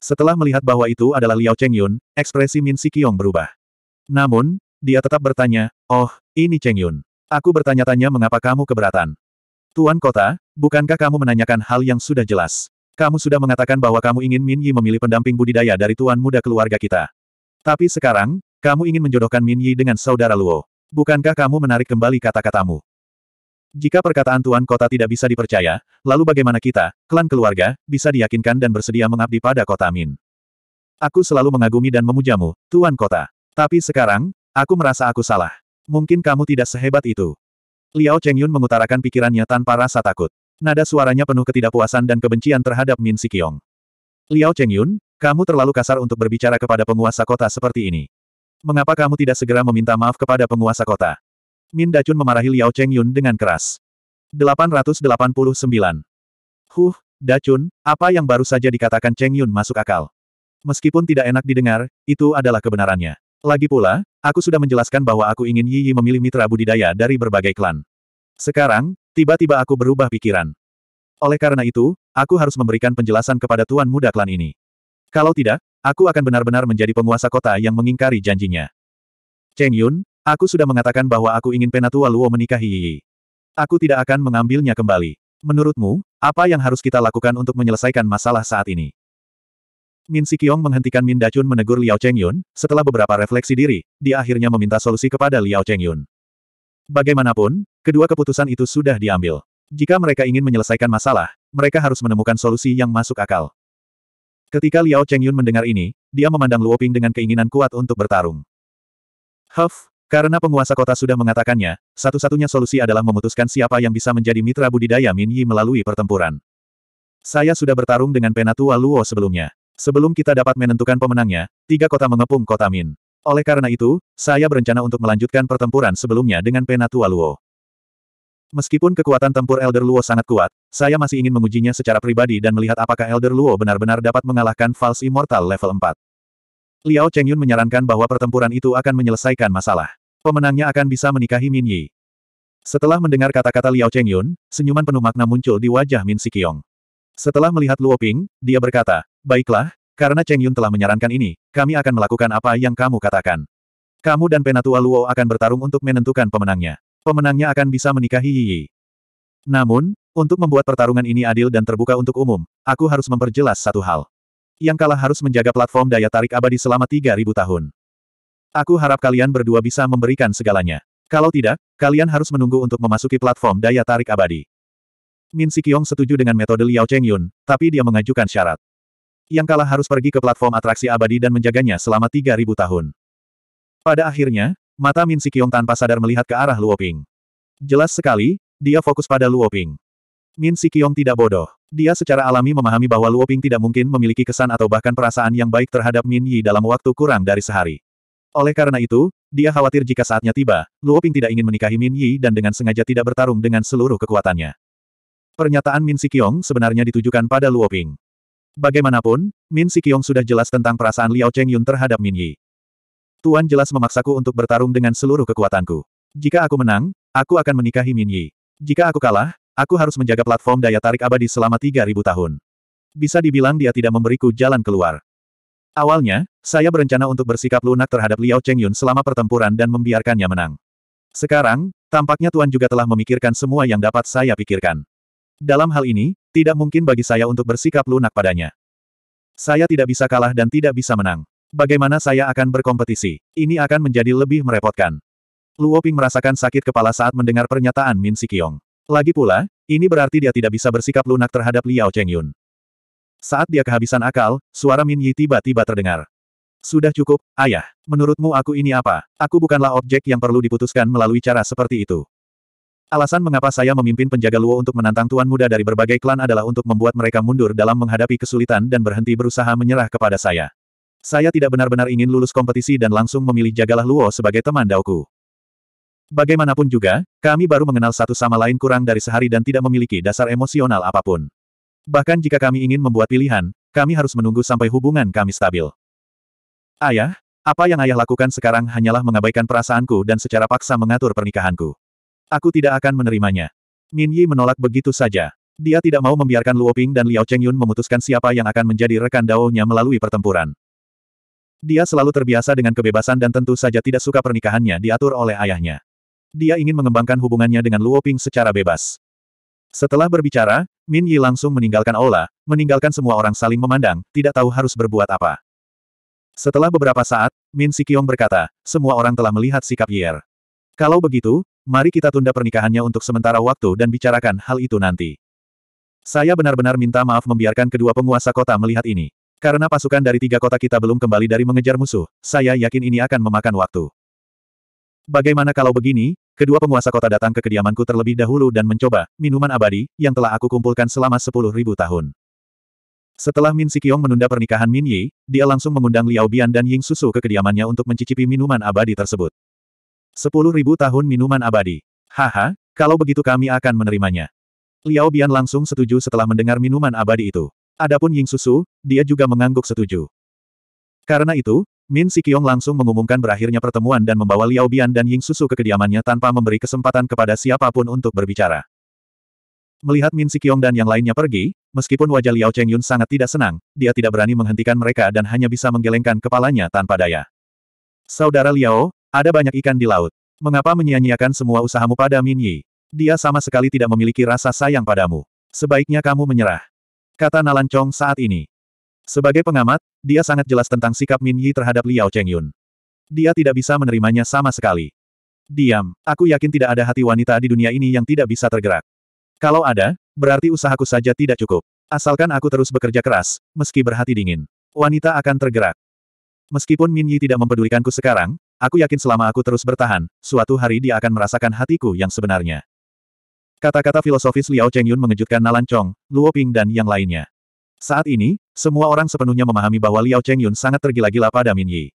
Setelah melihat bahwa itu adalah Liao Chengyun, ekspresi Min Sikyong berubah. Namun, dia tetap bertanya, Oh, ini Chengyun. Aku bertanya-tanya mengapa kamu keberatan. Tuan Kota, bukankah kamu menanyakan hal yang sudah jelas? Kamu sudah mengatakan bahwa kamu ingin Min Yi memilih pendamping budidaya dari tuan muda keluarga kita. Tapi sekarang, kamu ingin menjodohkan Min Yi dengan saudara Luo. Bukankah kamu menarik kembali kata-katamu? Jika perkataan tuan kota tidak bisa dipercaya, lalu bagaimana kita, klan keluarga, bisa diyakinkan dan bersedia mengabdi pada kota Min? Aku selalu mengagumi dan memujamu, tuan kota. Tapi sekarang, aku merasa aku salah. Mungkin kamu tidak sehebat itu. Liao Chengyun mengutarakan pikirannya tanpa rasa takut. Nada suaranya penuh ketidakpuasan dan kebencian terhadap Min Sikyong. Liao Chengyun, kamu terlalu kasar untuk berbicara kepada penguasa kota seperti ini. Mengapa kamu tidak segera meminta maaf kepada penguasa kota? Min Dacun memarahi Liao Chengyun dengan keras. 889. Huh, Dacun, apa yang baru saja dikatakan Chengyun masuk akal. Meskipun tidak enak didengar, itu adalah kebenarannya. Lagi pula, aku sudah menjelaskan bahwa aku ingin Yi Yi memilih mitra budidaya dari berbagai klan. Sekarang, Tiba-tiba aku berubah pikiran. Oleh karena itu, aku harus memberikan penjelasan kepada Tuan Muda Klan ini. Kalau tidak, aku akan benar-benar menjadi penguasa kota yang mengingkari janjinya. Cheng Yun, aku sudah mengatakan bahwa aku ingin Penatua Luo menikahi Yiyi. Aku tidak akan mengambilnya kembali. Menurutmu, apa yang harus kita lakukan untuk menyelesaikan masalah saat ini? Min Sikyong menghentikan Min Dacun menegur Liao Cheng Yun, setelah beberapa refleksi diri, dia akhirnya meminta solusi kepada Liao Cheng Yun. Bagaimanapun, kedua keputusan itu sudah diambil. Jika mereka ingin menyelesaikan masalah, mereka harus menemukan solusi yang masuk akal. Ketika Liao Chengyun mendengar ini, dia memandang Luoping dengan keinginan kuat untuk bertarung. Huff, karena penguasa kota sudah mengatakannya, satu-satunya solusi adalah memutuskan siapa yang bisa menjadi mitra budidaya Min Yi melalui pertempuran. Saya sudah bertarung dengan Penatua Luo sebelumnya. Sebelum kita dapat menentukan pemenangnya, tiga kota mengepung kota Min. Oleh karena itu, saya berencana untuk melanjutkan pertempuran sebelumnya dengan Penatua Luo. Meskipun kekuatan tempur Elder Luo sangat kuat, saya masih ingin mengujinya secara pribadi dan melihat apakah Elder Luo benar-benar dapat mengalahkan False Immortal level 4. Liao Chengyun menyarankan bahwa pertempuran itu akan menyelesaikan masalah. Pemenangnya akan bisa menikahi Min Yi. Setelah mendengar kata-kata Liao Chengyun, senyuman penuh makna muncul di wajah Min Sikyong. Setelah melihat Luo Ping, dia berkata, Baiklah, karena Cheng Yun telah menyarankan ini, kami akan melakukan apa yang kamu katakan. Kamu dan Penatua Luo akan bertarung untuk menentukan pemenangnya. Pemenangnya akan bisa menikahi Yi Yi. Namun, untuk membuat pertarungan ini adil dan terbuka untuk umum, aku harus memperjelas satu hal. Yang kalah harus menjaga platform daya tarik abadi selama 3.000 tahun. Aku harap kalian berdua bisa memberikan segalanya. Kalau tidak, kalian harus menunggu untuk memasuki platform daya tarik abadi. Min Sikyong setuju dengan metode Liao Yun, tapi dia mengajukan syarat yang kalah harus pergi ke platform atraksi abadi dan menjaganya selama 3.000 tahun. Pada akhirnya, mata Min Sikyong tanpa sadar melihat ke arah Luoping. Jelas sekali, dia fokus pada Luoping. Min Sikyong tidak bodoh. Dia secara alami memahami bahwa Luoping tidak mungkin memiliki kesan atau bahkan perasaan yang baik terhadap Min Yi dalam waktu kurang dari sehari. Oleh karena itu, dia khawatir jika saatnya tiba, Luoping tidak ingin menikahi Min Yi dan dengan sengaja tidak bertarung dengan seluruh kekuatannya. Pernyataan Min Sikyong sebenarnya ditujukan pada Luoping. Bagaimanapun, Min Sikyong sudah jelas tentang perasaan Liao Cheng Yun terhadap Min Yi. Tuan jelas memaksaku untuk bertarung dengan seluruh kekuatanku. Jika aku menang, aku akan menikahi Min Yi. Jika aku kalah, aku harus menjaga platform daya tarik abadi selama 3000 tahun. Bisa dibilang dia tidak memberiku jalan keluar. Awalnya, saya berencana untuk bersikap lunak terhadap Liao Cheng Yun selama pertempuran dan membiarkannya menang. Sekarang, tampaknya Tuan juga telah memikirkan semua yang dapat saya pikirkan. Dalam hal ini, tidak mungkin bagi saya untuk bersikap lunak padanya. Saya tidak bisa kalah dan tidak bisa menang. Bagaimana saya akan berkompetisi? Ini akan menjadi lebih merepotkan. Luo Ping merasakan sakit kepala saat mendengar pernyataan Min Sikiong. Lagi pula, ini berarti dia tidak bisa bersikap lunak terhadap Liao Chengyun. Saat dia kehabisan akal, suara Min Yi tiba-tiba terdengar. Sudah cukup, ayah. Menurutmu aku ini apa? Aku bukanlah objek yang perlu diputuskan melalui cara seperti itu. Alasan mengapa saya memimpin penjaga Luo untuk menantang Tuan Muda dari berbagai klan adalah untuk membuat mereka mundur dalam menghadapi kesulitan dan berhenti berusaha menyerah kepada saya. Saya tidak benar-benar ingin lulus kompetisi dan langsung memilih jagalah Luo sebagai teman dauku. Bagaimanapun juga, kami baru mengenal satu sama lain kurang dari sehari dan tidak memiliki dasar emosional apapun. Bahkan jika kami ingin membuat pilihan, kami harus menunggu sampai hubungan kami stabil. Ayah, apa yang ayah lakukan sekarang hanyalah mengabaikan perasaanku dan secara paksa mengatur pernikahanku. Aku tidak akan menerimanya. Min Yi menolak begitu saja. Dia tidak mau membiarkan Luo Ping dan Liao Chengyun memutuskan siapa yang akan menjadi rekan Dao-nya melalui pertempuran. Dia selalu terbiasa dengan kebebasan dan tentu saja tidak suka pernikahannya diatur oleh ayahnya. Dia ingin mengembangkan hubungannya dengan Luo Ping secara bebas. Setelah berbicara, Min Yi langsung meninggalkan aula, meninggalkan semua orang saling memandang, tidak tahu harus berbuat apa. Setelah beberapa saat, Min Sikyong berkata, semua orang telah melihat sikap Yer. Kalau begitu, mari kita tunda pernikahannya untuk sementara waktu dan bicarakan hal itu nanti. Saya benar-benar minta maaf membiarkan kedua penguasa kota melihat ini. Karena pasukan dari tiga kota kita belum kembali dari mengejar musuh, saya yakin ini akan memakan waktu. Bagaimana kalau begini, kedua penguasa kota datang ke kediamanku terlebih dahulu dan mencoba minuman abadi yang telah aku kumpulkan selama sepuluh ribu tahun. Setelah Min Sikiong menunda pernikahan Min Yi, dia langsung mengundang Liao Bian dan Ying Susu ke kediamannya untuk mencicipi minuman abadi tersebut. Sepuluh ribu tahun minuman abadi. Haha, kalau begitu kami akan menerimanya. Liao Bian langsung setuju setelah mendengar minuman abadi itu. Adapun Ying Susu, dia juga mengangguk setuju. Karena itu, Min Sikyong langsung mengumumkan berakhirnya pertemuan dan membawa Liao Bian dan Ying Susu ke kediamannya tanpa memberi kesempatan kepada siapapun untuk berbicara. Melihat Min Sikyong dan yang lainnya pergi, meskipun wajah Liao Cheng Yun sangat tidak senang, dia tidak berani menghentikan mereka dan hanya bisa menggelengkan kepalanya tanpa daya. Saudara Liao, ada banyak ikan di laut. Mengapa menyia-nyiakan semua usahamu pada Min Yi? Dia sama sekali tidak memiliki rasa sayang padamu. Sebaiknya kamu menyerah. Kata Nalan Chong saat ini. Sebagai pengamat, dia sangat jelas tentang sikap Min Yi terhadap Liao Chengyun. Dia tidak bisa menerimanya sama sekali. Diam, aku yakin tidak ada hati wanita di dunia ini yang tidak bisa tergerak. Kalau ada, berarti usahaku saja tidak cukup. Asalkan aku terus bekerja keras, meski berhati dingin. Wanita akan tergerak. Meskipun Min Yi tidak mempedulikanku sekarang, Aku yakin selama aku terus bertahan, suatu hari dia akan merasakan hatiku yang sebenarnya. Kata-kata filosofis Liao Chengyun mengejutkan Nalan Chong, Luo Ping dan yang lainnya. Saat ini, semua orang sepenuhnya memahami bahwa Liao Chengyun sangat tergila-gila pada Min Yi.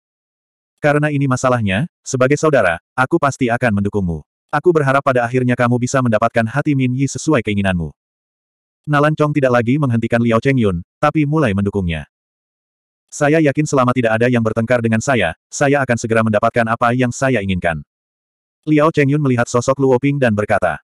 Karena ini masalahnya, sebagai saudara, aku pasti akan mendukungmu. Aku berharap pada akhirnya kamu bisa mendapatkan hati Min Yi sesuai keinginanmu. Nalan Chong tidak lagi menghentikan Liao Chengyun, tapi mulai mendukungnya. Saya yakin selama tidak ada yang bertengkar dengan saya, saya akan segera mendapatkan apa yang saya inginkan. Liao Chengyun melihat sosok Luo Ping dan berkata,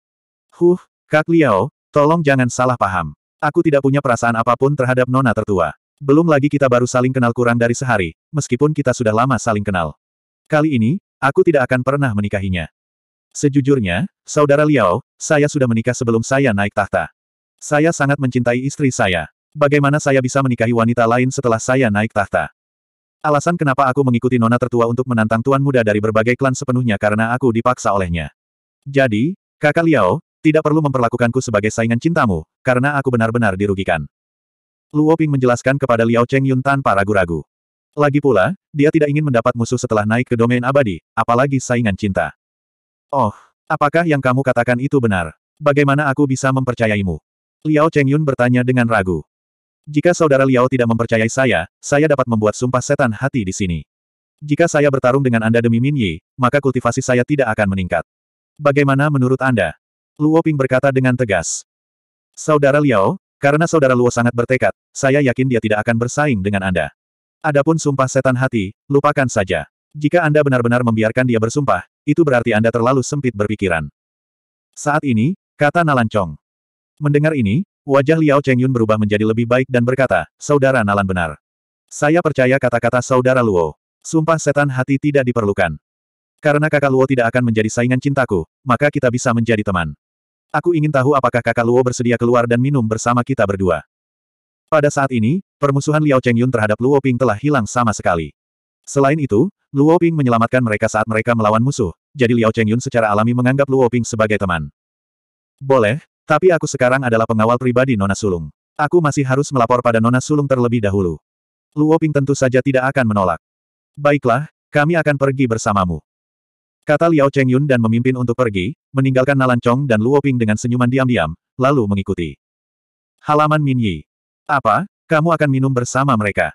Huh, Kak Liao, tolong jangan salah paham. Aku tidak punya perasaan apapun terhadap nona tertua. Belum lagi kita baru saling kenal kurang dari sehari, meskipun kita sudah lama saling kenal. Kali ini, aku tidak akan pernah menikahinya. Sejujurnya, saudara Liao, saya sudah menikah sebelum saya naik tahta. Saya sangat mencintai istri saya. Bagaimana saya bisa menikahi wanita lain setelah saya naik tahta? Alasan kenapa aku mengikuti nona tertua untuk menantang tuan muda dari berbagai klan sepenuhnya karena aku dipaksa olehnya. Jadi, kakak Liao, tidak perlu memperlakukanku sebagai saingan cintamu, karena aku benar-benar dirugikan. Luo Ping menjelaskan kepada Liao Cheng Yun tanpa ragu-ragu. Lagi pula, dia tidak ingin mendapat musuh setelah naik ke domain abadi, apalagi saingan cinta. Oh, apakah yang kamu katakan itu benar? Bagaimana aku bisa mempercayaimu? Liao Chengyun bertanya dengan ragu. Jika saudara Liao tidak mempercayai saya, saya dapat membuat sumpah setan hati di sini. Jika saya bertarung dengan Anda demi Min Yi, maka kultivasi saya tidak akan meningkat. Bagaimana menurut Anda? Luo Ping berkata dengan tegas. Saudara Liao, karena saudara Luo sangat bertekad, saya yakin dia tidak akan bersaing dengan Anda. Adapun sumpah setan hati, lupakan saja. Jika Anda benar-benar membiarkan dia bersumpah, itu berarti Anda terlalu sempit berpikiran. Saat ini, kata Nalancong. Mendengar ini, Wajah Liao Chengyun berubah menjadi lebih baik dan berkata, Saudara Nalan benar. Saya percaya kata-kata Saudara Luo. Sumpah setan hati tidak diperlukan. Karena kakak Luo tidak akan menjadi saingan cintaku, maka kita bisa menjadi teman. Aku ingin tahu apakah kakak Luo bersedia keluar dan minum bersama kita berdua. Pada saat ini, permusuhan Liao Chengyun terhadap Luo Ping telah hilang sama sekali. Selain itu, Luo Ping menyelamatkan mereka saat mereka melawan musuh, jadi Liao Chengyun secara alami menganggap Luo Ping sebagai teman. Boleh, tapi aku sekarang adalah pengawal pribadi Nona Sulung. Aku masih harus melapor pada Nona Sulung terlebih dahulu. Luo Ping tentu saja tidak akan menolak. Baiklah, kami akan pergi bersamamu. Kata Liao Cheng Yun dan memimpin untuk pergi, meninggalkan Nalan Chong dan Luo Ping dengan senyuman diam-diam, lalu mengikuti. Halaman Min Yi. Apa, kamu akan minum bersama mereka?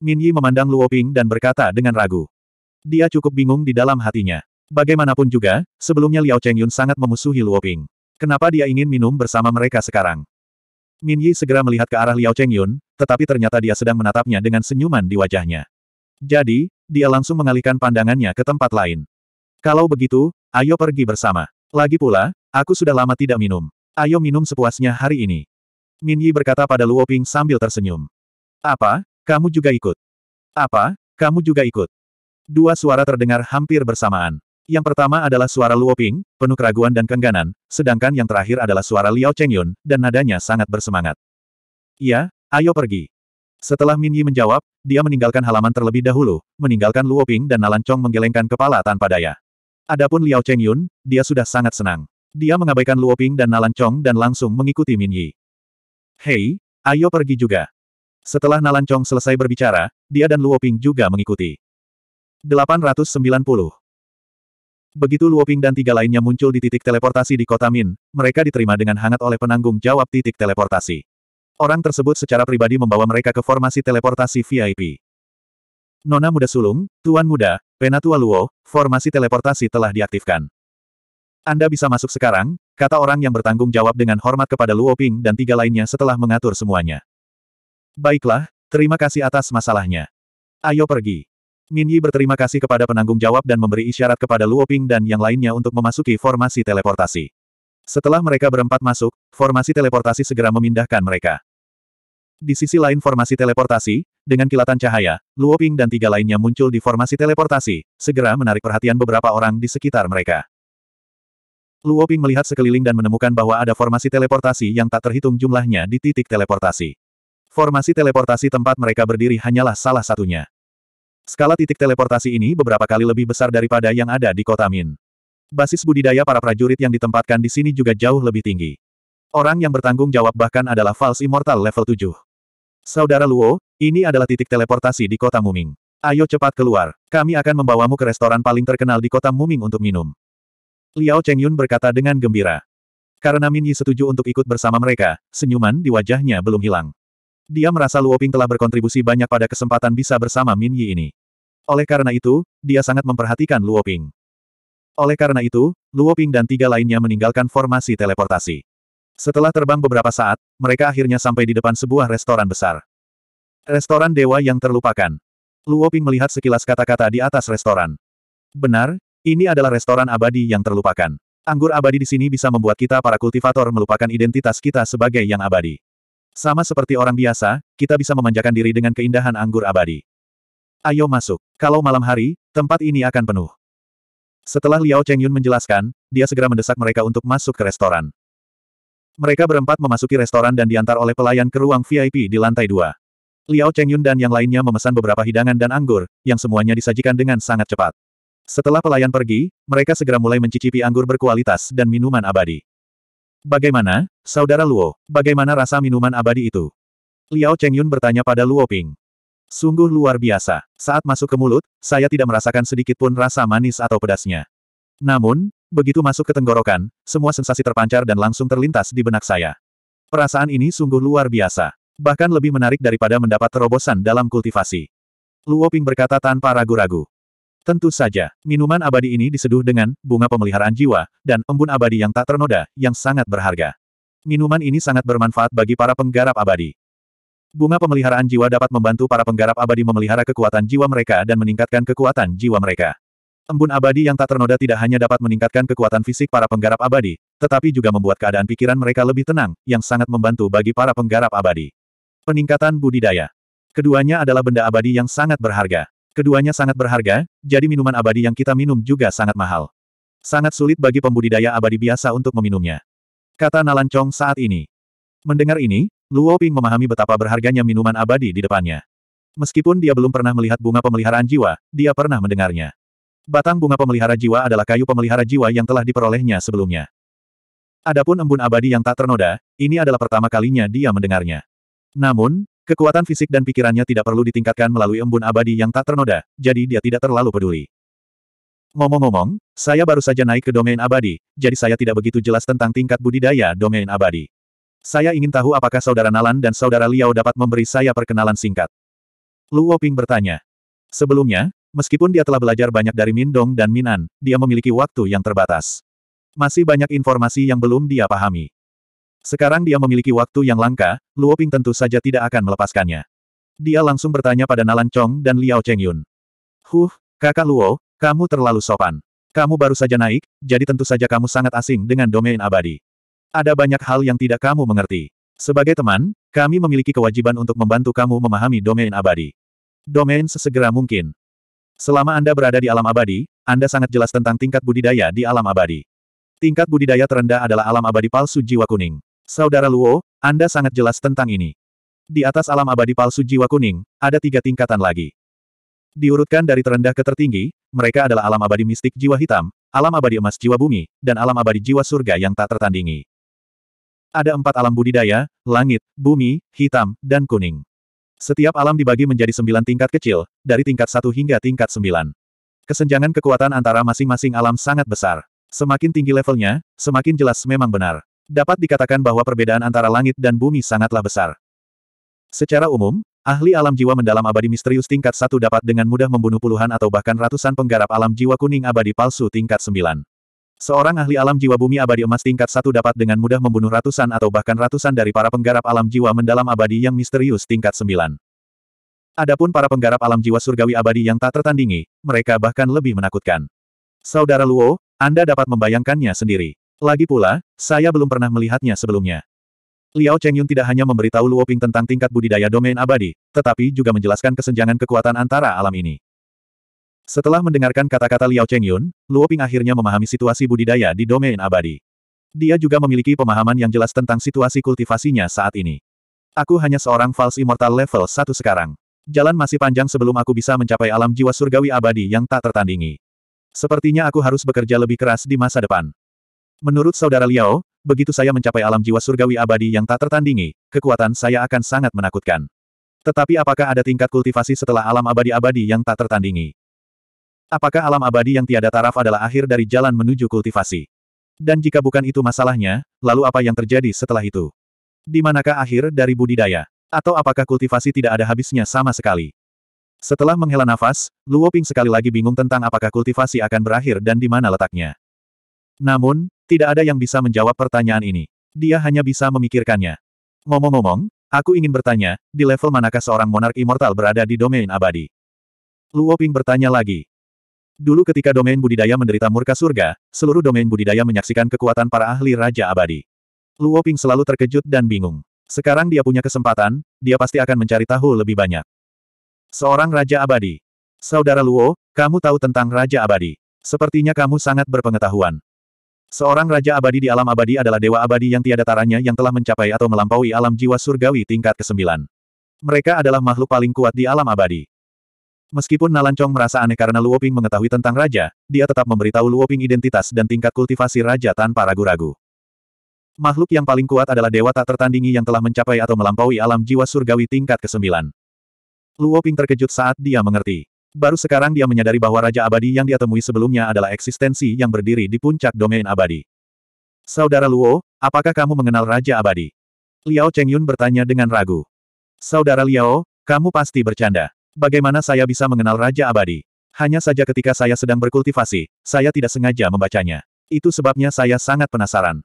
Min Yi memandang Luo Ping dan berkata dengan ragu. Dia cukup bingung di dalam hatinya. Bagaimanapun juga, sebelumnya Liao Cheng Yun sangat memusuhi Luo Ping. Kenapa dia ingin minum bersama mereka sekarang? Min Yi segera melihat ke arah Liao Chengyun, tetapi ternyata dia sedang menatapnya dengan senyuman di wajahnya. Jadi, dia langsung mengalihkan pandangannya ke tempat lain. Kalau begitu, ayo pergi bersama. Lagi pula, aku sudah lama tidak minum. Ayo minum sepuasnya hari ini. Min Yi berkata pada Luo Ping sambil tersenyum. Apa, kamu juga ikut? Apa, kamu juga ikut? Dua suara terdengar hampir bersamaan. Yang pertama adalah suara Luoping, penuh keraguan dan kengganan, sedangkan yang terakhir adalah suara Liao Chengyun, dan nadanya sangat bersemangat. Iya, ayo pergi. Setelah Min Yi menjawab, dia meninggalkan halaman terlebih dahulu, meninggalkan Luoping dan Nalan Chong menggelengkan kepala tanpa daya. Adapun Liao Chengyun, dia sudah sangat senang. Dia mengabaikan Luoping dan Nalan Chong dan langsung mengikuti Min Yi. Hei, ayo pergi juga. Setelah Nalan Chong selesai berbicara, dia dan Luoping juga mengikuti. 890 Begitu Luoping dan tiga lainnya muncul di titik teleportasi di kota Min, mereka diterima dengan hangat oleh penanggung jawab titik teleportasi. Orang tersebut secara pribadi membawa mereka ke formasi teleportasi VIP. Nona muda sulung, tuan muda, penatua Luo, formasi teleportasi telah diaktifkan. Anda bisa masuk sekarang, kata orang yang bertanggung jawab dengan hormat kepada Luoping dan tiga lainnya setelah mengatur semuanya. Baiklah, terima kasih atas masalahnya. Ayo pergi. Min Yi berterima kasih kepada penanggung jawab dan memberi isyarat kepada Luo Ping dan yang lainnya untuk memasuki formasi teleportasi. Setelah mereka berempat masuk, formasi teleportasi segera memindahkan mereka. Di sisi lain formasi teleportasi, dengan kilatan cahaya, Luo Ping dan tiga lainnya muncul di formasi teleportasi, segera menarik perhatian beberapa orang di sekitar mereka. Luo Ping melihat sekeliling dan menemukan bahwa ada formasi teleportasi yang tak terhitung jumlahnya di titik teleportasi. Formasi teleportasi tempat mereka berdiri hanyalah salah satunya. Skala titik teleportasi ini beberapa kali lebih besar daripada yang ada di kota Min. Basis budidaya para prajurit yang ditempatkan di sini juga jauh lebih tinggi. Orang yang bertanggung jawab bahkan adalah False Immortal level 7. Saudara Luo, ini adalah titik teleportasi di kota Muming. Ayo cepat keluar, kami akan membawamu ke restoran paling terkenal di kota Muming untuk minum. Liao Chengyun berkata dengan gembira. Karena Min Yi setuju untuk ikut bersama mereka, senyuman di wajahnya belum hilang. Dia merasa Luo Ping telah berkontribusi banyak pada kesempatan bisa bersama Min Yi ini. Oleh karena itu, dia sangat memperhatikan Luoping. Oleh karena itu, Luoping dan tiga lainnya meninggalkan formasi teleportasi. Setelah terbang beberapa saat, mereka akhirnya sampai di depan sebuah restoran besar. Restoran dewa yang terlupakan. Luoping melihat sekilas kata-kata di atas restoran. Benar, ini adalah restoran abadi yang terlupakan. Anggur abadi di sini bisa membuat kita para kultivator melupakan identitas kita sebagai yang abadi. Sama seperti orang biasa, kita bisa memanjakan diri dengan keindahan anggur abadi. Ayo masuk. Kalau malam hari, tempat ini akan penuh. Setelah Liao Chengyun menjelaskan, dia segera mendesak mereka untuk masuk ke restoran. Mereka berempat memasuki restoran dan diantar oleh pelayan ke ruang VIP di lantai dua. Liao Chengyun dan yang lainnya memesan beberapa hidangan dan anggur, yang semuanya disajikan dengan sangat cepat. Setelah pelayan pergi, mereka segera mulai mencicipi anggur berkualitas dan minuman abadi. Bagaimana, Saudara Luo, bagaimana rasa minuman abadi itu? Liao Chengyun bertanya pada Luo Ping. Sungguh luar biasa. Saat masuk ke mulut, saya tidak merasakan sedikit pun rasa manis atau pedasnya. Namun, begitu masuk ke tenggorokan, semua sensasi terpancar dan langsung terlintas di benak saya. Perasaan ini sungguh luar biasa. Bahkan lebih menarik daripada mendapat terobosan dalam kultivasi. Luo Ping berkata tanpa ragu-ragu. Tentu saja, minuman abadi ini diseduh dengan bunga pemeliharaan jiwa dan embun abadi yang tak ternoda, yang sangat berharga. Minuman ini sangat bermanfaat bagi para penggarap abadi. Bunga pemeliharaan jiwa dapat membantu para penggarap abadi memelihara kekuatan jiwa mereka dan meningkatkan kekuatan jiwa mereka. Embun abadi yang tak ternoda tidak hanya dapat meningkatkan kekuatan fisik para penggarap abadi, tetapi juga membuat keadaan pikiran mereka lebih tenang, yang sangat membantu bagi para penggarap abadi. Peningkatan budidaya. Keduanya adalah benda abadi yang sangat berharga. Keduanya sangat berharga, jadi minuman abadi yang kita minum juga sangat mahal. Sangat sulit bagi pembudidaya abadi biasa untuk meminumnya. Kata Nalan saat ini. Mendengar ini, Luo Ping memahami betapa berharganya minuman abadi di depannya. Meskipun dia belum pernah melihat bunga pemeliharaan jiwa, dia pernah mendengarnya. Batang bunga pemelihara jiwa adalah kayu pemelihara jiwa yang telah diperolehnya sebelumnya. Adapun embun abadi yang tak ternoda, ini adalah pertama kalinya dia mendengarnya. Namun, kekuatan fisik dan pikirannya tidak perlu ditingkatkan melalui embun abadi yang tak ternoda, jadi dia tidak terlalu peduli. Ngomong-ngomong, saya baru saja naik ke domain abadi, jadi saya tidak begitu jelas tentang tingkat budidaya domain abadi. Saya ingin tahu apakah saudara Nalan dan saudara Liao dapat memberi saya perkenalan singkat. Luoping Woping bertanya. Sebelumnya, meskipun dia telah belajar banyak dari Min Dong dan Min An, dia memiliki waktu yang terbatas. Masih banyak informasi yang belum dia pahami. Sekarang dia memiliki waktu yang langka, Luoping Woping tentu saja tidak akan melepaskannya. Dia langsung bertanya pada Nalan Chong dan Liao Chengyun. Huh, kakak Luo, kamu terlalu sopan. Kamu baru saja naik, jadi tentu saja kamu sangat asing dengan domain abadi. Ada banyak hal yang tidak kamu mengerti. Sebagai teman, kami memiliki kewajiban untuk membantu kamu memahami domain abadi. Domain sesegera mungkin. Selama Anda berada di alam abadi, Anda sangat jelas tentang tingkat budidaya di alam abadi. Tingkat budidaya terendah adalah alam abadi palsu jiwa kuning. Saudara Luo, Anda sangat jelas tentang ini. Di atas alam abadi palsu jiwa kuning, ada tiga tingkatan lagi. Diurutkan dari terendah ke tertinggi, mereka adalah alam abadi mistik jiwa hitam, alam abadi emas jiwa bumi, dan alam abadi jiwa surga yang tak tertandingi. Ada empat alam budidaya, langit, bumi, hitam, dan kuning. Setiap alam dibagi menjadi sembilan tingkat kecil, dari tingkat satu hingga tingkat sembilan. Kesenjangan kekuatan antara masing-masing alam sangat besar. Semakin tinggi levelnya, semakin jelas memang benar. Dapat dikatakan bahwa perbedaan antara langit dan bumi sangatlah besar. Secara umum, ahli alam jiwa mendalam abadi misterius tingkat satu dapat dengan mudah membunuh puluhan atau bahkan ratusan penggarap alam jiwa kuning abadi palsu tingkat sembilan. Seorang ahli alam jiwa bumi abadi emas tingkat satu dapat dengan mudah membunuh ratusan atau bahkan ratusan dari para penggarap alam jiwa mendalam abadi yang misterius tingkat sembilan. Adapun para penggarap alam jiwa surgawi abadi yang tak tertandingi, mereka bahkan lebih menakutkan. Saudara Luo, Anda dapat membayangkannya sendiri. Lagi pula, saya belum pernah melihatnya sebelumnya. Liao Chengyun tidak hanya memberitahu Luo Ping tentang tingkat budidaya domain abadi, tetapi juga menjelaskan kesenjangan kekuatan antara alam ini. Setelah mendengarkan kata-kata Liao Chengyun, Luo Ping akhirnya memahami situasi budidaya di domain abadi. Dia juga memiliki pemahaman yang jelas tentang situasi kultivasinya saat ini. Aku hanya seorang false immortal level satu sekarang. Jalan masih panjang sebelum aku bisa mencapai alam jiwa surgawi abadi yang tak tertandingi. Sepertinya aku harus bekerja lebih keras di masa depan. Menurut saudara Liao, begitu saya mencapai alam jiwa surgawi abadi yang tak tertandingi, kekuatan saya akan sangat menakutkan. Tetapi apakah ada tingkat kultivasi setelah alam abadi-abadi yang tak tertandingi? Apakah alam abadi yang tiada taraf adalah akhir dari jalan menuju kultivasi? Dan jika bukan itu masalahnya, lalu apa yang terjadi setelah itu? Di manakah akhir dari budidaya? Atau apakah kultivasi tidak ada habisnya sama sekali? Setelah menghela nafas, Luo Ping sekali lagi bingung tentang apakah kultivasi akan berakhir dan di mana letaknya. Namun, tidak ada yang bisa menjawab pertanyaan ini. Dia hanya bisa memikirkannya. Ngomong-ngomong, aku ingin bertanya, di level manakah seorang monark immortal berada di domain abadi? Luo Ping bertanya lagi. Dulu ketika domain budidaya menderita murka surga, seluruh domain budidaya menyaksikan kekuatan para ahli Raja Abadi. Luo Ping selalu terkejut dan bingung. Sekarang dia punya kesempatan, dia pasti akan mencari tahu lebih banyak. Seorang Raja Abadi. Saudara Luo, kamu tahu tentang Raja Abadi. Sepertinya kamu sangat berpengetahuan. Seorang Raja Abadi di alam abadi adalah dewa abadi yang tiada taranya yang telah mencapai atau melampaui alam jiwa surgawi tingkat ke-9. Mereka adalah makhluk paling kuat di alam abadi. Meskipun Nalancong merasa aneh karena Luo Ping mengetahui tentang raja, dia tetap memberitahu Luo Ping identitas dan tingkat kultivasi raja tanpa ragu-ragu. Makhluk yang paling kuat adalah dewa tak tertandingi yang telah mencapai atau melampaui alam jiwa surgawi tingkat ke-9. Ping terkejut saat dia mengerti. Baru sekarang dia menyadari bahwa Raja Abadi yang dia temui sebelumnya adalah eksistensi yang berdiri di puncak domain abadi. Saudara Luo, apakah kamu mengenal Raja Abadi? Liao Chengyun bertanya dengan ragu. Saudara Liao, kamu pasti bercanda. Bagaimana saya bisa mengenal Raja Abadi? Hanya saja ketika saya sedang berkultivasi, saya tidak sengaja membacanya. Itu sebabnya saya sangat penasaran.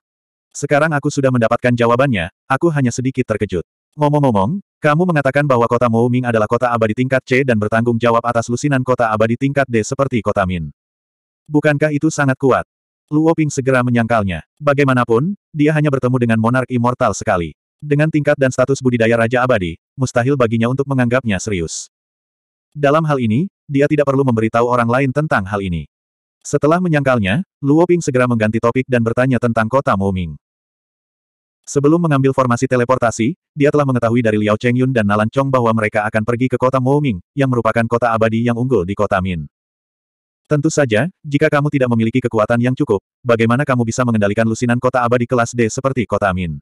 Sekarang aku sudah mendapatkan jawabannya, aku hanya sedikit terkejut. Ngomong-ngomong, kamu mengatakan bahwa kota Mouming adalah kota abadi tingkat C dan bertanggung jawab atas lusinan kota abadi tingkat D seperti kota Min. Bukankah itu sangat kuat? Luo Ping segera menyangkalnya. Bagaimanapun, dia hanya bertemu dengan monark immortal sekali. Dengan tingkat dan status budidaya Raja Abadi, mustahil baginya untuk menganggapnya serius. Dalam hal ini, dia tidak perlu memberitahu orang lain tentang hal ini. Setelah menyangkalnya, Luo Ping segera mengganti topik dan bertanya tentang kota Moming. Sebelum mengambil formasi teleportasi, dia telah mengetahui dari Liao Chengyun dan Nalan Chong bahwa mereka akan pergi ke kota Moming, yang merupakan kota abadi yang unggul di kota Min. Tentu saja, jika kamu tidak memiliki kekuatan yang cukup, bagaimana kamu bisa mengendalikan lusinan kota abadi kelas D seperti kota Min?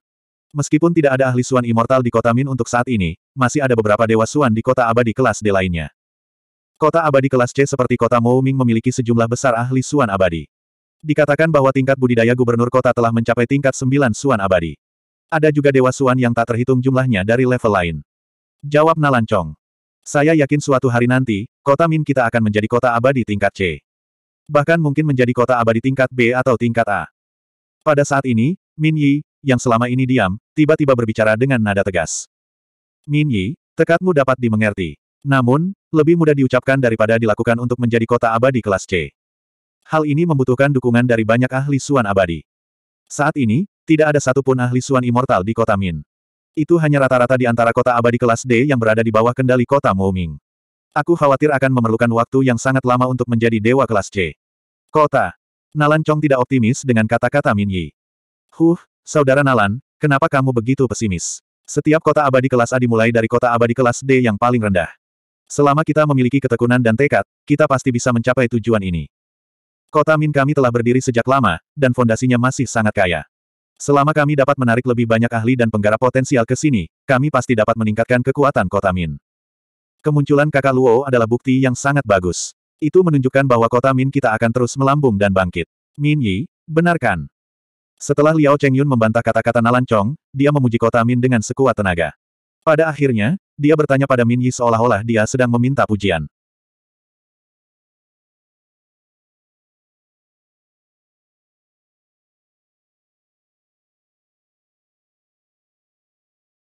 Meskipun tidak ada ahli Suan Immortal di kota Min untuk saat ini, masih ada beberapa dewa Suan di kota abadi kelas D lainnya. Kota abadi kelas C seperti kota Mouming memiliki sejumlah besar ahli suan abadi. Dikatakan bahwa tingkat budidaya gubernur kota telah mencapai tingkat 9 suan abadi. Ada juga dewa suan yang tak terhitung jumlahnya dari level lain. Jawab Nalancong. Saya yakin suatu hari nanti, kota Min kita akan menjadi kota abadi tingkat C. Bahkan mungkin menjadi kota abadi tingkat B atau tingkat A. Pada saat ini, Min Yi, yang selama ini diam, tiba-tiba berbicara dengan nada tegas. Min Yi, tekadmu dapat dimengerti. Namun, lebih mudah diucapkan daripada dilakukan untuk menjadi kota abadi kelas C. Hal ini membutuhkan dukungan dari banyak ahli suan abadi. Saat ini, tidak ada satupun ahli suan immortal di kota Min. Itu hanya rata-rata di antara kota abadi kelas D yang berada di bawah kendali kota Moming. Aku khawatir akan memerlukan waktu yang sangat lama untuk menjadi dewa kelas C. Kota. Nalan Chong tidak optimis dengan kata-kata Min Yi. Huh, saudara Nalan, kenapa kamu begitu pesimis? Setiap kota abadi kelas A dimulai dari kota abadi kelas D yang paling rendah. Selama kita memiliki ketekunan dan tekad, kita pasti bisa mencapai tujuan ini. Kota Min kami telah berdiri sejak lama, dan fondasinya masih sangat kaya. Selama kami dapat menarik lebih banyak ahli dan penggarap potensial ke sini, kami pasti dapat meningkatkan kekuatan kota Min. Kemunculan kakak Luo adalah bukti yang sangat bagus. Itu menunjukkan bahwa kota Min kita akan terus melambung dan bangkit. Min Yi, benarkan. Setelah Liao Chengyun membantah kata-kata Nalan Chong, dia memuji kota Min dengan sekuat tenaga. Pada akhirnya, dia bertanya pada Min Yi seolah-olah dia sedang meminta pujian.